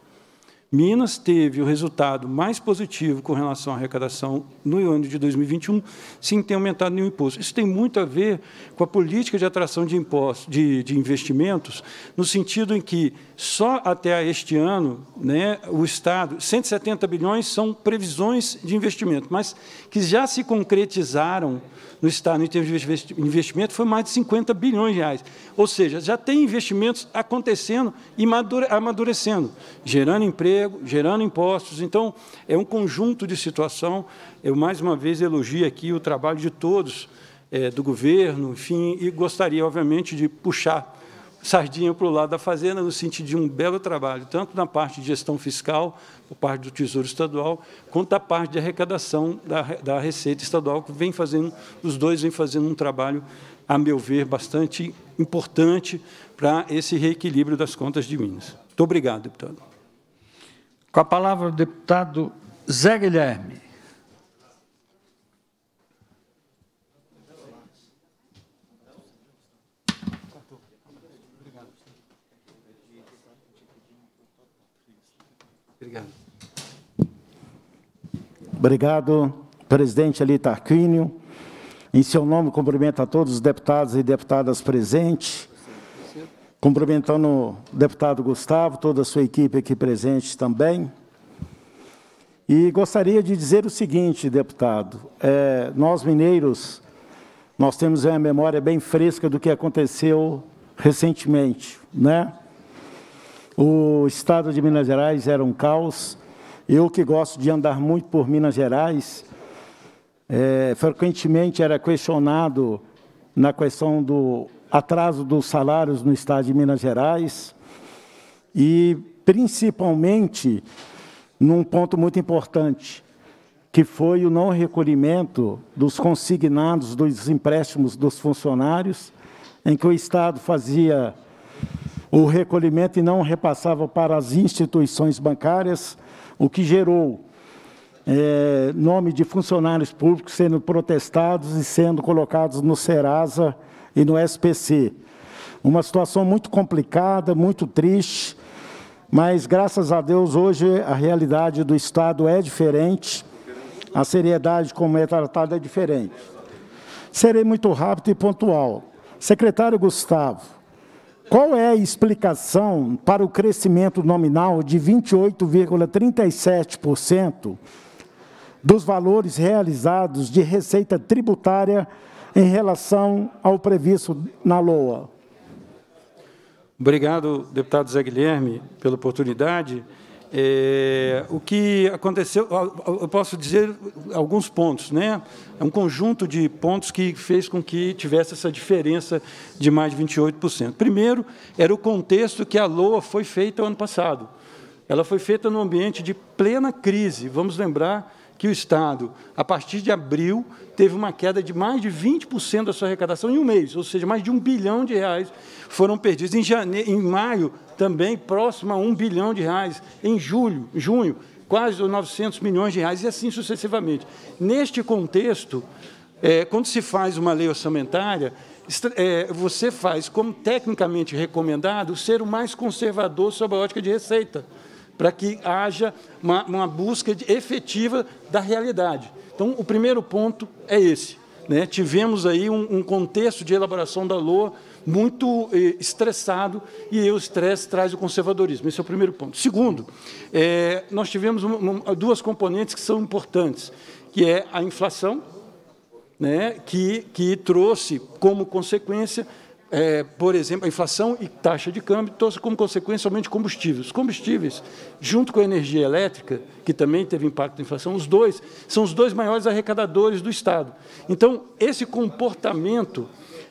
Minas teve o resultado mais positivo com relação à arrecadação no ano de 2021, sem ter aumentado nenhum imposto. Isso tem muito a ver com a política de atração de, impostos, de, de investimentos, no sentido em que só até este ano né, o Estado, 170 bilhões são previsões de investimento, mas que já se concretizaram no Estado em termos de investimento foi mais de 50 bilhões de reais. Ou seja, já tem investimentos acontecendo e amadurecendo, gerando emprego, emprego, gerando impostos. Então, é um conjunto de situação. Eu, mais uma vez, elogio aqui o trabalho de todos, é, do governo, enfim, e gostaria, obviamente, de puxar sardinha para o lado da Fazenda, no sentido de um belo trabalho, tanto na parte de gestão fiscal, por parte do Tesouro Estadual, quanto a parte de arrecadação da, da Receita Estadual, que vem fazendo, os dois vêm fazendo um trabalho, a meu ver, bastante importante para esse reequilíbrio das contas de Minas. Muito obrigado, deputado. Com a palavra o deputado Zé Guilherme. Obrigado. Obrigado, presidente Ali Tarquínio. Em seu nome, cumprimento a todos os deputados e deputadas presentes Cumprimentando o deputado Gustavo, toda a sua equipe aqui presente também. E gostaria de dizer o seguinte, deputado, é, nós mineiros, nós temos uma memória bem fresca do que aconteceu recentemente, né? O estado de Minas Gerais era um caos. Eu que gosto de andar muito por Minas Gerais, é, frequentemente era questionado na questão do atraso dos salários no estado de Minas Gerais e, principalmente, num ponto muito importante, que foi o não recolhimento dos consignados dos empréstimos dos funcionários, em que o Estado fazia o recolhimento e não repassava para as instituições bancárias, o que gerou é, nome de funcionários públicos sendo protestados e sendo colocados no Serasa e no SPC. Uma situação muito complicada, muito triste, mas graças a Deus hoje a realidade do Estado é diferente, a seriedade como é tratada é diferente. Serei muito rápido e pontual. Secretário Gustavo, qual é a explicação para o crescimento nominal de 28,37% dos valores realizados de receita tributária em relação ao previsto na LOA. Obrigado, deputado Zé Guilherme, pela oportunidade. É, o que aconteceu, eu posso dizer alguns pontos, né? É um conjunto de pontos que fez com que tivesse essa diferença de mais de 28%. Primeiro, era o contexto que a LOA foi feita ano passado. Ela foi feita no ambiente de plena crise. Vamos lembrar que o Estado, a partir de abril, teve uma queda de mais de 20% da sua arrecadação em um mês, ou seja, mais de um bilhão de reais foram perdidos. Em, janeiro, em maio, também próximo a um bilhão de reais. Em julho, junho, quase 900 milhões de reais, e assim sucessivamente. Neste contexto, é, quando se faz uma lei orçamentária, é, você faz, como tecnicamente recomendado, ser o mais conservador sob a ótica de receita para que haja uma, uma busca de, efetiva da realidade. Então, o primeiro ponto é esse. Né? Tivemos aí um, um, contexto de elaboração da LOA muito eh, estressado, e o estresse traz o conservadorismo. Esse é o primeiro ponto. Segundo, eh, nós tivemos duas componentes que são importantes, que é a inflação, né? que, que trouxe como consequência é, por exemplo, a inflação e taxa de câmbio trouxe como consequência aumento de combustíveis. Os combustíveis, junto com a energia elétrica, que também teve impacto na inflação, os dois são os dois maiores arrecadadores do Estado. Então, esse comportamento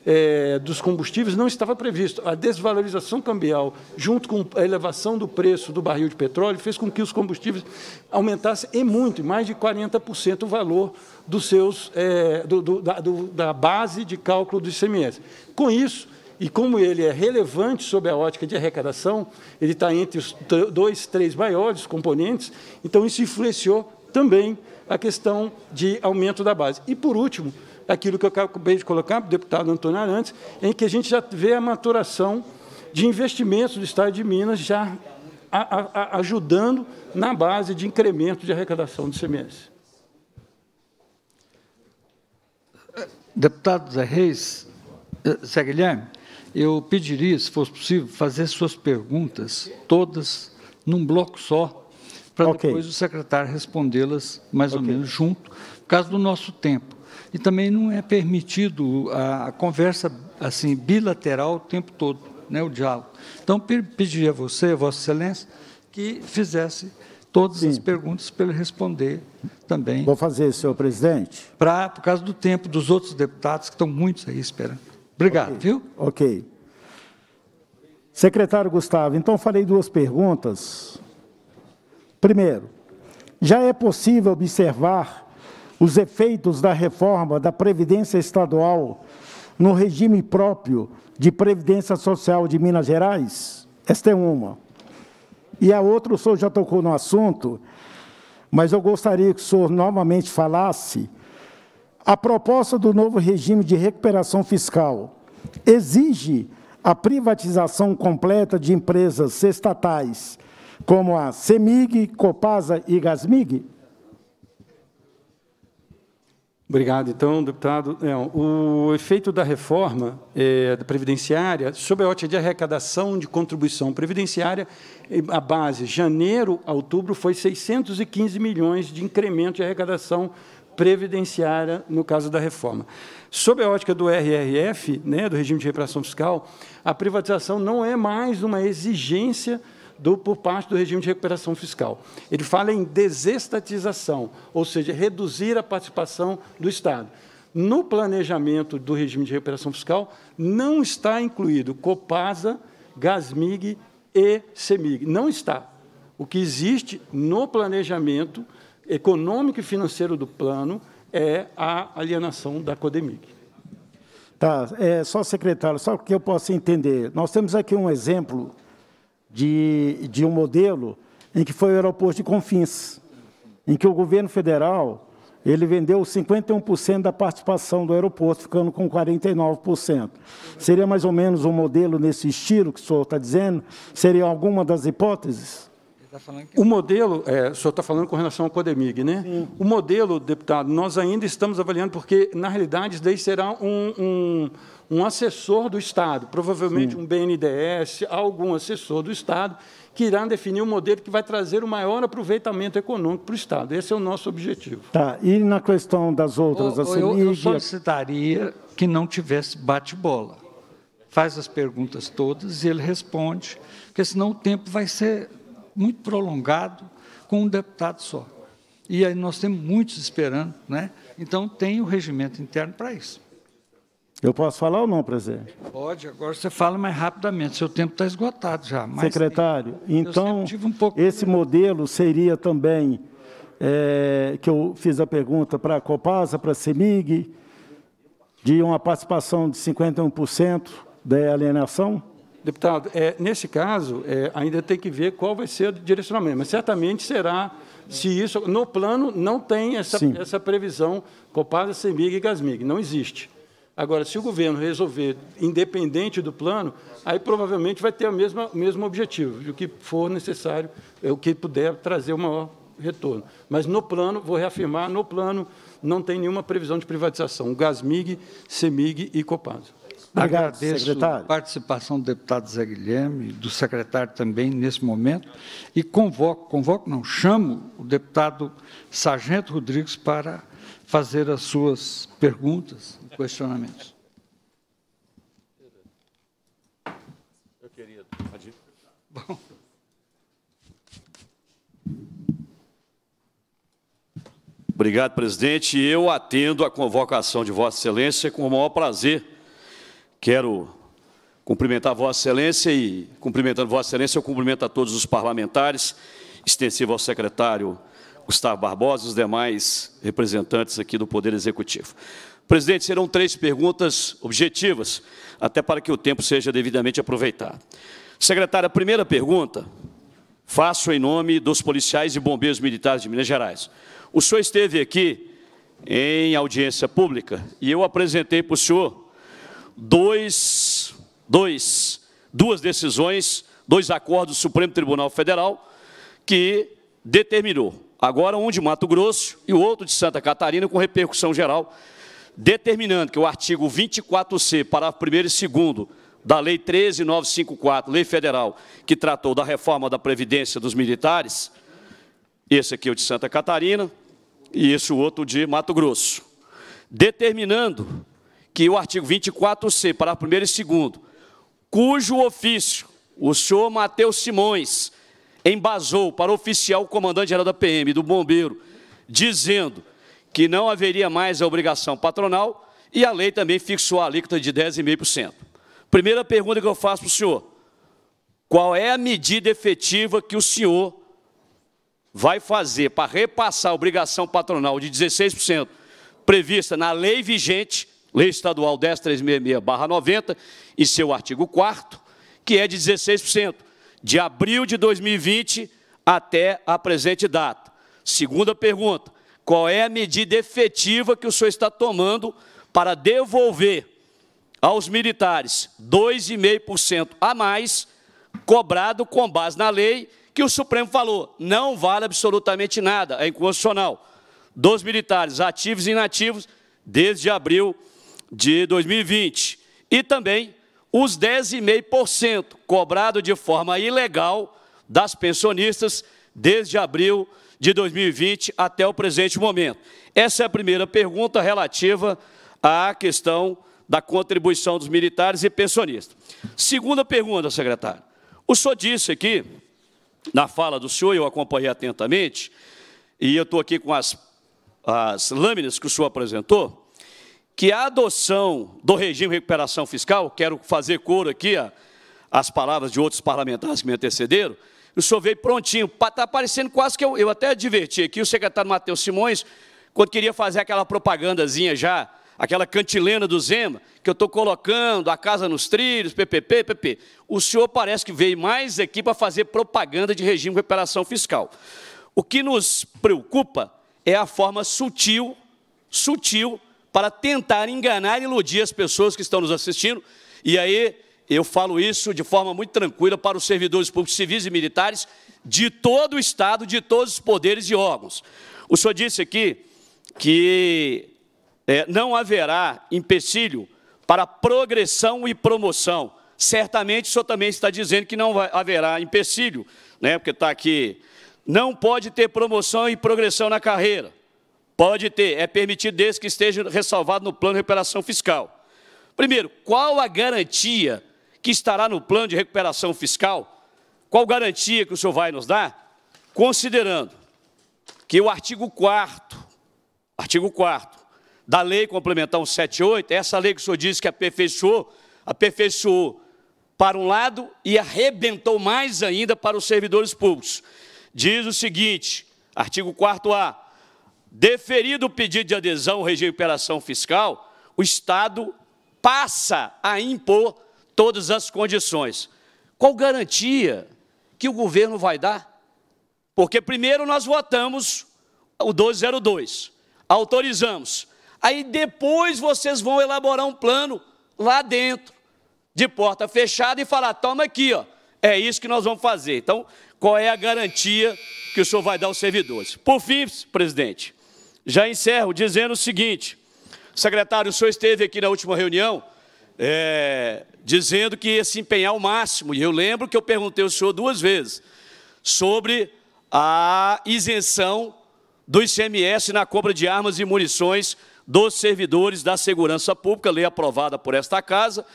é, dos combustíveis não estava previsto. A desvalorização cambial, junto com a elevação do preço do barril de petróleo, fez com que os combustíveis aumentassem e muito, mais de 40% o valor dos seus, é, do, do, da, do, da base de cálculo do ICMS. Com isso, e como ele é relevante sob a ótica de arrecadação, ele está entre os dois, três maiores componentes, então isso influenciou também a questão de aumento da base. E, por último, aquilo que eu acabei de colocar, o deputado Antônio Arantes, em que a gente já vê a maturação de investimentos do Estado de Minas já a, a, ajudando na base de incremento de arrecadação do ICMS. Deputado Zé Reis, eh, Zé Guilherme, eu pediria, se fosse possível, fazer suas perguntas todas num bloco só, para okay. depois o secretário respondê-las mais okay. ou menos junto, por causa do nosso tempo. E também não é permitido a, a conversa assim bilateral o tempo todo, né, o diálogo. Então, pediria a você, a Vossa Excelência, que fizesse todas Sim. as perguntas para ele responder também. Vou fazer, senhor presidente. para por causa do tempo dos outros deputados, que estão muitos aí esperando. Obrigado, okay. viu? Ok. Secretário Gustavo, então farei duas perguntas. Primeiro, já é possível observar os efeitos da reforma da Previdência Estadual no regime próprio de Previdência Social de Minas Gerais? Esta é uma. E a outra, o senhor já tocou no assunto, mas eu gostaria que o senhor novamente falasse. A proposta do novo regime de recuperação fiscal exige a privatização completa de empresas estatais, como a CEMIG, Copasa e Gasmig? Obrigado. Então, deputado, é, o efeito da reforma é, da previdenciária sob a ótica de arrecadação de contribuição previdenciária, a base janeiro a outubro foi 615 milhões de incremento de arrecadação previdenciária no caso da reforma. Sob a ótica do RRF, né, do regime de reparação fiscal, a privatização não é mais uma exigência do, por parte do regime de recuperação fiscal. Ele fala em desestatização, ou seja, reduzir a participação do Estado. No planejamento do regime de recuperação fiscal, não está incluído Copasa, Gasmig e Semig. Não está. O que existe no planejamento econômico e financeiro do plano é a alienação da Codemig. Tá, é, só secretário, só que eu possa entender. Nós temos aqui um exemplo de, de um modelo em que foi o aeroporto de Confins, em que o governo federal ele vendeu 51% da participação do aeroporto, ficando com 49%. Seria mais ou menos um modelo nesse estilo que o senhor está dizendo? Seria alguma das hipóteses? O modelo, é, o senhor está falando com relação ao Codemig, né? Sim. O modelo, deputado, nós ainda estamos avaliando, porque, na realidade, isso daí será um, um um assessor do Estado, provavelmente Sim. um BNDES, algum assessor do Estado, que irá definir o um modelo que vai trazer o maior aproveitamento econômico para o Estado. Esse é o nosso objetivo. Tá. E na questão das outras, o, eu, eu solicitaria que não tivesse bate-bola. Faz as perguntas todas e ele responde, porque senão o tempo vai ser muito prolongado com um deputado só. E aí nós temos muitos esperando, né? Então tem o regimento interno para isso. Eu posso falar ou não, presidente? Pode, agora você fala mais rapidamente, seu tempo está esgotado já. Secretário, então, um pouco... esse modelo seria também, é, que eu fiz a pergunta para a Copasa, para a CEMIG, de uma participação de 51% da alienação? Deputado, é, nesse caso, é, ainda tem que ver qual vai ser o direcionamento, mas certamente será, se isso... No plano não tem essa, essa previsão Copasa, CEMIG e GASMIG, não existe. Agora, se o governo resolver independente do plano, aí provavelmente vai ter o mesmo objetivo, o que for necessário, é o que puder trazer o maior retorno. Mas no plano, vou reafirmar, no plano não tem nenhuma previsão de privatização. Gasmig, Semig e Copasa. Agradeço secretário. a participação do deputado Zé Guilherme, do secretário também nesse momento, e convoco, convoco não, chamo o deputado Sargento Rodrigues para fazer as suas perguntas questionamentos. Bom. Obrigado, presidente. Eu atendo a convocação de Vossa Excelência com o maior prazer. Quero cumprimentar Vossa Excelência e, cumprimentando Vossa Excelência, eu cumprimento a todos os parlamentares, extensivo ao secretário Gustavo Barbosa e os demais representantes aqui do Poder Executivo. Presidente, serão três perguntas objetivas, até para que o tempo seja devidamente aproveitado. Secretário, a primeira pergunta faço em nome dos policiais e bombeiros militares de Minas Gerais. O senhor esteve aqui em audiência pública e eu apresentei para o senhor dois, dois, duas decisões, dois acordos do Supremo Tribunal Federal que determinou, agora um de Mato Grosso e o outro de Santa Catarina, com repercussão geral determinando que o artigo 24C, parágrafo 1 e 2 da Lei 13954, Lei Federal, que tratou da reforma da Previdência dos Militares, esse aqui é o de Santa Catarina e esse o outro de Mato Grosso, determinando que o artigo 24C, parágrafo 1 e 2 cujo ofício o senhor Matheus Simões embasou para oficial comandante-geral da PM, do bombeiro, dizendo que não haveria mais a obrigação patronal e a lei também fixou a alíquota de 10,5%. Primeira pergunta que eu faço para o senhor: qual é a medida efetiva que o senhor vai fazer para repassar a obrigação patronal de 16% prevista na lei vigente, Lei Estadual 10366-90, e seu artigo 4 que é de 16%, de abril de 2020 até a presente data. Segunda pergunta, qual é a medida efetiva que o senhor está tomando para devolver aos militares 2,5% a mais, cobrado com base na lei, que o Supremo falou, não vale absolutamente nada, é inconstitucional. Dos militares ativos e inativos, desde abril de 2020. E também os 10,5% cobrado de forma ilegal das pensionistas desde abril de de 2020 até o presente momento? Essa é a primeira pergunta relativa à questão da contribuição dos militares e pensionistas. Segunda pergunta, secretário. O senhor disse aqui, na fala do senhor, eu acompanhei atentamente, e eu estou aqui com as, as lâminas que o senhor apresentou, que a adoção do regime de recuperação fiscal, quero fazer coro aqui às palavras de outros parlamentares que me antecederam, o senhor veio prontinho. Está parecendo quase que eu, eu até adverti aqui o secretário Matheus Simões, quando queria fazer aquela propagandazinha já, aquela cantilena do Zema, que eu estou colocando, a casa nos trilhos, PPP, PP. O senhor parece que veio mais aqui para fazer propaganda de regime de recuperação fiscal. O que nos preocupa é a forma sutil, sutil, para tentar enganar e iludir as pessoas que estão nos assistindo. E aí, eu falo isso de forma muito tranquila para os servidores públicos civis e militares de todo o Estado, de todos os poderes e órgãos. O senhor disse aqui que é, não haverá empecilho para progressão e promoção. Certamente o senhor também está dizendo que não haverá empecilho, né, porque está aqui. Não pode ter promoção e progressão na carreira. Pode ter, é permitido desde que esteja ressalvado no plano de recuperação fiscal. Primeiro, qual a garantia que estará no plano de recuperação fiscal, qual garantia que o senhor vai nos dar? Considerando que o artigo 4 artigo 4 da Lei Complementar 178, essa lei que o senhor disse que aperfeiçoou, aperfeiçoou para um lado e arrebentou mais ainda para os servidores públicos. Diz o seguinte, artigo 4A, deferido o pedido de adesão ao regime de operação fiscal, o Estado passa a impor todas as condições. Qual garantia que o governo vai dar? Porque primeiro nós votamos o 1202, autorizamos. Aí depois vocês vão elaborar um plano lá dentro, de porta fechada, e falar: toma aqui, ó, é isso que nós vamos fazer. Então, qual é a garantia que o senhor vai dar aos servidores? Por fim, presidente, já encerro dizendo o seguinte: secretário, o senhor esteve aqui na última reunião é, dizendo que ia se empenhar ao máximo. E eu lembro que eu perguntei ao senhor duas vezes sobre a isenção do ICMS na compra de armas e munições dos servidores da segurança pública, lei aprovada por esta casa,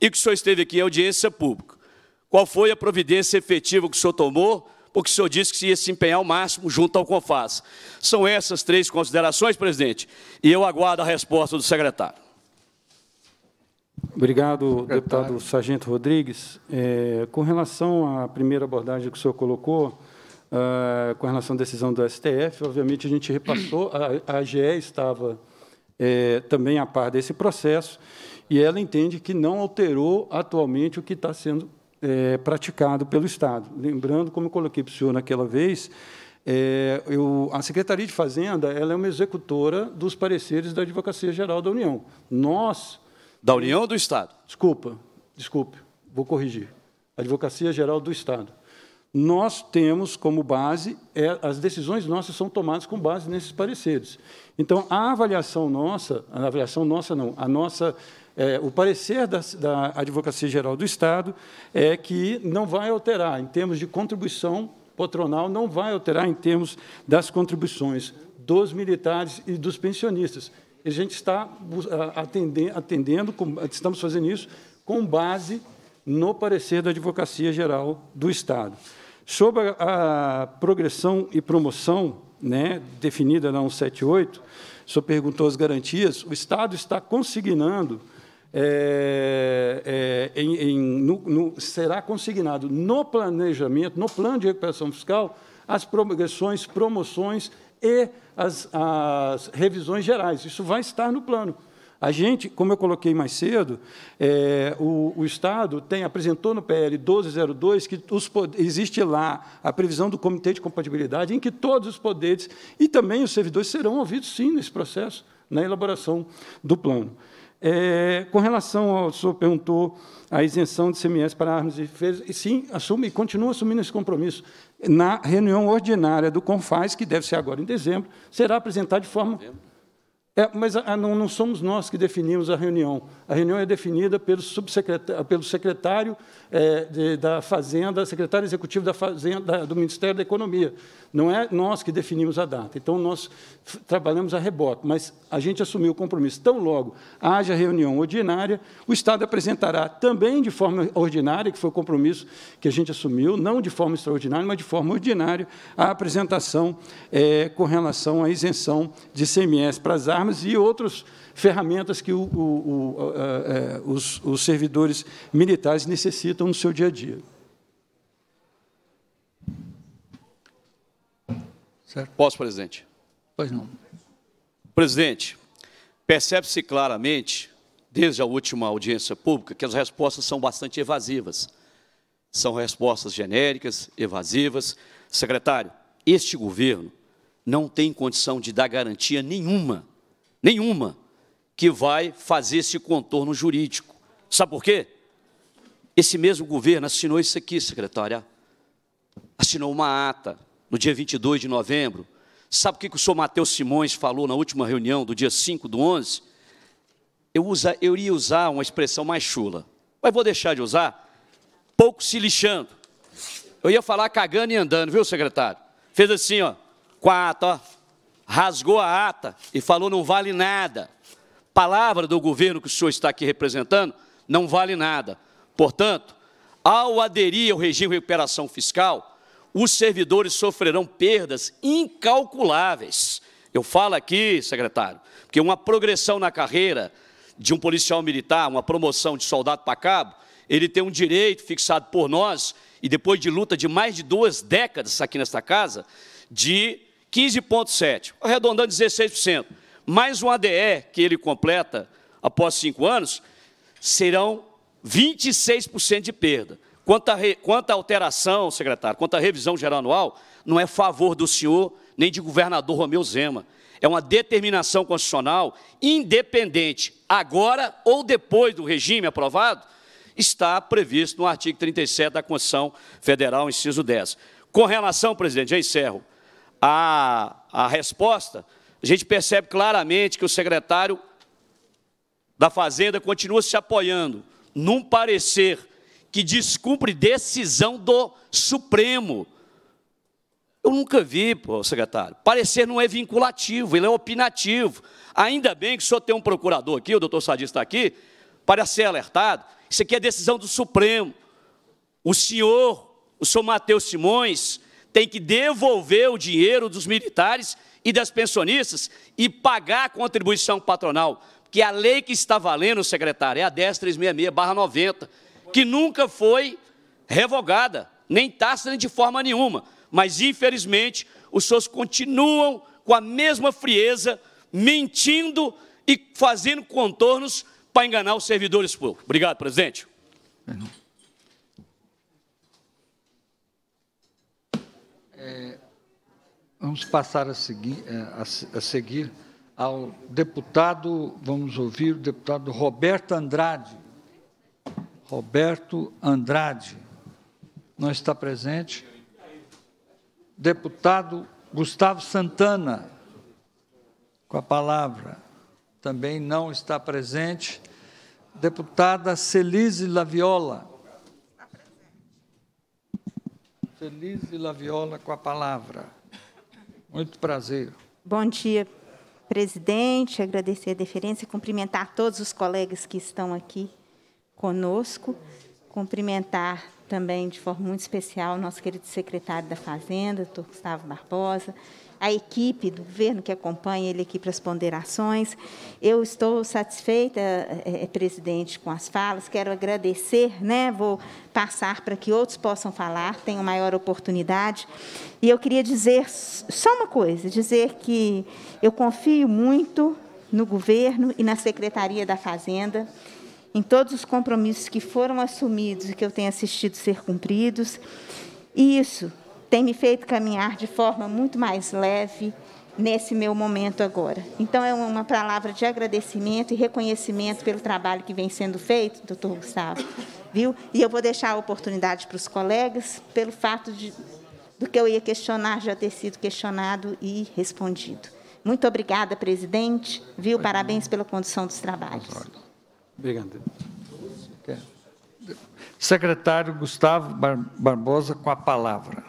e que o senhor esteve aqui em audiência pública. Qual foi a providência efetiva que o senhor tomou? Porque o senhor disse que ia se empenhar ao máximo junto ao CONFAS. São essas três considerações, presidente, e eu aguardo a resposta do secretário. Obrigado, Secretário. deputado Sargento Rodrigues. É, com relação à primeira abordagem que o senhor colocou, ah, com relação à decisão do STF, obviamente a gente repassou, a, a AGE estava é, também a par desse processo, e ela entende que não alterou atualmente o que está sendo é, praticado pelo Estado. Lembrando, como eu coloquei para o senhor naquela vez, é, eu, a Secretaria de Fazenda ela é uma executora dos pareceres da Advocacia Geral da União. Nós da União ou do Estado? Desculpa, desculpe, vou corrigir. Advocacia Geral do Estado. Nós temos como base, é, as decisões nossas são tomadas com base nesses pareceres. Então, a avaliação nossa, a avaliação nossa não, a nossa, é, o parecer da, da Advocacia Geral do Estado é que não vai alterar, em termos de contribuição patronal, não vai alterar em termos das contribuições dos militares e dos pensionistas. A gente está atendendo, estamos fazendo isso com base no parecer da Advocacia Geral do Estado. Sobre a, progressão e promoção né, definida na 178, o senhor perguntou as garantias, o Estado está consignando, é, é, em, em, no, no, será consignado no planejamento, no plano de recuperação fiscal, as progressões, promoções e as, as revisões gerais. Isso vai estar no plano. A gente, como eu coloquei mais cedo, é, o, o, Estado tem, apresentou no PL 1202 que os, existe lá a previsão do Comitê de Compatibilidade em que todos os poderes e também os servidores serão ouvidos, sim, nesse processo, na elaboração do plano. É, com relação ao... O senhor perguntou a isenção de CMS para armas e defesas, e sim, assume e continua assumindo esse compromisso. Na reunião ordinária do CONFAS, que deve ser agora em dezembro, será apresentado de forma... É, mas a, ah, a, não, não, somos nós que definimos a reunião. A reunião é definida pelo, subsecretário, pelo secretário é, de, da Fazenda, secretário executivo da Fazenda, da, do Ministério da Economia. Não é nós que definimos a data. Então, nós trabalhamos a reboque, mas a gente assumiu o compromisso. Tão logo haja reunião ordinária, o Estado apresentará também de forma ordinária, que foi o compromisso que a gente assumiu, não de forma extraordinária, mas de forma ordinária, a apresentação é, com relação à isenção de CMS para as armas e outras ferramentas que o, o, o, a, a, é, os, os servidores militares necessitam no seu dia a dia. Certo. Posso, presidente? Pois não. Presidente, percebe-se claramente, desde a última audiência pública, que as respostas são bastante evasivas. São respostas genéricas, evasivas. Secretário, este governo não tem condição de dar garantia nenhuma, nenhuma, que vai fazer esse contorno jurídico. Sabe por quê? Esse mesmo governo assinou isso aqui, secretária. Ah. Assinou uma ata no dia 22 de novembro. Sabe o que, o senhor Matheus Simões falou na última reunião, do dia 5 do 11? Eu, usa, eu iria usar uma expressão mais chula, mas vou deixar de usar. Pouco se lixando. Eu ia falar cagando e andando, viu, secretário? Fez assim, ó, com a ata, ó, rasgou a ata e falou: não vale nada. Palavra do governo que o senhor está aqui representando não vale nada. Portanto, ao aderir ao regime de recuperação fiscal, os servidores sofrerão perdas incalculáveis. Eu falo aqui, secretário, que uma progressão na carreira de um policial militar, uma promoção de soldado para cabo, ele tem um direito fixado por nós, e depois de luta de mais de duas décadas aqui nesta casa, de 15,7%, arredondando 16%. Mais um ADE que ele completa após cinco anos, serão 26% de perda. Quanto à, re... quanto à alteração, secretário, quanto à revisão geral anual, não é favor do senhor nem de governador Romeu Zema. É uma determinação constitucional independente, agora ou depois do regime aprovado, está previsto no artigo 37 da Constituição Federal, inciso 10. Com relação, presidente, já encerro, a a resposta, a gente percebe claramente que o secretário da Fazenda continua se apoiando num parecer que descumpre decisão do Supremo. Eu nunca vi, pô, secretário. Parecer não é vinculativo, ele é opinativo. Ainda bem que o senhor tem um procurador aqui, o doutor Sadista está aqui, para ser alertado. Isso aqui é decisão do Supremo. O senhor, o senhor Matheus Simões, tem que devolver o dinheiro dos militares e das pensionistas e pagar a contribuição patronal. Porque a lei que está valendo, secretário, é a 10366-90 que nunca foi revogada, nem nem de forma nenhuma. Mas, infelizmente, os seus continuam com a mesma frieza, mentindo e fazendo contornos para enganar os servidores públicos. Obrigado, presidente. É, vamos passar a seguir, é, a, a seguir ao deputado, vamos ouvir o deputado Roberto Andrade. Roberto Andrade, não está presente. Deputado Gustavo Santana, com a palavra, também não está presente. Deputada Celise Laviola. Celise Laviola com a palavra. Muito prazer. Bom dia, presidente. Agradecer a deferência e cumprimentar todos os colegas que estão aqui conosco, cumprimentar também de forma muito especial o nosso querido secretário da Fazenda, doutor Gustavo Barbosa, a equipe do governo que acompanha ele aqui para as ponderações. Eu estou satisfeita, é, é, é, presidente, com as falas, quero agradecer, né? vou passar para que outros possam falar, tenham maior oportunidade. E eu queria dizer só uma coisa, dizer que eu confio muito no governo e na Secretaria da Fazenda em todos os compromissos que foram assumidos e que eu tenho assistido ser cumpridos. E isso tem me feito caminhar de forma muito mais leve nesse meu momento agora. Então, é uma palavra de agradecimento e reconhecimento pelo trabalho que vem sendo feito, doutor Gustavo, viu? E eu vou deixar a oportunidade para os colegas, pelo fato de, do que eu ia questionar já ter sido questionado e respondido. Muito obrigada, presidente, viu? Parabéns pela condução dos trabalhos. Obrigado. Secretário Gustavo Barbosa, com a palavra.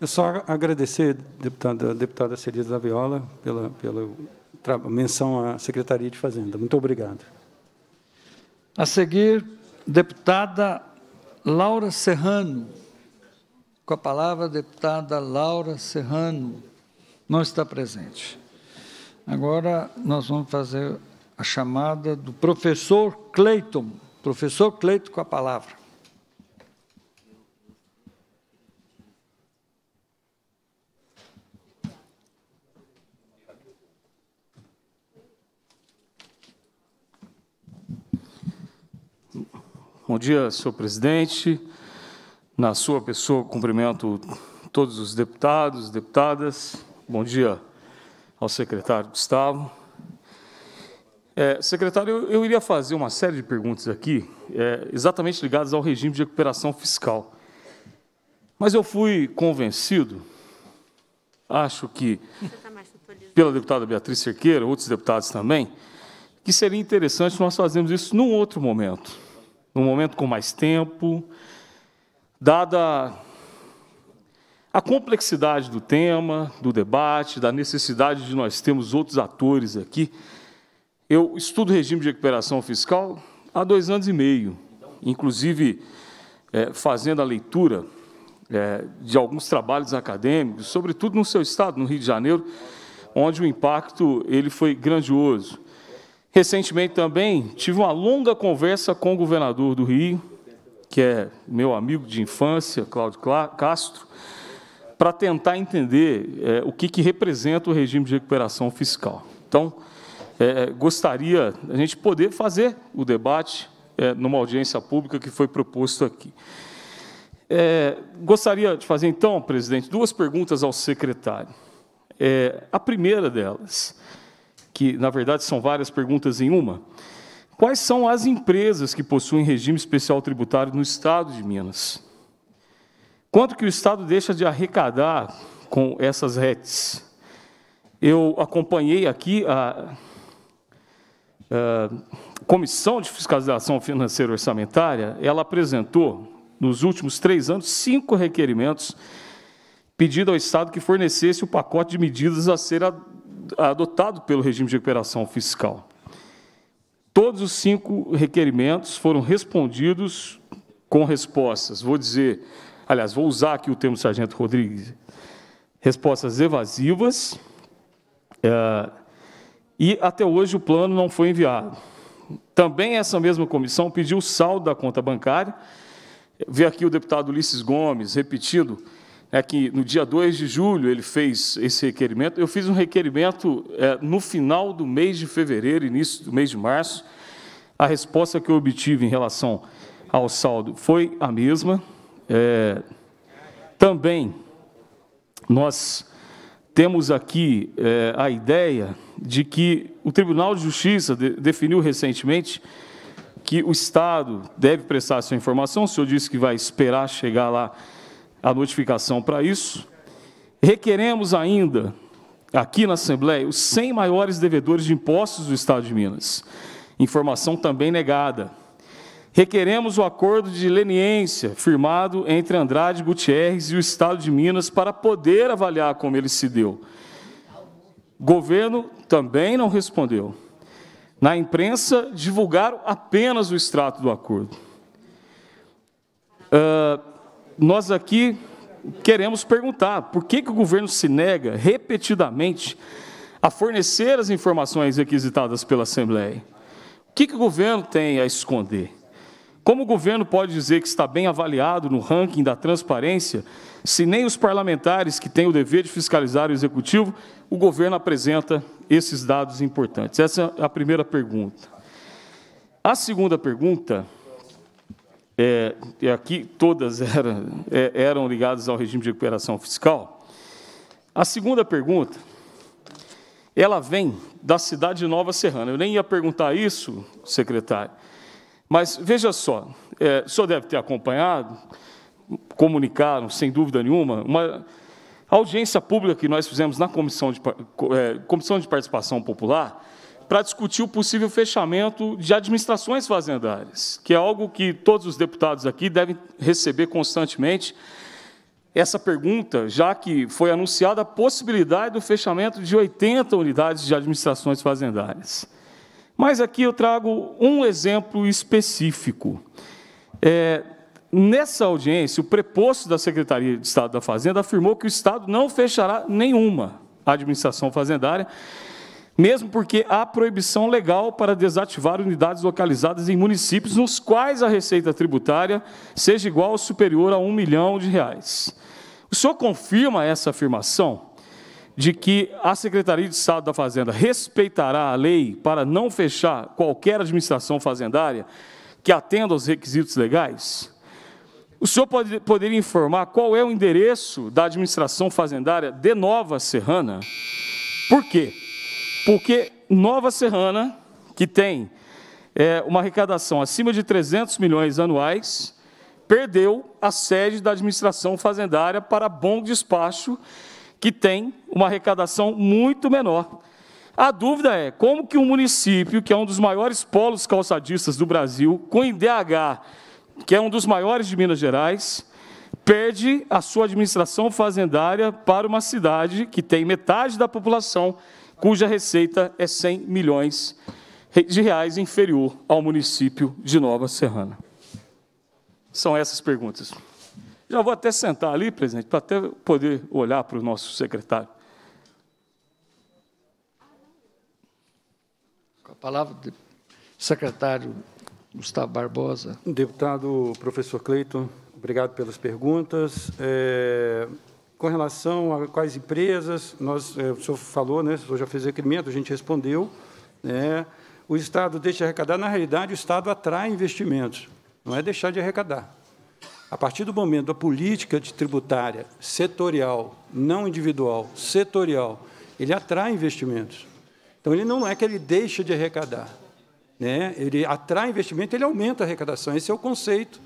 Eu só agradecer, deputada, deputada Celida da Viola, pela, pela menção à Secretaria de Fazenda. Muito obrigado. A seguir, deputada Laura Serrano. Com a palavra, deputada Laura Serrano. Não está presente. Agora, nós vamos fazer a chamada do professor Cleiton. Professor Cleiton com a palavra. Bom dia, senhor presidente. Na sua pessoa, cumprimento todos os deputados, deputadas. Bom dia ao secretário Gustavo. É, secretário, eu, eu, iria fazer uma série de perguntas aqui, é, exatamente ligadas ao regime de recuperação fiscal. Mas eu fui convencido, acho que pela deputada Beatriz Cerqueira, outros deputados também, que seria interessante nós fazermos isso num outro momento, num momento com mais tempo, dada a complexidade do tema, do debate, da necessidade de nós termos outros atores aqui eu estudo regime de recuperação fiscal há dois anos e meio, inclusive é, fazendo a leitura é, de alguns trabalhos acadêmicos, sobretudo no seu estado, no Rio de Janeiro, onde o impacto ele foi grandioso. Recentemente também tive uma longa conversa com o governador do Rio, que é meu amigo de infância, Cláudio Castro, para tentar entender é, o que, que representa o regime de recuperação fiscal. Então, é, é, gostaria a gente poder fazer o debate é, numa audiência pública que foi proposto aqui. É, gostaria de fazer, então, presidente, duas perguntas ao secretário. É, a primeira delas, que, na verdade, são várias perguntas em uma, Quais são as empresas que possuem regime especial tributário no Estado de Minas? Quanto que o Estado deixa de arrecadar com essas redes? Eu acompanhei aqui a, ah, comissão de Fiscalização Financeira Orçamentária, ela apresentou, nos últimos três anos, cinco requerimentos pedindo ao Estado que fornecesse o pacote de medidas a ser adotado pelo regime de recuperação fiscal. Todos os cinco requerimentos foram respondidos com respostas, vou dizer, aliás, vou usar aqui o termo Sargento Rodrigues, respostas evasivas, é, e até hoje o plano não foi enviado. Também essa mesma comissão pediu o saldo da conta bancária. Vê aqui o deputado Ulisses Gomes, repetido, é né, que no dia 2 de julho ele fez esse requerimento. Eu fiz um requerimento é, no final do mês de fevereiro, início do mês de março. A resposta que eu obtive em relação ao saldo foi a mesma. É, também nós temos aqui é, a ideia de que o Tribunal de Justiça de, definiu recentemente que o Estado deve prestar sua informação, o senhor disse que vai esperar chegar lá a notificação para isso. Requeremos ainda, aqui na Assembleia, os 100 maiores devedores de impostos do Estado de Minas. Informação também negada. Requeremos o acordo de leniência firmado entre Andrade Gutierrez e o Estado de Minas para poder avaliar como ele se deu. Governo também não respondeu. Na imprensa, divulgaram apenas o extrato do acordo. Uh, nós aqui queremos perguntar por que, que o governo se nega repetidamente a fornecer as informações requisitadas pela Assembleia? O que, que o governo tem a esconder? Como o governo pode dizer que está bem avaliado no ranking da transparência, se nem os parlamentares que têm o dever de fiscalizar o executivo, o governo apresenta esses dados importantes? Essa é a primeira pergunta. A segunda pergunta, é, e aqui todas (laughs) eram, é, eram ligadas ao regime de recuperação fiscal. A segunda pergunta, ela vem da cidade de Nova Serrana. Eu nem ia perguntar isso, secretário, mas veja só, é, o senhor deve ter acompanhado, comunicaram, sem dúvida nenhuma, uma audiência pública que nós fizemos na Comissão de, é, Comissão de Participação Popular para discutir o possível fechamento de administrações fazendárias, que é algo que todos os deputados aqui devem receber constantemente essa pergunta, já que foi anunciada a possibilidade do fechamento de 80 unidades de administrações fazendárias. Mas aqui eu trago um exemplo específico. É, nessa audiência, o preposto da Secretaria de Estado da Fazenda afirmou que o Estado não fechará nenhuma administração fazendária, mesmo porque há proibição legal para desativar unidades localizadas em municípios nos quais a receita tributária seja igual ou superior a um milhão de reais. O senhor confirma essa afirmação? de que a Secretaria de Estado da Fazenda respeitará a lei para não fechar qualquer administração fazendária que atenda aos requisitos legais? O senhor pode, poderia informar qual é o endereço da administração fazendária de Nova Serrana? Por quê? Porque Nova Serrana, que tem é, uma arrecadação acima de 300 milhões anuais, perdeu a sede da administração fazendária para bom despacho que tem uma arrecadação muito menor. A dúvida é como que um município, que é um dos maiores polos calçadistas do Brasil, com IDH, que é um dos maiores de Minas Gerais, perde a sua administração fazendária para uma cidade que tem metade da população, cuja receita é 100 milhões de reais inferior ao município de Nova Serrana. São essas perguntas. Já vou até sentar ali, presidente, para até poder olhar para o nosso secretário. Com a palavra secretário Gustavo Barbosa. Deputado professor Cleiton, obrigado pelas perguntas. É, com relação a quais empresas, nós, é, o senhor falou, né, o senhor já fez requerimento, a gente respondeu. Né, o Estado deixa de arrecadar, na realidade, o Estado atrai investimentos, não é deixar de arrecadar. A partir do momento da política de tributária setorial, não individual, setorial, ele atrai investimentos. Então, ele não é que ele deixa de arrecadar. Né? Ele atrai investimento, ele aumenta a arrecadação. Esse é o conceito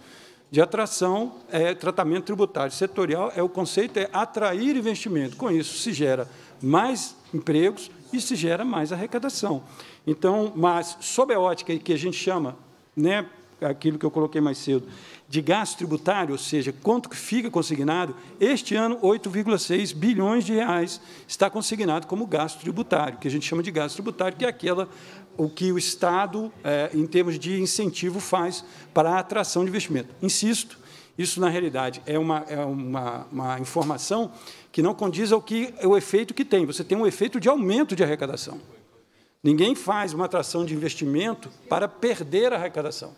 de atração, é, tratamento tributário setorial. É o conceito é atrair investimento. Com isso, se gera mais empregos e se gera mais arrecadação. Então, mas sob a ótica que a gente chama, né, aquilo que eu coloquei mais cedo, de gasto tributário, ou seja, quanto que fica consignado, este ano 8,6 bilhões de reais está consignado como gasto tributário, que a gente chama de gasto tributário, que é aquela o que o Estado, é, em termos de incentivo, faz para a atração de investimento. Insisto, isso, na realidade, é uma, é uma, uma informação que não condiz ao que o efeito que tem. Você tem um efeito de aumento de arrecadação. Ninguém faz uma atração de investimento para perder a arrecadação.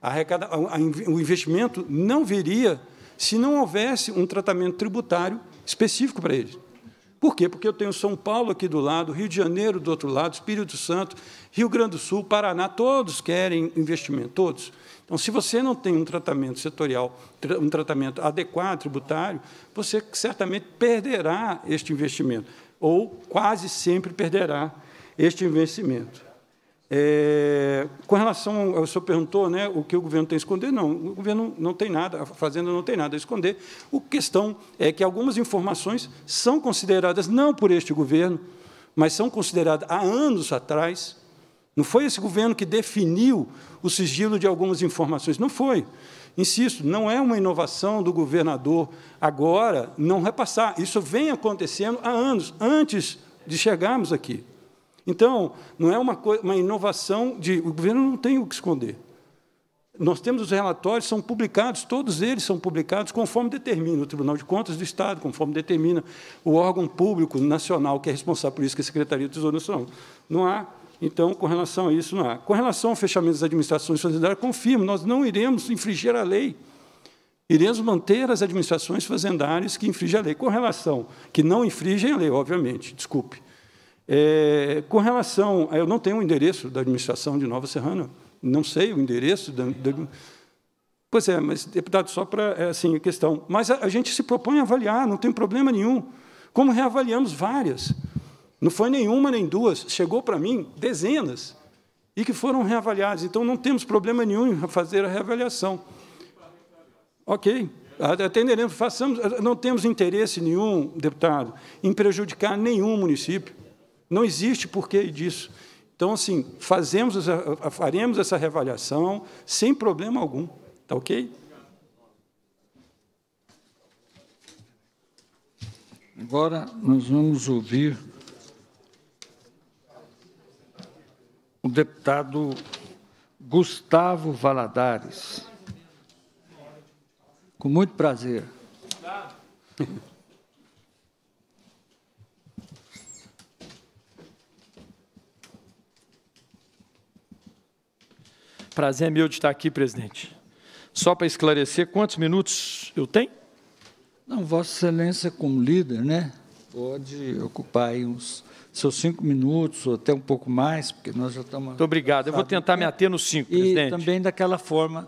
Arrecada, a, a, o investimento não viria se não houvesse um tratamento tributário específico para eles. Por quê? Porque eu tenho São Paulo aqui do lado, Rio de Janeiro do outro lado, Espírito Santo, Rio Grande do Sul, Paraná, todos querem investimento, todos. Então, se você não tem um tratamento setorial, um tratamento adequado tributário, você certamente perderá este investimento, ou quase sempre perderá este investimento. É, com relação ao o senhor perguntou, né, o que o governo tem a esconder? Não, o governo não tem nada, a fazenda não tem nada a esconder. A questão é que algumas informações são consideradas não por este governo, mas são consideradas há anos atrás. Não foi esse governo que definiu o sigilo de algumas informações, não foi. Insisto, não é uma inovação do governador agora não repassar. Isso vem acontecendo há anos, antes de chegarmos aqui. Então, não é uma, uma inovação de. O governo não tem o que esconder. Nós temos os relatórios, são publicados, todos eles são publicados conforme determina o Tribunal de Contas do Estado, conforme determina o órgão público nacional que é responsável por isso, que é a Secretaria do Tesouro Nacional. Não há, então, com relação a isso, não há. Com relação ao fechamento das administrações fazendárias, confirmo, nós não iremos infringir a lei. Iremos manter as administrações fazendárias que infringem a lei. Com relação, que não infringem a lei, obviamente, desculpe é, com relação. É, eu não tenho o endereço da administração de Nova Serrana, não sei o endereço. Da, da, pois é, mas, deputado, só para é, assim, a questão. Mas a, a gente se propõe a avaliar, não tem problema nenhum. Como reavaliamos várias. Não foi nenhuma nem duas, chegou para mim dezenas e que foram reavaliadas. Então, não temos problema nenhum em fazer a reavaliação. Ok. Atenderemos, façamos, não temos interesse nenhum, deputado, em prejudicar nenhum município. Não existe porquê disso. Então, assim, fazemos, faremos essa reavaliação sem problema algum. Tá ok? Agora nós vamos ouvir o deputado Gustavo Valadares. Com muito prazer. (laughs) Prazer é meu de estar aqui, presidente. Só para esclarecer, quantos minutos eu tenho? Não, Vossa Excelência, como líder, né, pode ocupar uns seus cinco minutos, ou até um pouco mais, porque nós já estamos... Muito obrigado. Eu vou tentar me né? ater nos cinco, e presidente. E também daquela forma,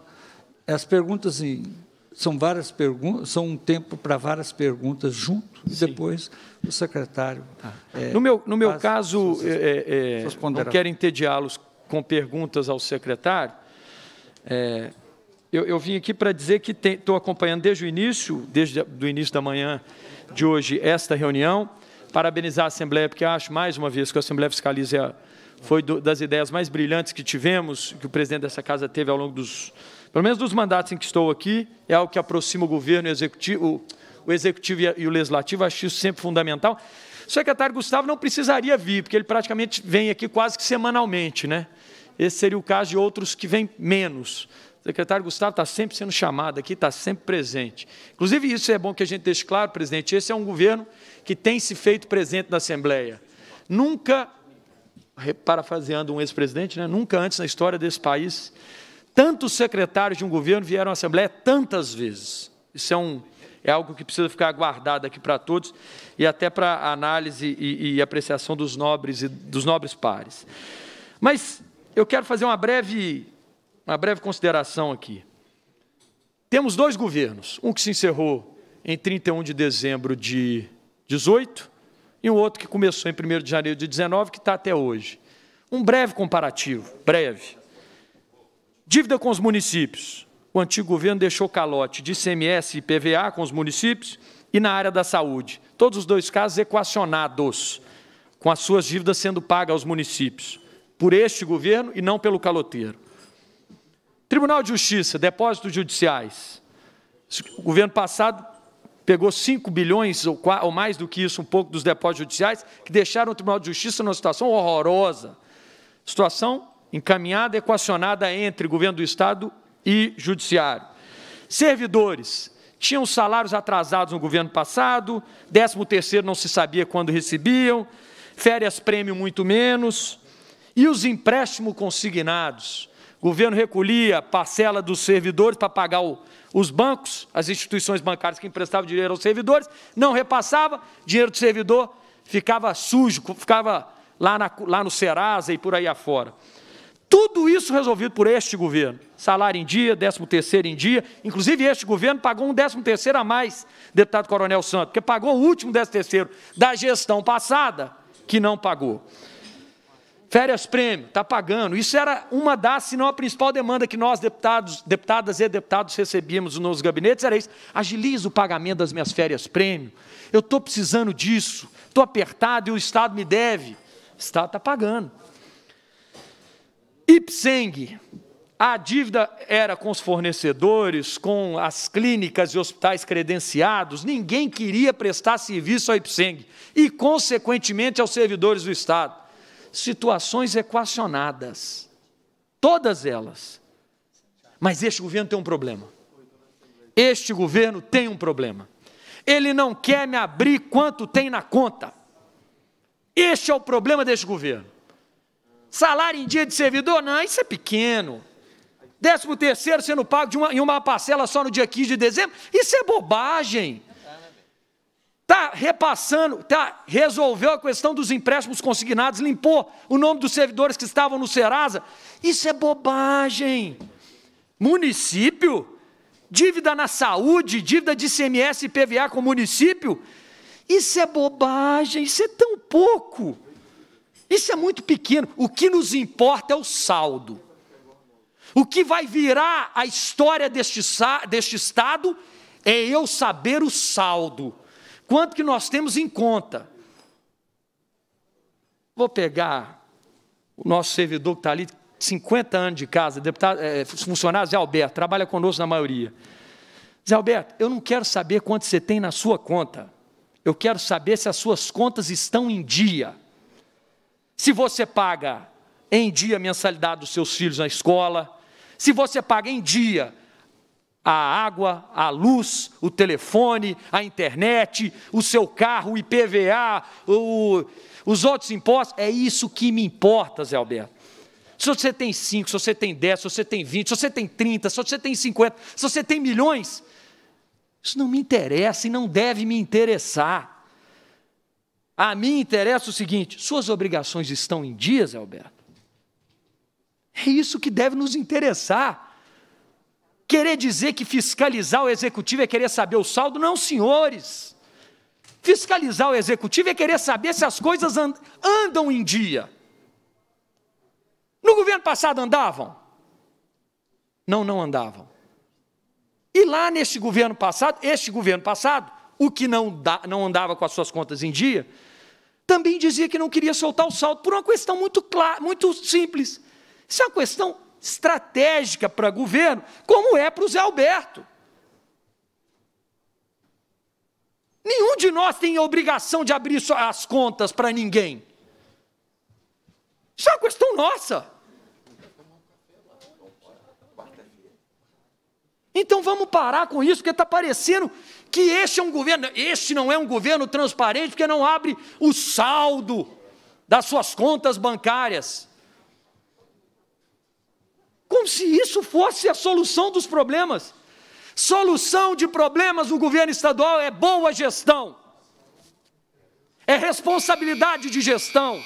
as perguntas em assim, são várias perguntas, são um tempo para várias perguntas junto e depois o secretário. Tá. É, no meu, no meu caso, suas, é, é, não quero entediá-los com perguntas ao secretário, é, eu, eu, vim aqui para dizer que estou acompanhando desde o início, desde o início da manhã de hoje, esta reunião. Parabenizar a Assembleia, porque acho, mais uma vez, que a Assembleia Fiscaliza é foi do, das ideias mais brilhantes que tivemos, que o presidente dessa casa teve ao longo dos, pelo menos dos mandatos em que estou aqui, é algo que aproxima o governo o executivo, o, o executivo e o legislativo, acho isso sempre fundamental. O secretário Gustavo não precisaria vir, porque ele praticamente vem aqui quase que semanalmente, né? Esse seria o caso de outros que vêm menos. O secretário Gustavo está sempre sendo chamado aqui, está sempre presente. Inclusive, isso é bom que a gente deixe claro, presidente, esse é um governo que tem se feito presente na Assembleia. Nunca, parafraseando um ex-presidente, né, nunca antes na história desse país, tantos secretários de um governo vieram à Assembleia tantas vezes. Isso é, um, é algo que precisa ficar guardado aqui para todos e até para análise e, e apreciação dos nobres e dos nobres pares. Mas eu quero fazer uma breve, uma breve consideração aqui. Temos dois governos, um que se encerrou em 31 de dezembro de 18 e um outro que começou em 1 de janeiro de 19, que está até hoje. Um breve comparativo, breve. Dívida com os municípios. O antigo governo deixou calote de ICMS e PVA com os municípios e na área da saúde. Todos os dois casos equacionados, com as suas dívidas sendo pagas aos municípios por este governo e não pelo caloteiro. Tribunal de Justiça, depósitos judiciais. O governo passado pegou 5 bilhões ou, mais do que isso, um pouco dos depósitos judiciais, que deixaram o Tribunal de Justiça numa situação horrorosa. Situação encaminhada, equacionada entre governo do Estado e judiciário. Servidores tinham salários atrasados no governo passado, 13º não se sabia quando recebiam, férias prêmio muito menos, e os empréstimos consignados? O governo recolhia parcela dos servidores para pagar o, os bancos, as instituições bancárias que emprestavam dinheiro aos servidores, não repassava, dinheiro do servidor ficava sujo, ficava lá, na, lá no Serasa e por aí afora. Tudo isso resolvido por este governo. Salário em dia, 13º em dia. Inclusive, este governo pagou um 13º a mais, deputado Coronel Santos, porque pagou o último 13º da gestão passada, que não pagou. Férias prêmio, está pagando. Isso era uma das, se não a principal demanda que nós, deputados, deputadas e deputados, recebíamos nos gabinetes, era isso. Agiliza o pagamento das minhas férias prêmio. Eu estou precisando disso, estou apertado e o Estado me deve. O Estado está pagando. Ipseng, a dívida era com os fornecedores, com as clínicas e hospitais credenciados, ninguém queria prestar serviço ao Ipseng e, consequentemente, aos servidores do Estado situações equacionadas, todas elas. Mas este governo tem um problema. Este governo tem um problema. Ele não quer me abrir quanto tem na conta. Este é o problema deste governo. Salário em dia de servidor? Não, isso é pequeno. Décimo terceiro sendo pago de uma, em uma parcela só no dia 15 de dezembro? Isso é bobagem. Está repassando, tá, resolveu a questão dos empréstimos consignados, limpou o nome dos servidores que estavam no Serasa. Isso é bobagem. Município, dívida na saúde, dívida de CMS e PVA com o município, isso é bobagem, isso é tão pouco. Isso é muito pequeno. O que nos importa é o saldo. O que vai virar a história deste, deste Estado é eu saber o saldo. Quanto que nós temos em conta? Vou pegar o nosso servidor que está ali, 50 anos de casa, deputado, é, funcionário Zé Alberto, trabalha conosco na maioria. Zé Alberto, eu não quero saber quanto você tem na sua conta. Eu quero saber se as suas contas estão em dia. Se você paga em dia a mensalidade dos seus filhos na escola, se você paga em dia a água, a luz, o telefone, a internet, o seu carro, o IPVA, o, os outros impostos. É isso que me importa, Zé Alberto. Se você tem 5, se você tem 10, se você tem 20, se você tem 30, se você tem 50, se você tem milhões, isso não me interessa e não deve me interessar. A mim interessa o seguinte: suas obrigações estão em dias, Alberto? É isso que deve nos interessar. Querer dizer que fiscalizar o executivo é querer saber o saldo? Não, senhores. Fiscalizar o executivo é querer saber se as coisas andam em dia. No governo passado andavam? Não, não andavam. E lá neste governo passado, este governo passado, o que não, não andava com as suas contas em dia, também dizia que não queria soltar o saldo por uma questão muito clara, muito simples. Isso é uma questão estratégica para governo, como é para o Zé Alberto. Nenhum de nós tem a obrigação de abrir as contas para ninguém. Isso é uma questão nossa. Então vamos parar com isso, porque está parecendo que este é um governo, este não é um governo transparente, porque não abre o saldo das suas contas bancárias. Como se isso fosse a solução dos problemas. Solução de problemas no governo estadual é boa gestão, é responsabilidade de gestão.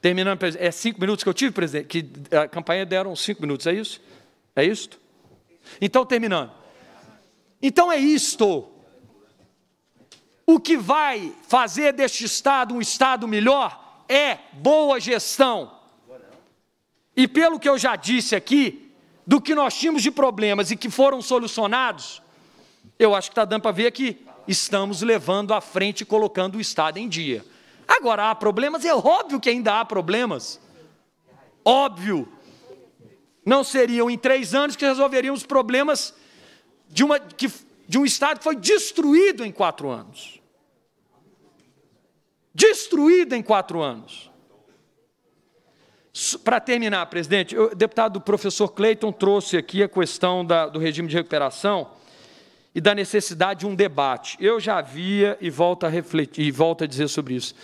Terminando, é cinco minutos que eu tive, presidente, que a campanha deram cinco minutos, é isso? É isto? Então, terminando. Então é isto. O que vai fazer deste Estado um Estado melhor é boa gestão. E pelo que eu já disse aqui, do que nós tínhamos de problemas e que foram solucionados, eu acho que está dando para ver que estamos levando à frente e colocando o Estado em dia. Agora, há problemas? É óbvio que ainda há problemas. Óbvio. Não seriam em três anos que resolveriam os problemas de, uma, que, de um Estado que foi destruído em quatro anos. Destruído em quatro anos. Para terminar, presidente, o deputado professor Cleiton trouxe aqui a questão da, do regime de recuperação e da necessidade de um debate. Eu já havia e volto a refletir e volto a dizer sobre isso.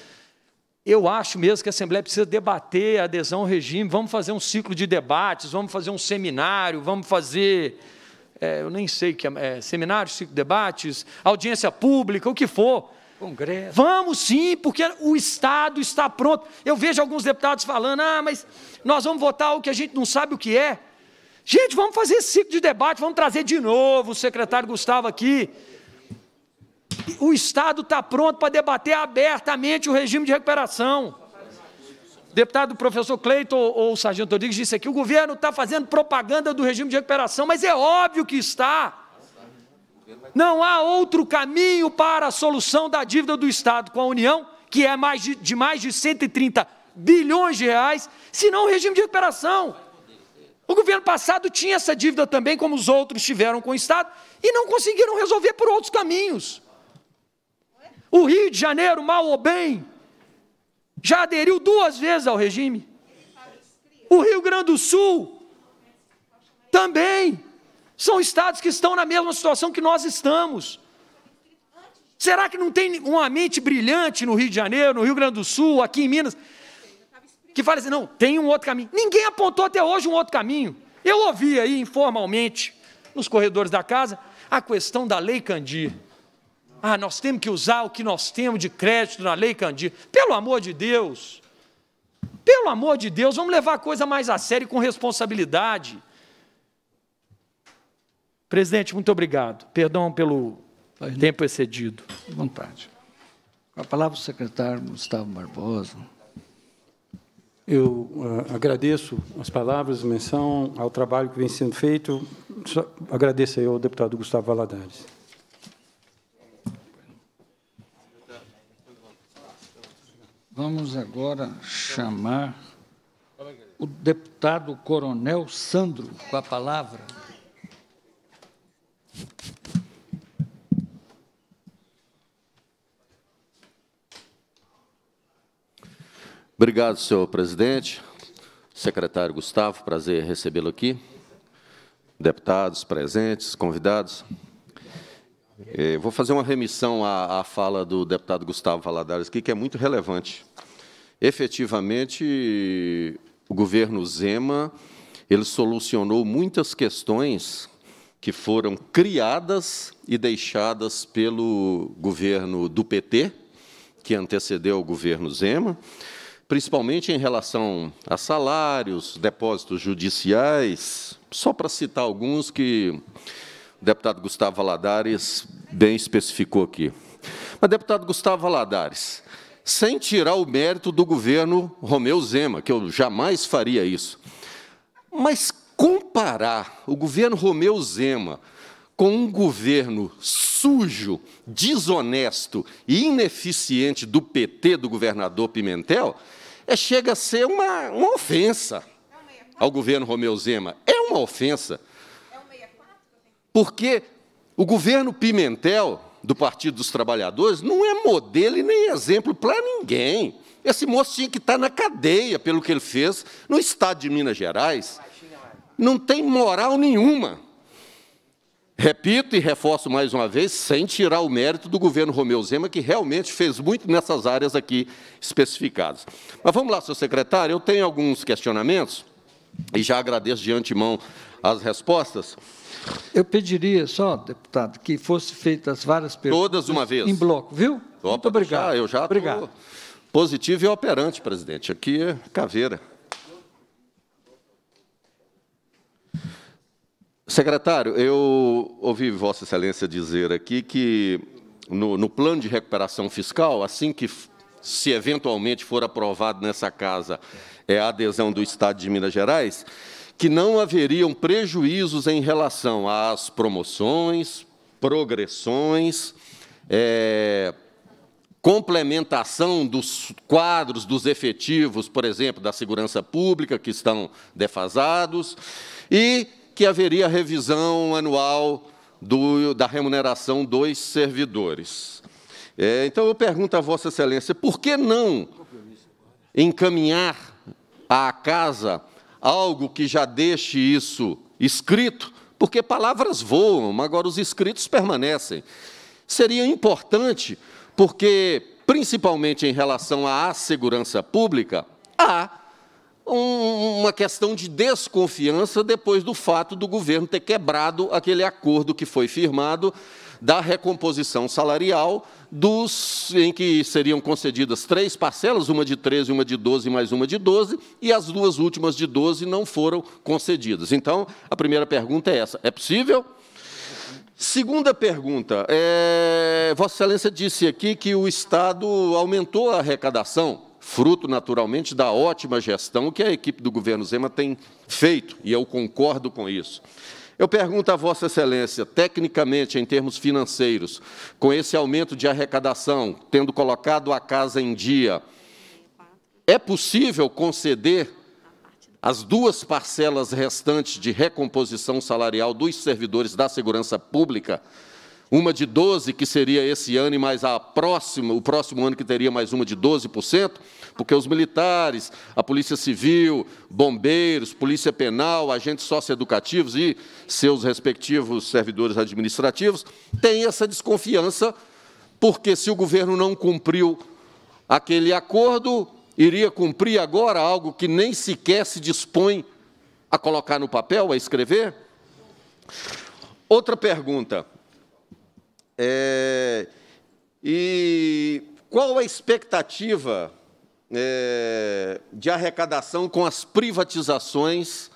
Eu acho mesmo que a Assembleia precisa debater a adesão ao regime. Vamos fazer um ciclo de debates, vamos fazer um seminário, vamos fazer. É, eu nem sei que é, é, seminário, ciclo de debates, audiência pública, o que for. Congresso. Vamos sim, porque o Estado está pronto. Eu vejo alguns deputados falando: ah, mas nós vamos votar o que a gente não sabe o que é. Gente, vamos fazer esse ciclo de debate, vamos trazer de novo o secretário Gustavo aqui. O Estado está pronto para debater abertamente o regime de recuperação. Deputado professor Cleiton ou, ou sargento Rodrigues disse aqui: o governo está fazendo propaganda do regime de recuperação, mas é óbvio que está. Não há outro caminho para a solução da dívida do Estado com a União, que é mais de, de mais de 130 bilhões de reais, senão o regime de recuperação. O governo passado tinha essa dívida também, como os outros tiveram com o Estado, e não conseguiram resolver por outros caminhos. O Rio de Janeiro, mal ou bem, já aderiu duas vezes ao regime. O Rio Grande do Sul também. São estados que estão na mesma situação que nós estamos. Será que não tem uma mente brilhante no Rio de Janeiro, no Rio Grande do Sul, aqui em Minas, que fala assim: não, tem um outro caminho. Ninguém apontou até hoje um outro caminho. Eu ouvi aí informalmente, nos corredores da casa, a questão da Lei Candir. Ah, nós temos que usar o que nós temos de crédito na Lei Candir. Pelo amor de Deus, pelo amor de Deus, vamos levar a coisa mais a sério e com responsabilidade. Presidente, muito obrigado. Perdão pelo né? tempo excedido. À vontade. A palavra o secretário Gustavo Barbosa. Eu uh, agradeço as palavras, menção ao trabalho que vem sendo feito. Só agradeço aí ao deputado Gustavo Valadares. Vamos agora chamar o deputado Coronel Sandro com a palavra. Obrigado, senhor presidente. Secretário Gustavo, prazer recebê-lo aqui. Deputados presentes, convidados. Eu é, vou fazer uma remissão à, à fala do deputado Gustavo Valadares aqui, que é muito relevante. Efetivamente, o governo Zema ele solucionou muitas questões que foram criadas e deixadas pelo governo do PT, que antecedeu o governo Zema, principalmente em relação a salários, depósitos judiciais, só para citar alguns que o deputado Gustavo Valadares bem especificou aqui. Mas, deputado Gustavo Valadares, sem tirar o mérito do governo Romeu Zema, que eu jamais faria isso, mas comparar o governo Romeu Zema com um governo sujo, desonesto e ineficiente do PT, do governador Pimentel, é, chega a ser uma, uma ofensa ao governo Romeu Zema. É uma ofensa. Porque o governo Pimentel, do Partido dos Trabalhadores, não é modelo e nem exemplo para ninguém. Esse moço tinha que estar tá na cadeia pelo que ele fez no estado de Minas Gerais não tem moral nenhuma. Repito e reforço mais uma vez, sem tirar o mérito do governo Romeu Zema, que realmente fez muito nessas áreas aqui especificadas. Mas vamos lá, seu secretário, eu tenho alguns questionamentos e já agradeço de antemão as respostas. Eu pediria só, deputado, que fossem feitas várias perguntas. Todas uma vez. Em bloco, viu? Opa, muito obrigado. Já, eu já obrigado. positivo e operante, presidente. Aqui é caveira. Secretário, eu ouvi Vossa Excelência dizer aqui que no, no, plano de recuperação fiscal, assim que se eventualmente for aprovado nessa casa é a adesão do Estado de Minas Gerais, que não haveriam prejuízos em relação às promoções, progressões, é, complementação dos quadros dos efetivos, por exemplo, da segurança pública, que estão defasados, e que haveria revisão anual do, da remuneração dos servidores. É, então, eu pergunto a Vossa Excelência, por que não encaminhar à casa algo que já deixe isso escrito? Porque palavras voam, agora os escritos permanecem. Seria importante, porque, principalmente em relação à segurança pública, há um, uma questão de desconfiança depois do fato do governo ter quebrado aquele acordo que foi firmado da recomposição salarial, dos em que seriam concedidas três parcelas, uma de 13, uma de 12, mais uma de 12, e as duas últimas de 12 não foram concedidas. Então, a primeira pergunta é essa: é possível? Segunda pergunta: é, Vossa Excelência disse aqui que o Estado aumentou a arrecadação fruto naturalmente da ótima gestão que a equipe do governo Zema tem feito, e eu concordo com isso. Eu pergunto a Vossa Excelência, tecnicamente, em termos financeiros, com esse aumento de arrecadação, tendo colocado a casa em dia, é possível conceder as duas parcelas restantes de recomposição salarial dos servidores da segurança pública, uma de 12, que seria esse ano, e mais a próxima, o próximo ano que teria mais uma de 12%, porque os militares, a Polícia Civil, bombeiros, Polícia Penal, agentes socioeducativos e seus respectivos servidores administrativos têm essa desconfiança, porque se o governo não cumpriu aquele acordo, iria cumprir agora algo que nem sequer se dispõe a colocar no papel, a escrever? Outra pergunta. É, e qual a expectativa é, de arrecadação com as privatizações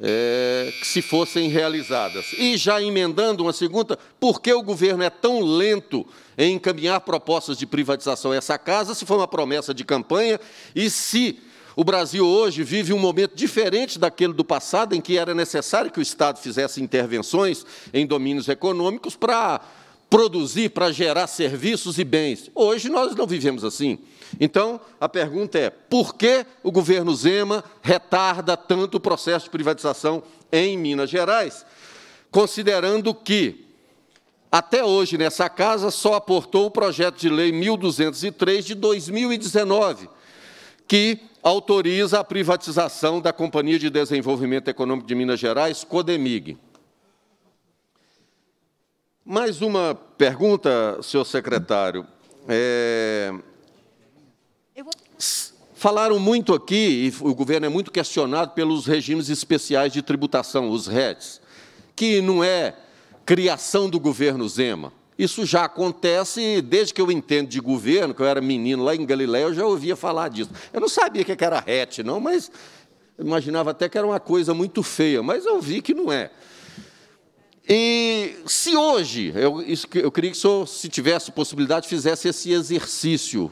é, que se fossem realizadas. E já emendando uma segunda, por que o governo é tão lento em encaminhar propostas de privatização a essa casa, se foi uma promessa de campanha e se o Brasil hoje vive um momento diferente daquele do passado, em que era necessário que o Estado fizesse intervenções em domínios econômicos para produzir, para gerar serviços e bens. Hoje nós não vivemos assim. Então, a pergunta é: por que o governo Zema retarda tanto o processo de privatização em Minas Gerais, considerando que até hoje nessa casa só aportou o projeto de lei 1203 de 2019, que autoriza a privatização da Companhia de Desenvolvimento Econômico de Minas Gerais, Codemig. Mais uma pergunta, senhor secretário. É... Falaram muito aqui, e o governo é muito questionado pelos regimes especiais de tributação, os REDs, que não é criação do governo Zema. Isso já acontece desde que eu entendo de governo, que eu era menino lá em Galiléia, eu já ouvia falar disso. Eu não sabia que era RET, não, mas imaginava até que era uma coisa muito feia, mas eu vi que não é. E se hoje, eu, eu queria que o senhor, se tivesse possibilidade, fizesse esse exercício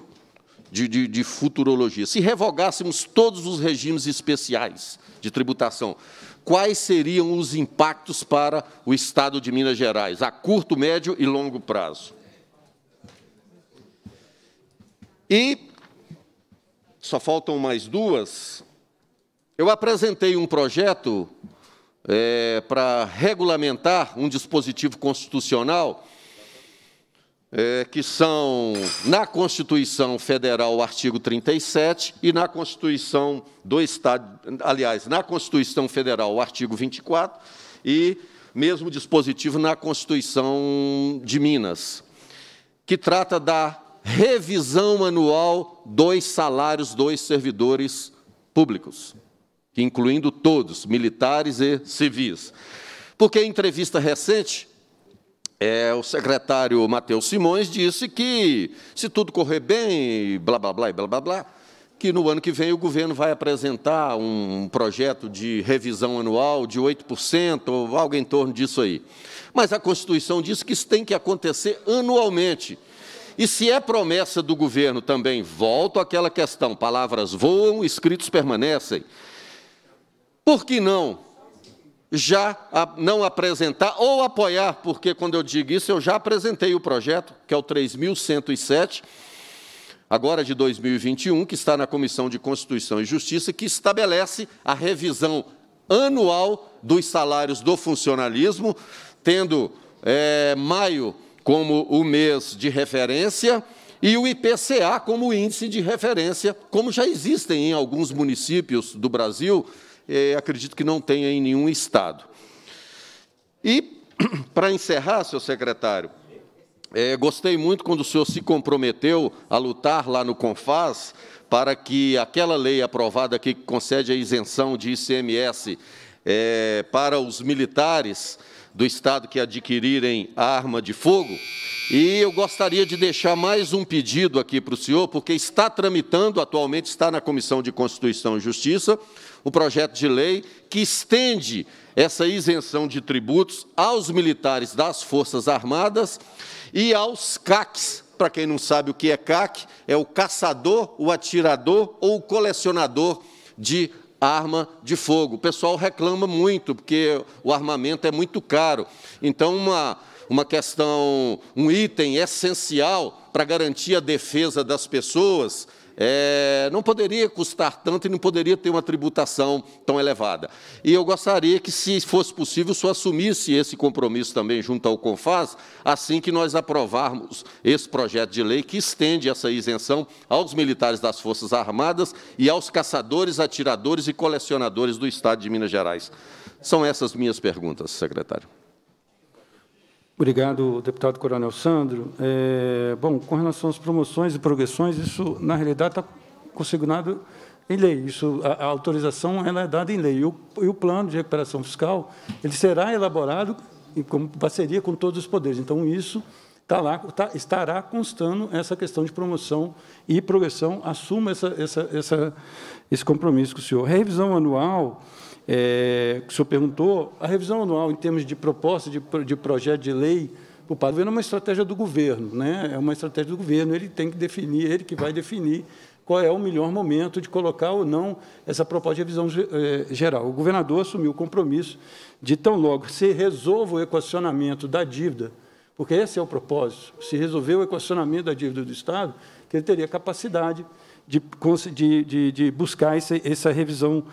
de, de, de futurologia. Se revogássemos todos os regimes especiais de tributação, quais seriam os impactos para o Estado de Minas Gerais, a curto, médio e longo prazo? E só faltam mais duas. Eu apresentei um projeto é, para regulamentar um dispositivo constitucional é, que são na Constituição Federal, artigo 37, e na Constituição do Estado, aliás, na Constituição Federal, artigo 24, e mesmo dispositivo na Constituição de Minas, que trata da revisão anual dos salários dos servidores públicos, incluindo todos, militares e civis. Porque em entrevista recente, é, o secretário Matheus Simões disse que, se tudo correr bem, blá, blá, blá, blá, blá, blá, que no ano que vem o governo vai apresentar um projeto de revisão anual de 8%, ou algo em torno disso aí. Mas a Constituição diz que isso tem que acontecer anualmente. E se é promessa do governo também, volto àquela questão: palavras voam, escritos permanecem. Por que não já não apresentar ou apoiar, porque quando eu digo isso, eu já apresentei o projeto, que é o 3107, agora de 2021, que está na Comissão de Constituição e Justiça, que estabelece a revisão anual dos salários do funcionalismo, tendo é, maio como o mês de referência e o IPCA como índice de referência, como já existem em alguns municípios do Brasil, é, acredito que não tenha em nenhum Estado. E, (clears throat) para encerrar, seu secretário, é, gostei muito quando o senhor se comprometeu a lutar lá no CONFAS para que aquela lei aprovada aqui que concede a isenção de ICMS é, para os militares do Estado que adquirirem arma de fogo. E eu gostaria de deixar mais um pedido aqui para o senhor, porque está tramitando, atualmente está na Comissão de Constituição e Justiça, o projeto de lei que estende essa isenção de tributos aos militares das Forças Armadas e aos CACs. Para quem não sabe o que é CAC, é o caçador, o atirador ou o colecionador de arma de fogo. O pessoal reclama muito, porque o armamento é muito caro. Então, uma, uma questão, um item essencial para garantir a defesa das pessoas, é, não poderia custar tanto e não poderia ter uma tributação tão elevada. E eu gostaria que, se fosse possível, o senhor assumisse esse compromisso também junto ao CONFAS, assim que nós aprovarmos esse projeto de lei que estende essa isenção aos militares das Forças Armadas e aos caçadores, atiradores e colecionadores do Estado de Minas Gerais. São essas minhas perguntas, secretário. Obrigado, deputado Coronel Sandro. É, bom, com relação às promoções e progressões, isso, na realidade, está consignado em lei. Isso, a, a, autorização ela é dada em lei. E o, e o, plano de recuperação fiscal ele será elaborado em como parceria com todos os poderes. Então, isso está lá, tá, estará constando essa questão de promoção e progressão. Assuma essa, essa, essa, esse compromisso com o senhor. Revisão anual é, que o senhor perguntou, a revisão anual, em termos de proposta de, de projeto de lei o o governo, é uma estratégia do governo, né? é uma estratégia do governo, ele tem que definir, ele que vai definir qual é o melhor momento de colocar ou não essa proposta de revisão é, geral. O governador assumiu o compromisso de, tão logo, se resolva o equacionamento da dívida, porque esse é o propósito, se resolver o equacionamento da dívida do Estado, que ele teria capacidade de, de, de buscar essa, essa revisão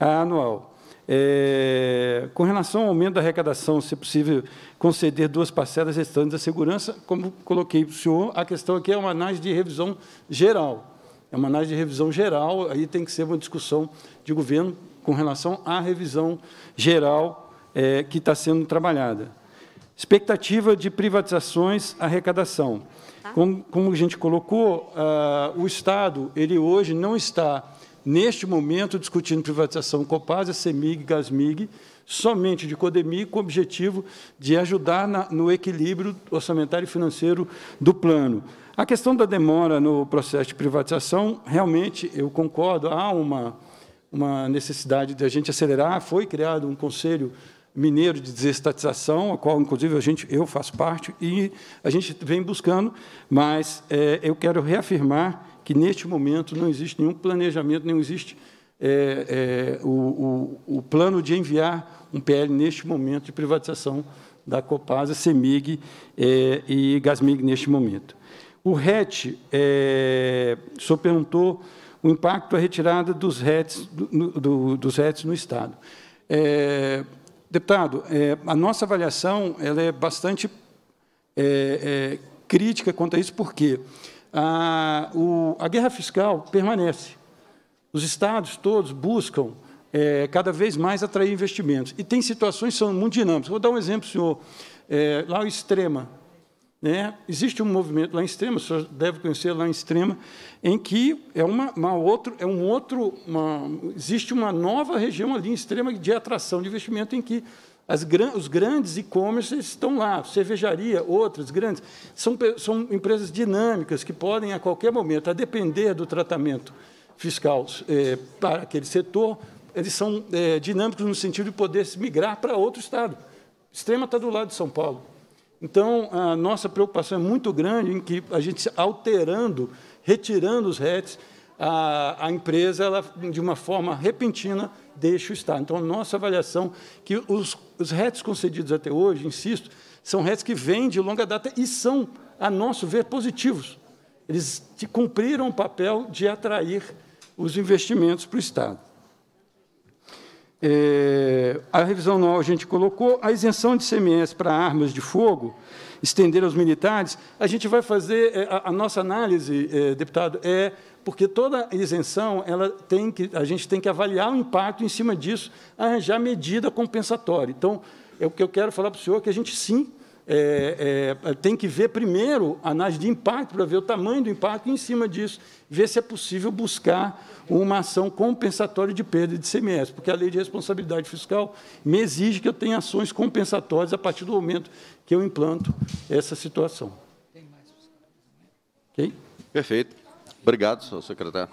anual. É, com relação ao aumento da arrecadação, se possível, conceder duas parcelas restantes da segurança, como coloquei para o senhor, a questão aqui é uma análise de revisão geral. É uma análise de revisão geral, aí tem que ser uma discussão de governo com relação à revisão geral é, que está sendo trabalhada. Expectativa de privatizações, arrecadação. Tá. Como, como a gente colocou, ah, o Estado, ele hoje não está neste momento, discutindo privatização Copasa, CEMIG, GASMIG, somente de Codemig, com o objetivo de ajudar na, no equilíbrio orçamentário e financeiro do plano. A questão da demora no processo de privatização, realmente, eu concordo, há uma, uma necessidade de a gente acelerar, foi criado um conselho mineiro de desestatização, a qual, inclusive, a gente, eu faço parte, e a gente vem buscando, mas é, eu quero reafirmar que neste momento não existe nenhum planejamento, não existe é, é, o, o, o, plano de enviar um PL neste momento de privatização da Copasa, CEMIG é, e Gasmig neste momento. O RET, é, o senhor perguntou o impacto da retirada dos RETs, do, do, dos RETs no Estado. É, deputado, é, a nossa avaliação ela é bastante é, crítica quanto a isso, porque quê? a, o, a guerra fiscal permanece. Os estados todos buscam é, cada vez mais atrair investimentos. E tem situações que são muito dinâmicas. Vou dar um exemplo, senhor. É, lá em Extrema, né, existe um movimento lá em Extrema, o senhor deve conhecer lá em Extrema, em que é uma, uma outro, é um outro, uma, existe uma nova região ali em Extrema de atração de investimento em que Gran, os grandes e-commerces estão lá, cervejaria, outras grandes. São, são empresas dinâmicas que podem, a qualquer momento, a depender do tratamento fiscal é, para aquele setor, eles são é, dinâmicos no sentido de poder se migrar para outro estado. Extrema está do lado de São Paulo. Então, a nossa preocupação é muito grande em que a gente alterando, retirando os RETs, a, a empresa, ela, de uma forma repentina, deixa o Estado. Então, nossa avaliação que os, os RETs concedidos até hoje, insisto, são RETs que vêm de longa data e são, a nosso ver, positivos. Eles cumpriram o papel de atrair os investimentos para o Estado. É, a revisão anual a gente colocou, a isenção de CMS para armas de fogo, estender aos militares, a gente vai fazer, é, a, a nossa análise, é, deputado, é porque toda isenção ela tem que, a gente tem que avaliar o impacto em cima disso, arranjar medida compensatória. Então, é o que eu quero falar para o senhor que a gente sim é, é, tem que ver primeiro a análise de impacto para ver o tamanho do impacto e, em cima disso, ver se é possível buscar uma ação compensatória de perda de CMS, porque a lei de responsabilidade fiscal me exige que eu tenha ações compensatórias a partir do momento que eu implanto essa situação. Tem mais? Perfeito. Obrigado, senhor secretário.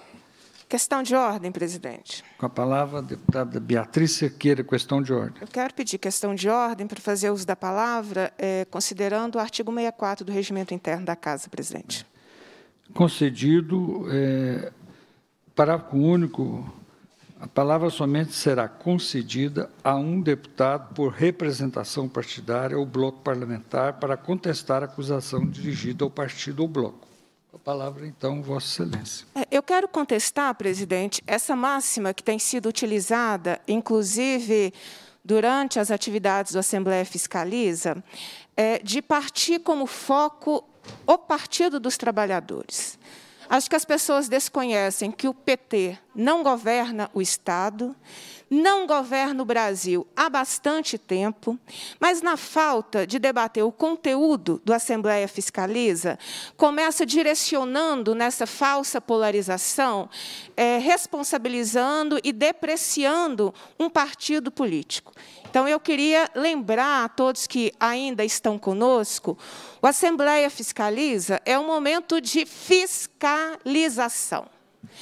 Questão de ordem, presidente. Com a palavra, a deputada Beatriz Cerqueira, questão de ordem. Eu quero pedir questão de ordem para fazer uso da palavra, eh, considerando o artigo 64 do Regimento Interno da Casa, presidente. Concedido, eh, parágrafo único, a palavra somente será concedida a um deputado por representação partidária ou bloco parlamentar para contestar a acusação dirigida ao partido ou bloco. A palavra, então, Vossa Excelência. É, eu quero contestar, presidente, essa máxima que tem sido utilizada, inclusive durante as atividades do Assembleia Fiscaliza, é, de partir como foco o Partido dos Trabalhadores. Acho que as pessoas desconhecem que o PT não governa o Estado, não governa o Brasil há bastante tempo, mas na falta de debater o conteúdo do Assembleia Fiscaliza, começa direcionando nessa falsa polarização, é, responsabilizando e depreciando um partido político. Então, eu queria lembrar a todos que ainda estão conosco, o Assembleia Fiscaliza é um momento de fiscalização.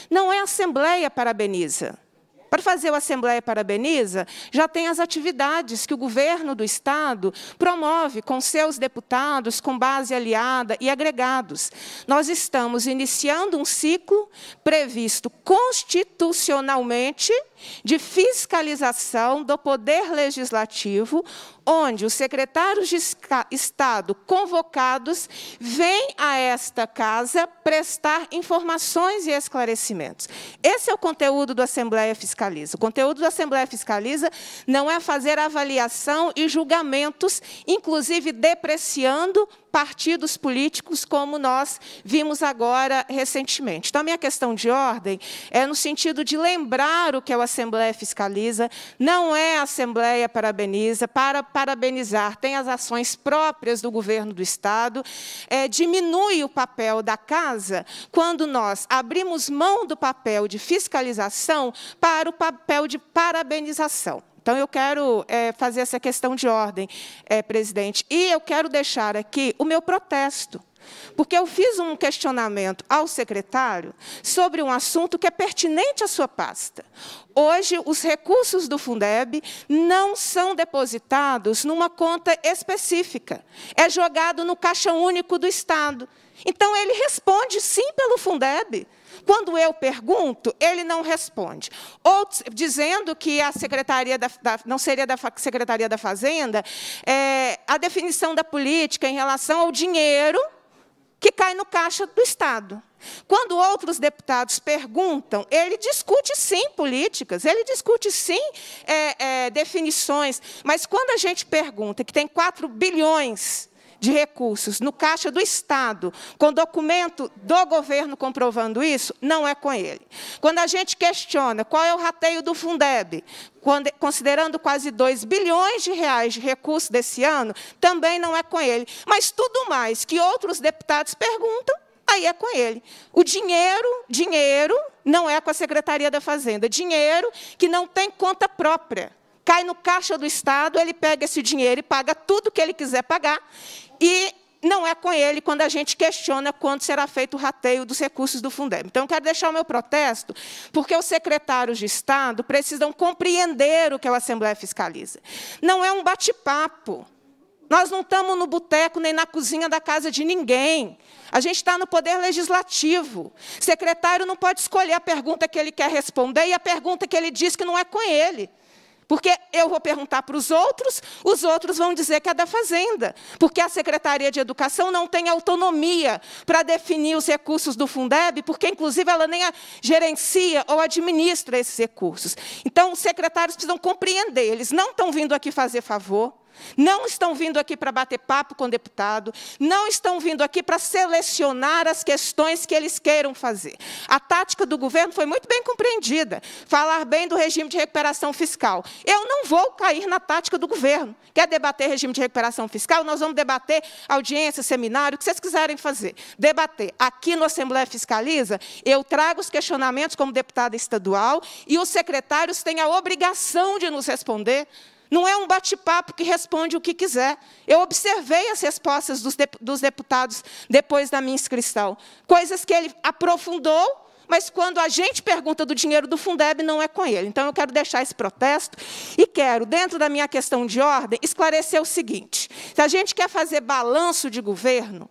Não é Assembleia Parabeniza. Para fazer o Assembleia Parabeniza, já tem as atividades que o governo do Estado promove com seus deputados, com base aliada e agregados. Nós estamos iniciando um ciclo previsto constitucionalmente de fiscalização do Poder Legislativo, onde os secretários de Estado convocados vêm a esta casa prestar informações e esclarecimentos. Esse é o conteúdo do Assembleia Fiscaliza. O conteúdo do Assembleia Fiscaliza não é fazer avaliação e julgamentos, inclusive depreciando partidos políticos, como nós vimos agora recentemente. Então, a minha questão de ordem é no sentido de lembrar o que a Assembleia fiscaliza, não é a Assembleia parabeniza, para parabenizar, tem as ações próprias do governo do Estado, é, diminui o papel da Casa quando nós abrimos mão do papel de fiscalização para o papel de parabenização. Então, eu quero é, fazer essa questão de ordem, é, presidente. E eu quero deixar aqui o meu protesto. Porque eu fiz um questionamento ao secretário sobre um assunto que é pertinente à sua pasta. Hoje, os recursos do Fundeb não são depositados numa conta específica. É jogado no caixa único do Estado. Então, ele responde sim pelo Fundeb. Quando eu pergunto, ele não responde. Ou dizendo que a secretaria da, da, não seria da Secretaria da Fazenda, é, a definição da política em relação ao dinheiro que cai no caixa do Estado. Quando outros deputados perguntam, ele discute sim políticas, ele discute sim é, é, definições, mas quando a gente pergunta que tem 4 bilhões de recursos no caixa do Estado, com documento do governo comprovando isso, não é com ele. Quando a gente questiona qual é o rateio do Fundeb, quando, considerando quase 2 bilhões de reais de recursos desse ano, também não é com ele. Mas tudo mais que outros deputados perguntam, aí é com ele. O dinheiro, dinheiro não é com a Secretaria da Fazenda, dinheiro que não tem conta própria cai no caixa do Estado, ele pega esse dinheiro e paga tudo que ele quiser pagar. E não é com ele quando a gente questiona quando será feito o rateio dos recursos do Fundeb. Então, eu quero deixar o meu protesto, porque os secretários de Estado precisam compreender o que a Assembleia fiscaliza. Não é um bate-papo. Nós não estamos no boteco nem na cozinha da casa de ninguém. A gente está no poder legislativo. Secretário não pode escolher a pergunta que ele quer responder e a pergunta que ele diz que não é com ele. Porque eu vou perguntar para os outros, os outros vão dizer que é da Fazenda. Porque a Secretaria de Educação não tem autonomia para definir os recursos do Fundeb, porque, inclusive, ela nem gerencia ou administra esses recursos. Então, os secretários precisam compreender, eles não estão vindo aqui fazer favor, não estão vindo aqui para bater papo com o deputado, não estão vindo aqui para selecionar as questões que eles queiram fazer. A tática do governo foi muito bem compreendida, falar bem do regime de recuperação fiscal. Eu não vou cair na tática do governo. Quer debater regime de recuperação fiscal? Nós vamos debater audiência, seminário, o que vocês quiserem fazer. Debater. Aqui no Assembleia Fiscaliza, eu trago os questionamentos como deputada estadual e os secretários têm a obrigação de nos responder não é um bate-papo que responde o que quiser. Eu observei as respostas dos, de, dos deputados depois da minha inscrição. Coisas que ele aprofundou, mas quando a gente pergunta do dinheiro do Fundeb, não é com ele. Então, eu quero deixar esse protesto e quero, dentro da minha questão de ordem, esclarecer o seguinte: se a gente quer fazer balanço de governo,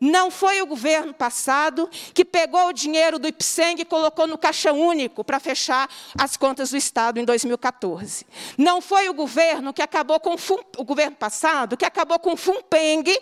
não foi o governo passado que pegou o dinheiro do IPSENG e colocou no caixa único para fechar as contas do Estado em 2014. Não foi o governo que acabou com o, FUM, o governo passado que acabou com o FUNPENG,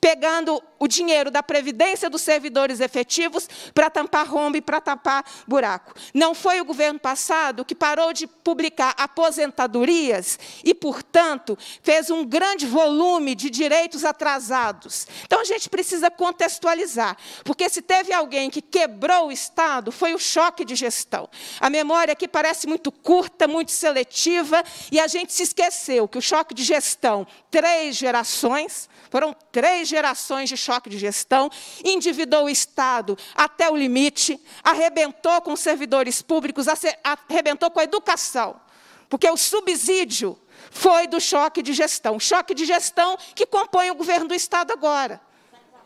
pegando o dinheiro da previdência dos servidores efetivos para tampar rombo e para tapar buraco. Não foi o governo passado que parou de publicar aposentadorias e, portanto, fez um grande volume de direitos atrasados. Então a gente precisa contextualizar, porque se teve alguém que quebrou o Estado, foi o choque de gestão. A memória aqui parece muito curta, muito seletiva, e a gente se esqueceu que o choque de gestão, três gerações, foram três gerações de choque choque de gestão, endividou o Estado até o limite, arrebentou com os servidores públicos, arrebentou com a educação, porque o subsídio foi do choque de gestão. Choque de gestão que compõe o governo do Estado agora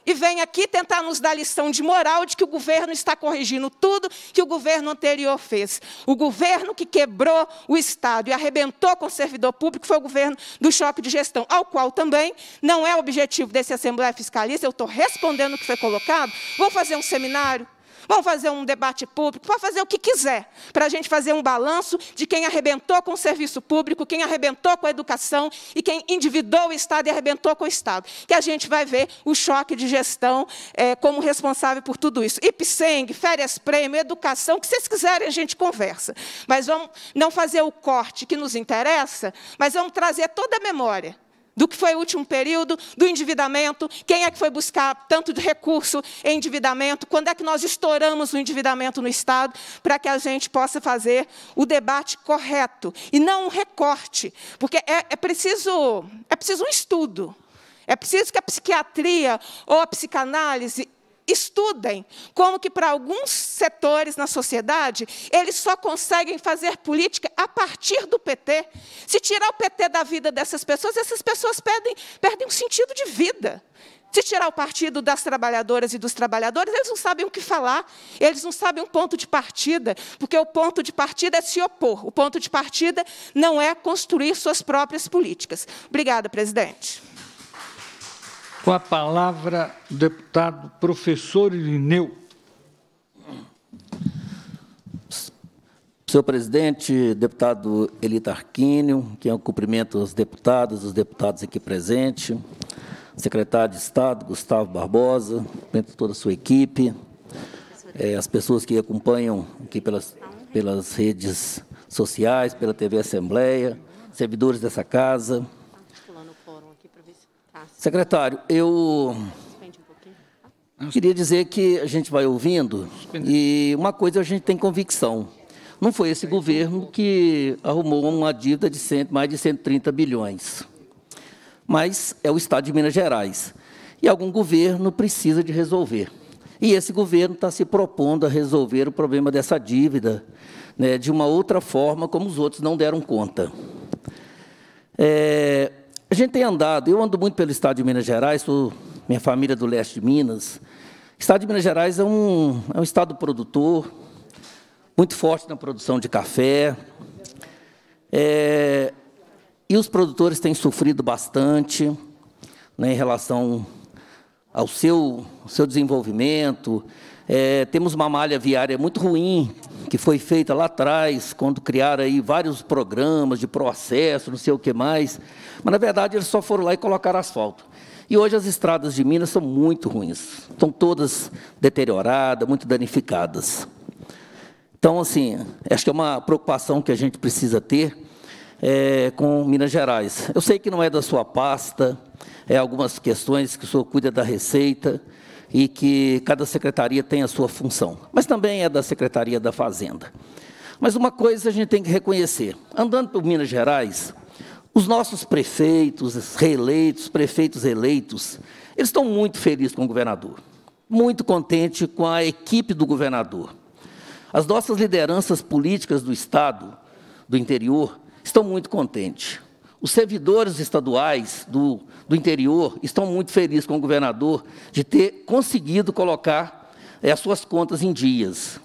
e vem aqui tentar nos dar lição de moral de que o governo está corrigindo tudo que o governo anterior fez. O governo que quebrou o Estado e arrebentou com o servidor público foi o governo do choque de gestão, ao qual também não é objetivo desse Assembleia Fiscalista, eu estou respondendo o que foi colocado, vou fazer um seminário, vamos fazer um debate público, pode fazer o que quiser, para a gente fazer um balanço de quem arrebentou com o serviço público, quem arrebentou com a educação e quem endividou o Estado e arrebentou com o Estado. Que a gente vai ver o choque de gestão é, como responsável por tudo isso. IPSENG, férias-prêmio, educação, o que vocês quiserem a gente conversa. Mas vamos não fazer o corte que nos interessa, mas vamos trazer toda a memória do que foi o último período, do endividamento, quem é que foi buscar tanto de recurso em endividamento, quando é que nós estouramos o endividamento no Estado, para que a gente possa fazer o debate correto e não um recorte, porque é, é, preciso, é preciso um estudo. É preciso que a psiquiatria ou a psicanálise estudem como que para alguns setores na sociedade eles só conseguem fazer política a partir do PT. Se tirar o PT da vida dessas pessoas, essas pessoas perdem, perdem um sentido de vida. Se tirar o partido das trabalhadoras e dos trabalhadores, eles não sabem o que falar, eles não sabem um ponto de partida, porque o ponto de partida é se opor, o ponto de partida não é construir suas próprias políticas. Obrigada, presidente. Com a palavra, o deputado professor Irineu. Senhor presidente, deputado Elita Arquínio, que eu é cumprimento os deputados, os deputados aqui presentes, secretário de Estado, Gustavo Barbosa, cumprimento toda a sua equipe, é, as pessoas que acompanham aqui pelas, pelas redes sociais, pela TV Assembleia, servidores dessa casa, Secretário, eu queria dizer que a gente vai ouvindo e uma coisa a gente tem convicção. Não foi esse governo que arrumou uma dívida de cento, mais de 130 bilhões, mas é o Estado de Minas Gerais. E algum governo precisa de resolver. E esse governo está se propondo a resolver o problema dessa dívida né, de uma outra forma, como os outros não deram conta. É, gente tem andado, eu ando muito pelo estado de Minas Gerais, sou minha família é do leste de Minas. O estado de Minas Gerais é um, é um estado produtor, muito forte na produção de café. É, e os produtores têm sofrido bastante né, em relação ao seu, seu desenvolvimento. É, temos uma malha viária muito ruim, que foi feita lá atrás, quando criaram aí vários programas de processo, não sei o que mais, mas na verdade eles só foram lá e colocaram asfalto. E hoje as estradas de Minas são muito ruins, estão todas deterioradas, muito danificadas. Então, assim, acho que é uma preocupação que a gente precisa ter é, com Minas Gerais. Eu sei que não é da sua pasta, é algumas questões que o senhor cuida da receita, e que cada secretaria tem a sua função, mas também é da Secretaria da Fazenda. Mas uma coisa a gente tem que reconhecer: andando por Minas Gerais, os nossos prefeitos reeleitos, prefeitos eleitos, eles estão muito felizes com o governador, muito contentes com a equipe do governador. As nossas lideranças políticas do Estado, do interior, estão muito contentes. Os servidores estaduais do do interior estão muito felizes com o governador de ter conseguido colocar é, as suas contas em dias.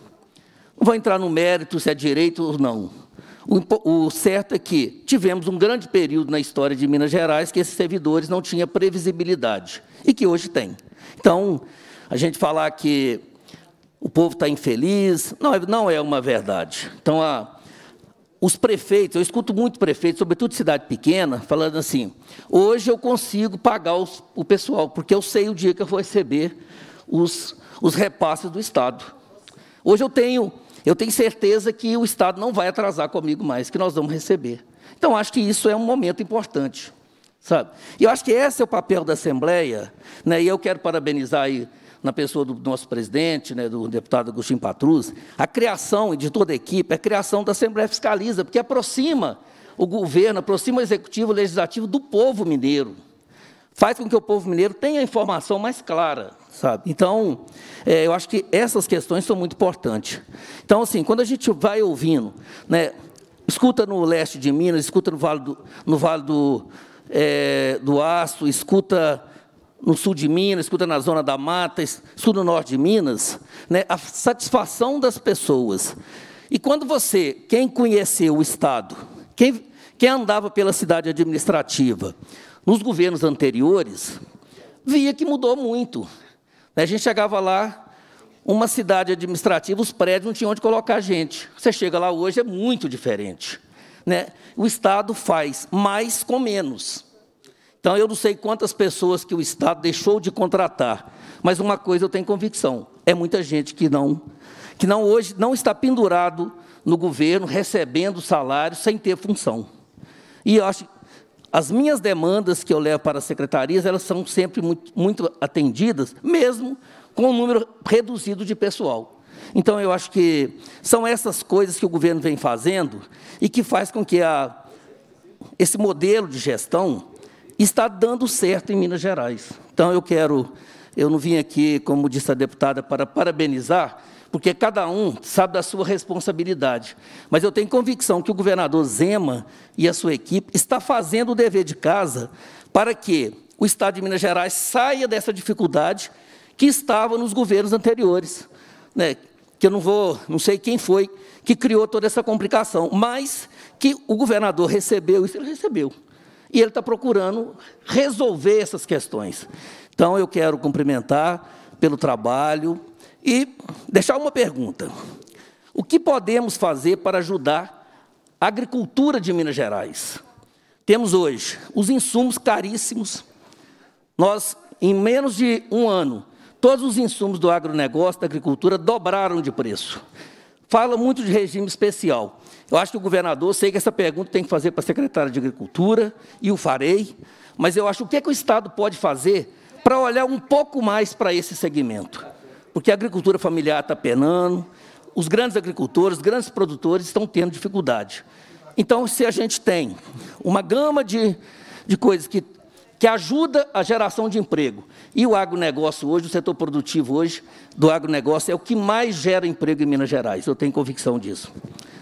Não vou entrar no mérito se é direito ou não. O, o certo é que tivemos um grande período na história de Minas Gerais que esses servidores não tinham previsibilidade e que hoje tem. Então, a gente falar que o povo está infeliz, não, é, não é uma verdade. Então, a, os prefeitos, eu escuto muito prefeitos, sobretudo de cidade pequena, falando assim: hoje eu consigo pagar os, o pessoal, porque eu sei o dia que eu vou receber os, os repasses do Estado. Hoje eu tenho, eu tenho certeza que o Estado não vai atrasar comigo mais, que nós vamos receber. Então, acho que isso é um momento importante. Sabe? E eu acho que esse é o papel da Assembleia, né? e eu quero parabenizar aí na pessoa do nosso presidente, né, do deputado Agostinho Patrus, a criação de toda a equipe, a criação da Assembleia Fiscaliza, porque aproxima o governo, aproxima o executivo, o legislativo do povo mineiro. Faz com que o povo mineiro tenha a informação mais clara, sabe? Então, é, eu acho que essas questões são muito importantes. Então, assim, quando a gente vai ouvindo, né, escuta no leste de Minas, escuta no Vale do, no vale do, é, do Aço, escuta no sul de Minas, escuta na zona da mata, sul do norte de Minas, né, a satisfação das pessoas. E quando você, quem conheceu o Estado, quem, quem andava pela cidade administrativa, nos governos anteriores, via que mudou muito. Né. A gente chegava lá, uma cidade administrativa, os prédios não tinham onde colocar gente. Você chega lá hoje, é muito diferente. Né? O Estado faz mais com menos. Então, eu não sei quantas pessoas que o Estado deixou de contratar, mas uma coisa eu tenho convicção: é muita gente que não, que não hoje não está pendurado no governo, recebendo salário sem ter função. E eu acho as minhas demandas que eu levo para as secretarias, elas são sempre muito, muito atendidas, mesmo com um número reduzido de pessoal. Então, eu acho que são essas coisas que o governo vem fazendo e que faz com que a, esse modelo de gestão está dando certo em Minas Gerais. Então, eu quero, eu não vim aqui, como disse a deputada, para parabenizar, porque cada um sabe da sua responsabilidade. Mas eu tenho convicção que o governador Zema e a sua equipe está fazendo o dever de casa para que o Estado de Minas Gerais saia dessa dificuldade que estava nos governos anteriores, né? que eu não vou, não sei quem foi que criou toda essa complicação, mas que o governador recebeu isso, ele recebeu e ele está procurando resolver essas questões. Então eu quero cumprimentar pelo trabalho e deixar uma pergunta. O que podemos fazer para ajudar a agricultura de Minas Gerais? Temos hoje os insumos caríssimos. Nós, em menos de um ano, todos os insumos do agronegócio, da agricultura, dobraram de preço. Fala muito de regime especial. Eu acho que o governador, sei que essa pergunta tem que fazer para a secretária de Agricultura, e o farei, mas eu acho o que, é que o Estado pode fazer para olhar um pouco mais para esse segmento. Porque a agricultura familiar está penando, os grandes agricultores, os grandes produtores estão tendo dificuldade. Então, se a gente tem uma gama de, de coisas que, que ajuda a geração de emprego, e o agronegócio hoje, o setor produtivo hoje do agronegócio, é o que mais gera emprego em Minas Gerais, eu tenho convicção disso.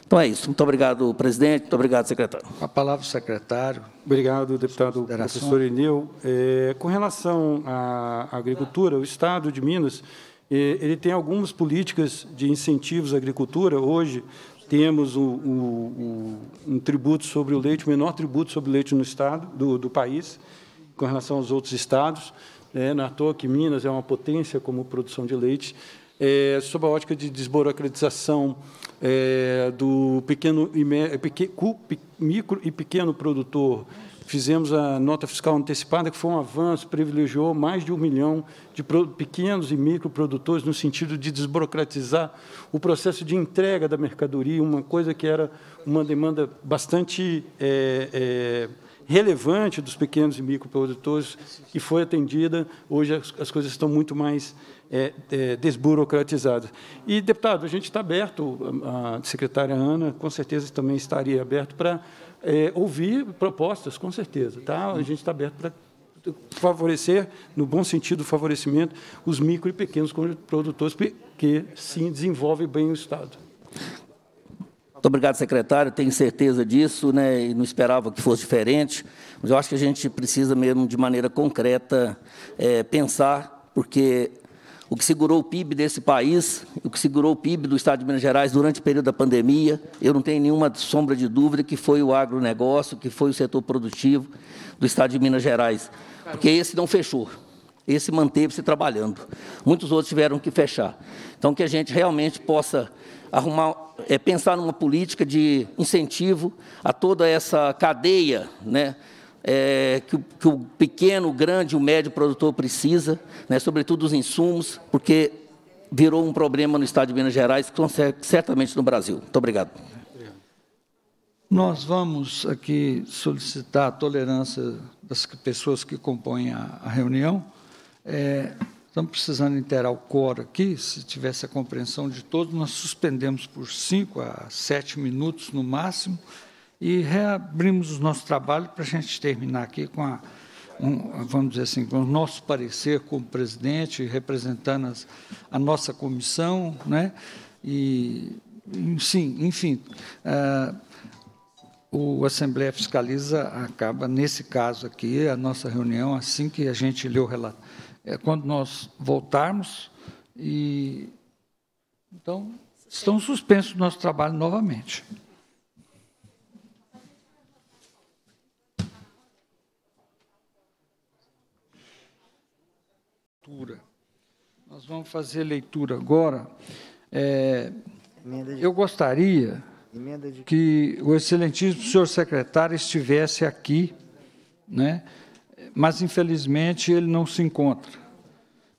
Então é isso. Muito obrigado, presidente. Muito obrigado, secretário. A palavra, secretário. Obrigado, deputado professor Eneu. É, com relação à agricultura, o Estado de Minas é, ele tem algumas políticas de incentivos à agricultura. Hoje temos o, o, o, um tributo sobre o leite, o menor tributo sobre o leite no estado do, do país, com relação aos outros estados. É, na toa que Minas é uma potência como produção de leite. É, sob a ótica de desburocratização é, do pequeno e me, é, micro e pequeno produtor. Fizemos a nota fiscal antecipada, que foi um avanço, privilegiou mais de um milhão de pequenos e microprodutores no sentido de desburocratizar o processo de entrega da mercadoria, uma coisa que era uma demanda bastante é, é, relevante dos pequenos e microprodutores e foi atendida. Hoje as, as coisas estão muito mais é, é, desburocratizadas. E, deputado, a gente está aberto, a secretária Ana, com certeza também estaria aberto para é, ouvir propostas, com certeza. Tá? A gente está aberto para favorecer, no bom sentido, o favorecimento, os micro e pequenos produtores que, sim, desenvolvem bem o Estado. Muito obrigado, secretário. Tenho certeza disso, né? E não esperava que fosse diferente. Mas eu acho que a gente precisa mesmo, de maneira concreta, é, pensar, porque o que segurou o PIB desse país, o que segurou o PIB do Estado de Minas Gerais durante o período da pandemia, eu não tenho nenhuma sombra de dúvida que foi o agronegócio, que foi o setor produtivo do Estado de Minas Gerais, porque esse não fechou, esse manteve-se trabalhando. Muitos outros tiveram que fechar. Então, que a gente realmente possa arrumar, é, pensar numa política de incentivo a toda essa cadeia, né? é, que, o, que, o, pequeno, o grande, o médio produtor precisa, né, sobretudo os insumos, porque virou um problema no estado de Minas Gerais, certamente no Brasil. Muito obrigado. Nós vamos aqui solicitar a tolerância das pessoas que compõem a, a reunião. É, estamos precisando interar o coro aqui. Se tivesse a compreensão de todos, nós suspendemos por cinco a sete minutos no máximo e reabrimos o nosso trabalho para a gente terminar aqui com a, um, vamos dizer assim, com o nosso parecer como presidente, representando as, a nossa comissão, né? E, sim, enfim, uh, o Assembleia Fiscaliza acaba, nesse caso aqui, a nossa reunião, assim que a gente lê o relato, é quando nós voltarmos e, então, estão suspensos o nosso trabalho novamente. leitura. Nós vamos fazer leitura agora. É, eu gostaria que o excelentíssimo senhor secretário estivesse aqui, né? mas, infelizmente, ele não se encontra.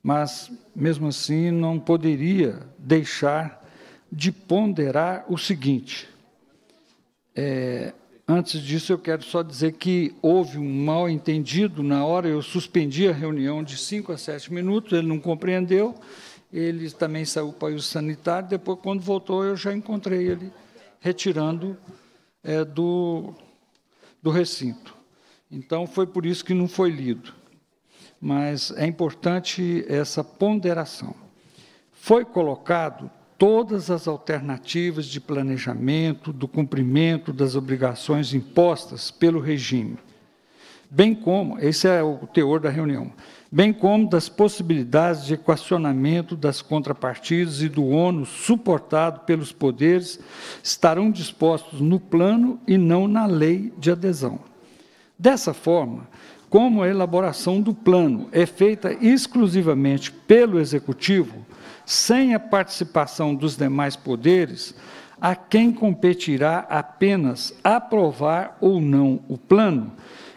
Mas, mesmo assim, não poderia deixar de ponderar o seguinte. É, Antes disso, eu quero só dizer que houve um mal entendido. Na hora, eu suspendi a reunião de cinco a sete minutos, ele não compreendeu. Ele também saiu para o sanitário. Depois, quando voltou, eu já encontrei ele retirando é, do, do recinto. Então, foi por isso que não foi lido. Mas é importante essa ponderação. Foi colocado todas as alternativas de planejamento do cumprimento das obrigações impostas pelo regime, bem como, esse é o teor da reunião, bem como das possibilidades de equacionamento das contrapartidas e do ônus suportado pelos poderes, estarão dispostos no plano e não na lei de adesão. Dessa forma, como a elaboração do plano é feita exclusivamente pelo Executivo, sem a participação dos demais poderes, a quem competirá apenas aprovar ou não o plano,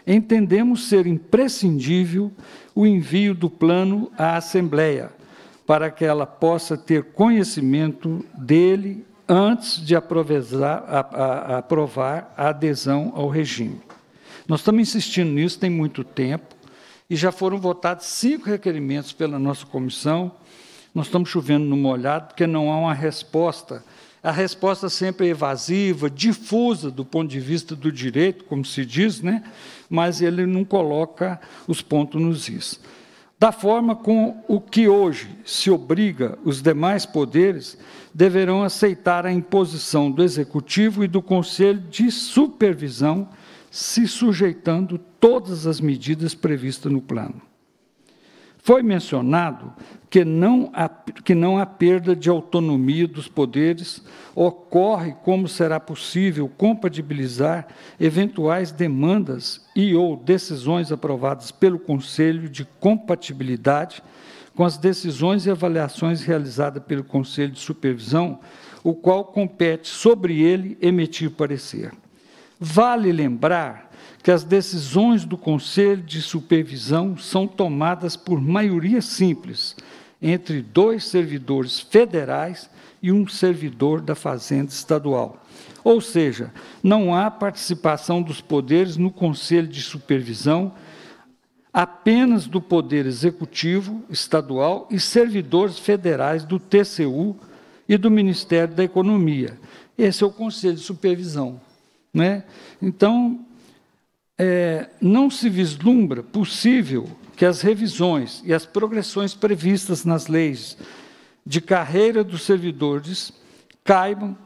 entendemos ser imprescindível o envio do plano à Assembleia, para que ela possa ter conhecimento dele antes de aprovar a adesão ao regime. Nós estamos insistindo nisso tem muito tempo e já foram votados cinco requerimentos pela nossa comissão nós estamos chovendo no molhado porque não há uma resposta. A resposta sempre é evasiva, difusa do ponto de vista do direito, como se diz, né? mas ele não coloca os pontos nos is. Da forma com o que hoje se obriga os demais poderes, deverão aceitar a imposição do Executivo e do Conselho de Supervisão, se sujeitando todas as medidas previstas no plano. Foi mencionado que não, há, que não há perda de autonomia dos poderes, ocorre como será possível compatibilizar eventuais demandas e ou decisões aprovadas pelo Conselho de Compatibilidade com as decisões e avaliações realizadas pelo Conselho de Supervisão, o qual compete sobre ele emitir parecer. Vale lembrar que as decisões do Conselho de Supervisão são tomadas por maioria simples, entre dois servidores federais e um servidor da Fazenda Estadual. Ou seja, não há participação dos poderes no Conselho de Supervisão, apenas do Poder Executivo Estadual e servidores federais do TCU e do Ministério da Economia. Esse é o Conselho de Supervisão. Né? Então, é, não se vislumbra possível que as revisões e as progressões previstas nas leis de carreira dos servidores caibam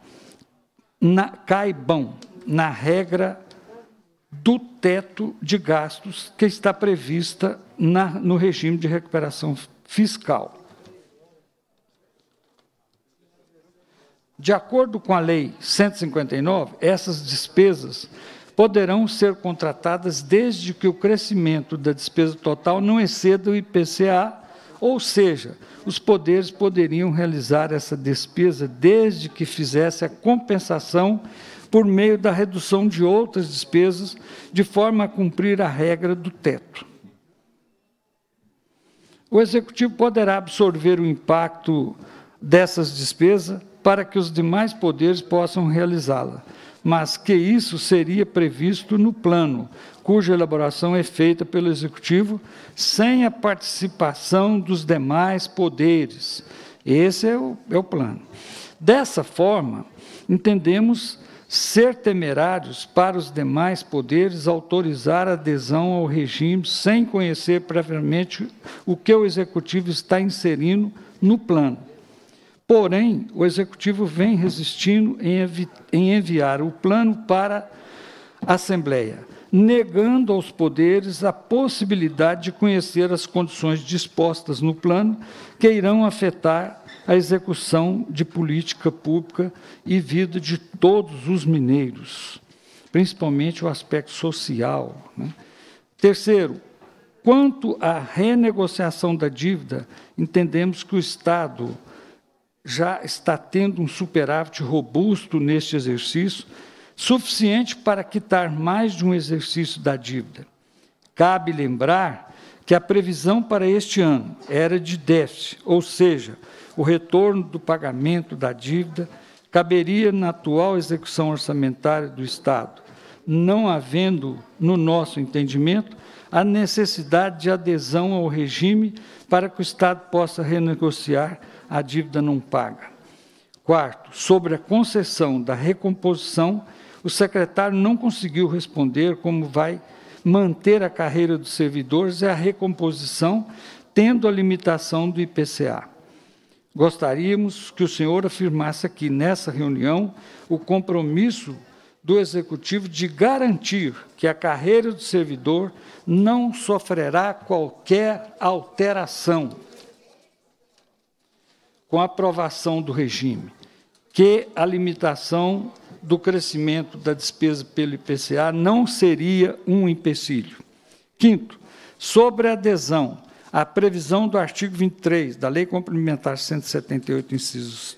na, caibam na regra do teto de gastos que está prevista na, no regime de recuperação fiscal. De acordo com a Lei 159, essas despesas poderão ser contratadas desde que o crescimento da despesa total não exceda o IPCA, ou seja, os poderes poderiam realizar essa despesa desde que fizesse a compensação por meio da redução de outras despesas, de forma a cumprir a regra do teto. O executivo poderá absorver o impacto dessas despesas para que os demais poderes possam realizá-la mas que isso seria previsto no plano, cuja elaboração é feita pelo Executivo sem a participação dos demais poderes. Esse é o, é o plano. Dessa forma, entendemos ser temerários para os demais poderes autorizar adesão ao regime sem conhecer previamente o que o executivo está inserindo no plano. Porém, o Executivo vem resistindo em, em enviar o plano para a Assembleia, negando aos poderes a possibilidade de conhecer as condições dispostas no plano que irão afetar a execução de política pública e vida de todos os mineiros, principalmente o aspecto social. Né? Terceiro, quanto à renegociação da dívida, entendemos que o Estado já está tendo um superávit robusto neste exercício, suficiente para quitar mais de um exercício da dívida. Cabe lembrar que a previsão para este ano era de déficit, ou seja, o retorno do pagamento da dívida caberia na atual execução orçamentária do Estado, não havendo, no nosso entendimento, a necessidade de adesão ao regime para que o Estado possa renegociar a dívida não paga. Quarto, sobre a concessão da recomposição, o secretário não conseguiu responder como vai manter a carreira dos servidores e a recomposição, tendo a limitação do IPCA. Gostaríamos que o senhor afirmasse aqui nessa reunião o compromisso do Executivo de garantir que a carreira do servidor não sofrerá qualquer alteração com a aprovação do regime, que a limitação do crescimento da despesa pelo IPCA não seria um empecilho. Quinto, sobre a adesão à previsão do artigo 23 da Lei Complementar 178, incisos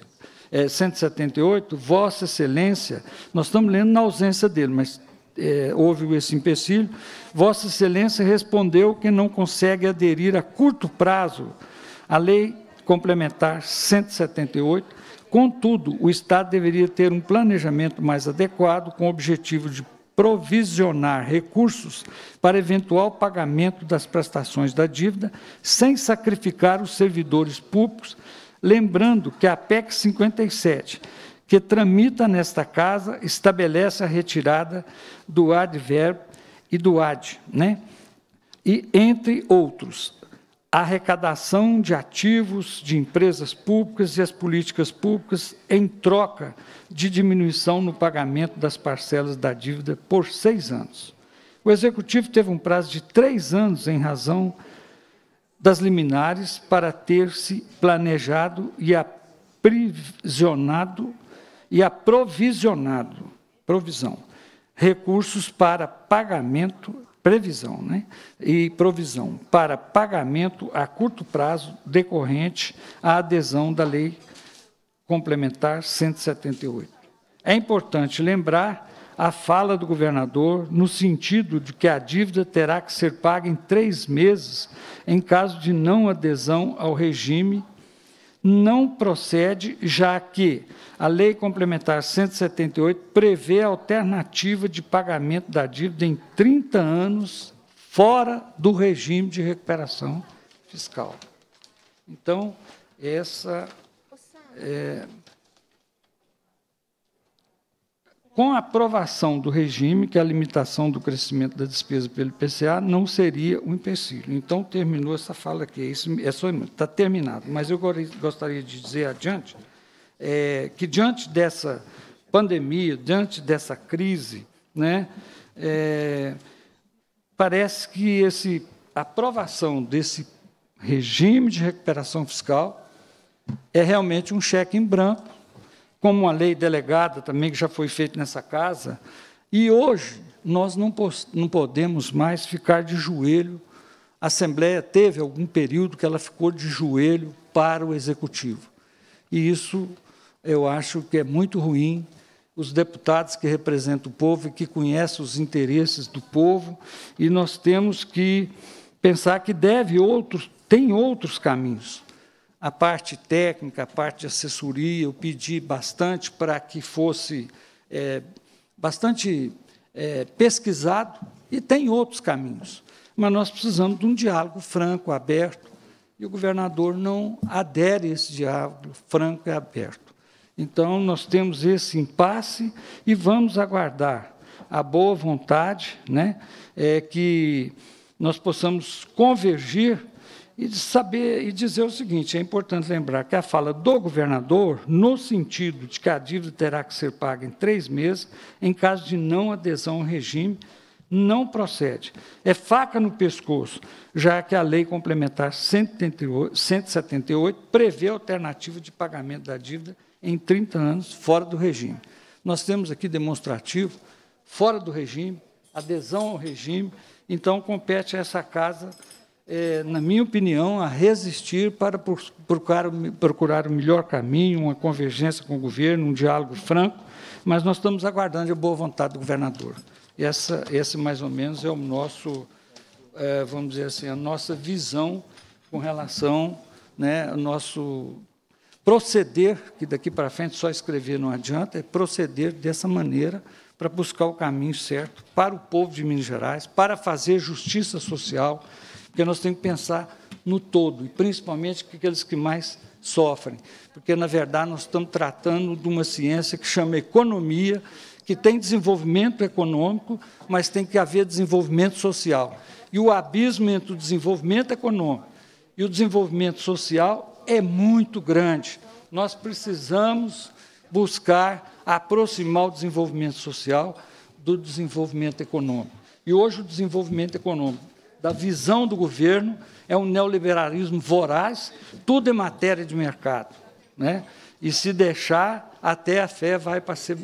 é, eh, 178, Vossa Excelência, nós estamos lendo na ausência dele, mas é, houve esse empecilho, Vossa Excelência respondeu que não consegue aderir a curto prazo à Lei complementar 178. Contudo, o Estado deveria ter um planejamento mais adequado com o objetivo de provisionar recursos para eventual pagamento das prestações da dívida, sem sacrificar os servidores públicos, lembrando que a PEC 57, que tramita nesta casa, estabelece a retirada do advérbio e do ad, né? E entre outros, a arrecadação de ativos de empresas públicas e as políticas públicas em troca de diminuição no pagamento das parcelas da dívida por seis anos. O Executivo teve um prazo de três anos em razão das liminares para ter se planejado e aprisionado e aprovisionado provisão recursos para pagamento previsão né? e provisão para pagamento a curto prazo decorrente à adesão da Lei Complementar 178. É importante lembrar a fala do governador no sentido de que a dívida terá que ser paga em três meses em caso de não adesão ao regime, não procede, já que a Lei Complementar 178 prevê a alternativa de pagamento da dívida em 30 anos fora do regime de recuperação fiscal. Então, essa. É, com a aprovação do regime, que é a limitação do crescimento da despesa pelo IPCA não seria um empecilho. Então, terminou essa fala aqui. É isso é só, está terminado. Mas eu gostaria de dizer adiante é, que diante dessa pandemia, diante dessa crise, né, é, parece que esse, a aprovação desse regime de recuperação fiscal é realmente um cheque em branco, como uma lei delegada também que já foi feita nessa casa. E hoje nós não, não podemos mais ficar de joelho. A Assembleia teve algum período que ela ficou de joelho para o Executivo. E isso eu acho que é muito ruim os deputados que representam o povo e que conhecem os interesses do povo, e nós temos que pensar que deve outros, tem outros caminhos. A parte técnica, a parte de assessoria, eu pedi bastante para que fosse é, bastante é, pesquisado, e tem outros caminhos. Mas nós precisamos de um diálogo franco, aberto, e o governador não adere a esse diálogo franco e aberto. Então, nós temos esse impasse e vamos aguardar a boa vontade, né, é que nós possamos convergir e saber e dizer o seguinte: é importante lembrar que a fala do governador, no sentido de que a dívida terá que ser paga em três meses, em caso de não adesão ao regime, não procede. É faca no pescoço, já que a Lei Complementar 178, 178 prevê alternativa de pagamento da dívida em 30 anos fora do regime. Nós temos aqui demonstrativo, fora do regime, adesão ao regime, então compete a essa casa, é, na minha opinião, a resistir para procurar, procurar o melhor caminho, uma convergência com o governo, um diálogo franco, mas nós estamos aguardando a boa vontade do governador. Essa, esse, mais ou menos, é o nosso, é, vamos dizer assim, a nossa visão com relação né, ao nosso proceder, que daqui para frente só escrever não adianta, é proceder dessa maneira para buscar o caminho certo para o povo de Minas Gerais, para fazer justiça social, porque nós temos que pensar no todo, e principalmente aqueles que mais sofrem, porque, na verdade, nós estamos tratando de uma ciência que chama economia, que tem desenvolvimento econômico, mas tem que haver desenvolvimento social. E o abismo entre o desenvolvimento econômico e o desenvolvimento social é muito grande. Nós precisamos buscar aproximar o desenvolvimento social do desenvolvimento econômico. E hoje o desenvolvimento econômico, da visão do governo, é um neoliberalismo voraz, tudo é matéria de mercado. Né? E se deixar, até a fé vai, para ser,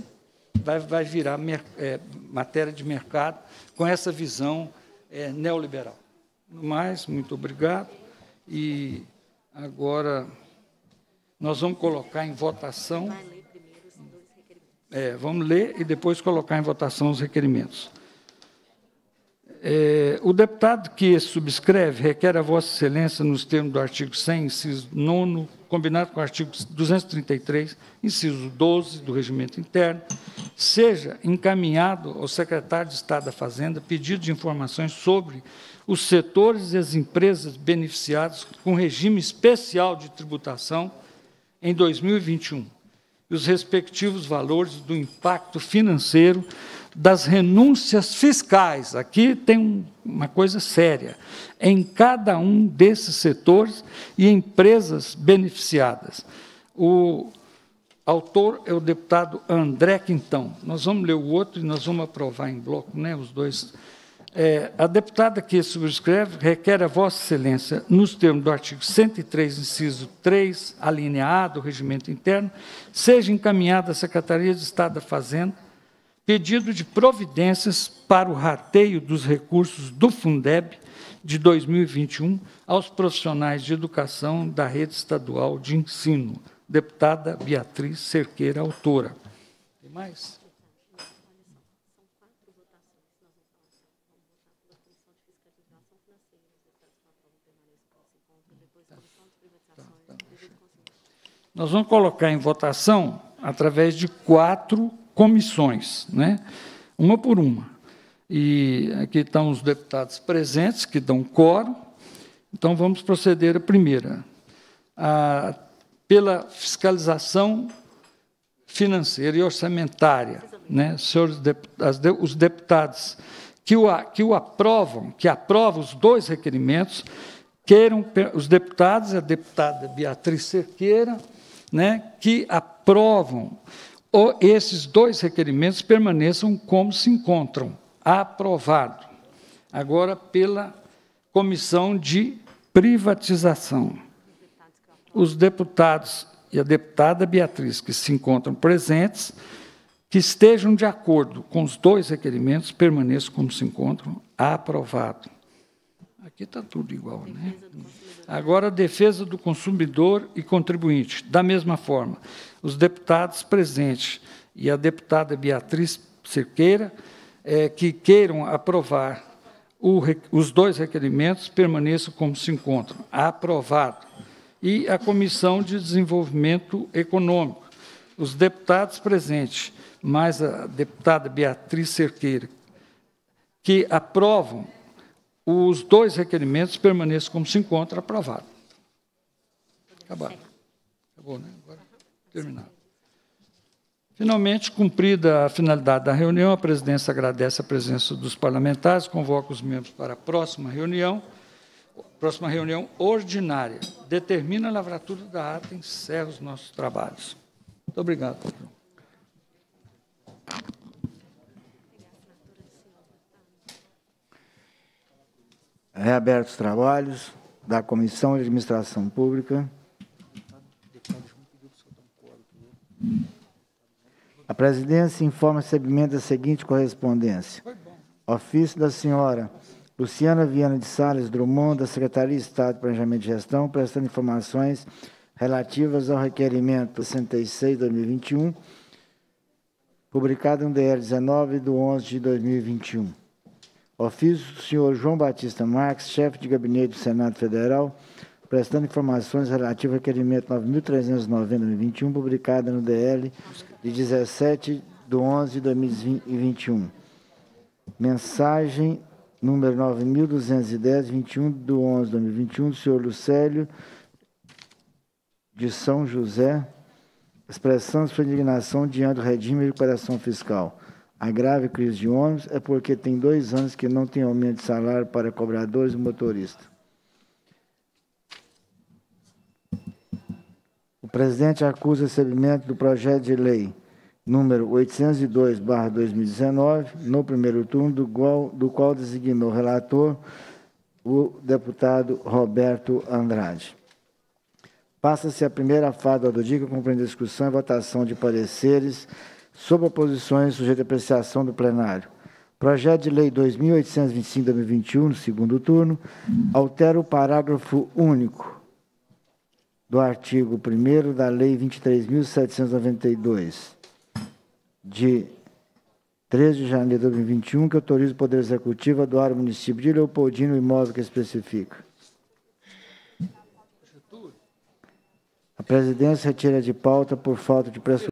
vai, vai virar mer, é, matéria de mercado com essa visão é, neoliberal. No mais, muito obrigado. E Agora, nós vamos colocar em votação. É, vamos ler e depois colocar em votação os requerimentos. É, o deputado que subscreve requer a Vossa Excelência, nos termos do artigo 100, inciso 9, combinado com o artigo 233, inciso 12 do Regimento Interno, seja encaminhado ao secretário de Estado da Fazenda pedido de informações sobre os setores e as empresas beneficiados com regime especial de tributação em 2021 e os respectivos valores do impacto financeiro das renúncias fiscais. Aqui tem uma coisa séria. Em cada um desses setores e empresas beneficiadas. O autor é o deputado André Quintão. Nós vamos ler o outro e nós vamos aprovar em bloco, né, os dois é, a deputada que subscreve requer a Vossa Excelência, nos termos do artigo 103, inciso 3, alineado, regimento interno, seja encaminhada à Secretaria de Estado da Fazenda pedido de providências para o rateio dos recursos do Fundeb de 2021 aos profissionais de educação da rede estadual de ensino. Deputada Beatriz Cerqueira, autora. Tem mais? Nós vamos colocar em votação através de quatro comissões, né? uma por uma. E aqui estão os deputados presentes, que dão quórum. Então, vamos proceder à primeira. A, pela fiscalização financeira e orçamentária, né? Senhores os deputados que o, que o aprovam, que aprovam os dois requerimentos, queiram, os deputados, a deputada Beatriz Cerqueira, né, que aprovam ou esses dois requerimentos permaneçam como se encontram, aprovado. Agora pela Comissão de Privatização. Os deputados e a deputada Beatriz que se encontram presentes, que estejam de acordo com os dois requerimentos, permaneçam como se encontram, aprovado. Aqui está tudo igual, né? Agora, defesa do consumidor e contribuinte. Da mesma forma, os deputados presentes e a deputada Beatriz Cerqueira, é, que queiram aprovar o, os dois requerimentos, permaneçam como se encontram. Aprovado. E a Comissão de Desenvolvimento Econômico. Os deputados presentes, mais a deputada Beatriz Cerqueira, que aprovam os dois requerimentos permaneçam como se encontra aprovado. Acabado. Acabou, né? Agora terminado. Finalmente, cumprida a finalidade da reunião, a presidência agradece a presença dos parlamentares, convoca os membros para a próxima reunião, próxima reunião ordinária. Determina a lavratura da ata e encerra os nossos trabalhos. Muito obrigado, patrão. Reabertos os trabalhos da Comissão de Administração Pública. A presidência informa o recebimento da seguinte correspondência. Ofício da senhora Luciana Viana de Sales Drummond, da Secretaria de Estado de Planejamento e Gestão, prestando informações relativas ao requerimento 66-2021, publicado no DR 19 de 11 de 2021. Ofício do senhor João Batista Marques, chefe de gabinete do Senado Federal, prestando informações relativas ao requerimento 9.390-2021, publicado no DL de 17 de 11 de 2021. Mensagem número 9.210, 21 de 11 de 2021, do senhor Lucélio de São José, expressando sua indignação diante do regime de recuperação fiscal. A grave crise de ônibus é porque tem dois anos que não tem aumento de salário para cobradores e motoristas. O presidente acusa o recebimento do projeto de lei número 802-2019, no primeiro turno, do qual, do qual designou relator o deputado Roberto Andrade. Passa-se a primeira fase do DICA, compreendendo discussão e votação de pareceres Sob oposições, sujeito à apreciação do plenário. Projeto de Lei 2.825-2021, no segundo turno, altera o parágrafo único do artigo 1 da Lei 23.792, de 13 de janeiro de 2021, que autoriza o Poder Executivo a doar o município de Leopoldino o imóvel que especifica. A presidência retira de pauta por falta de pressupostos.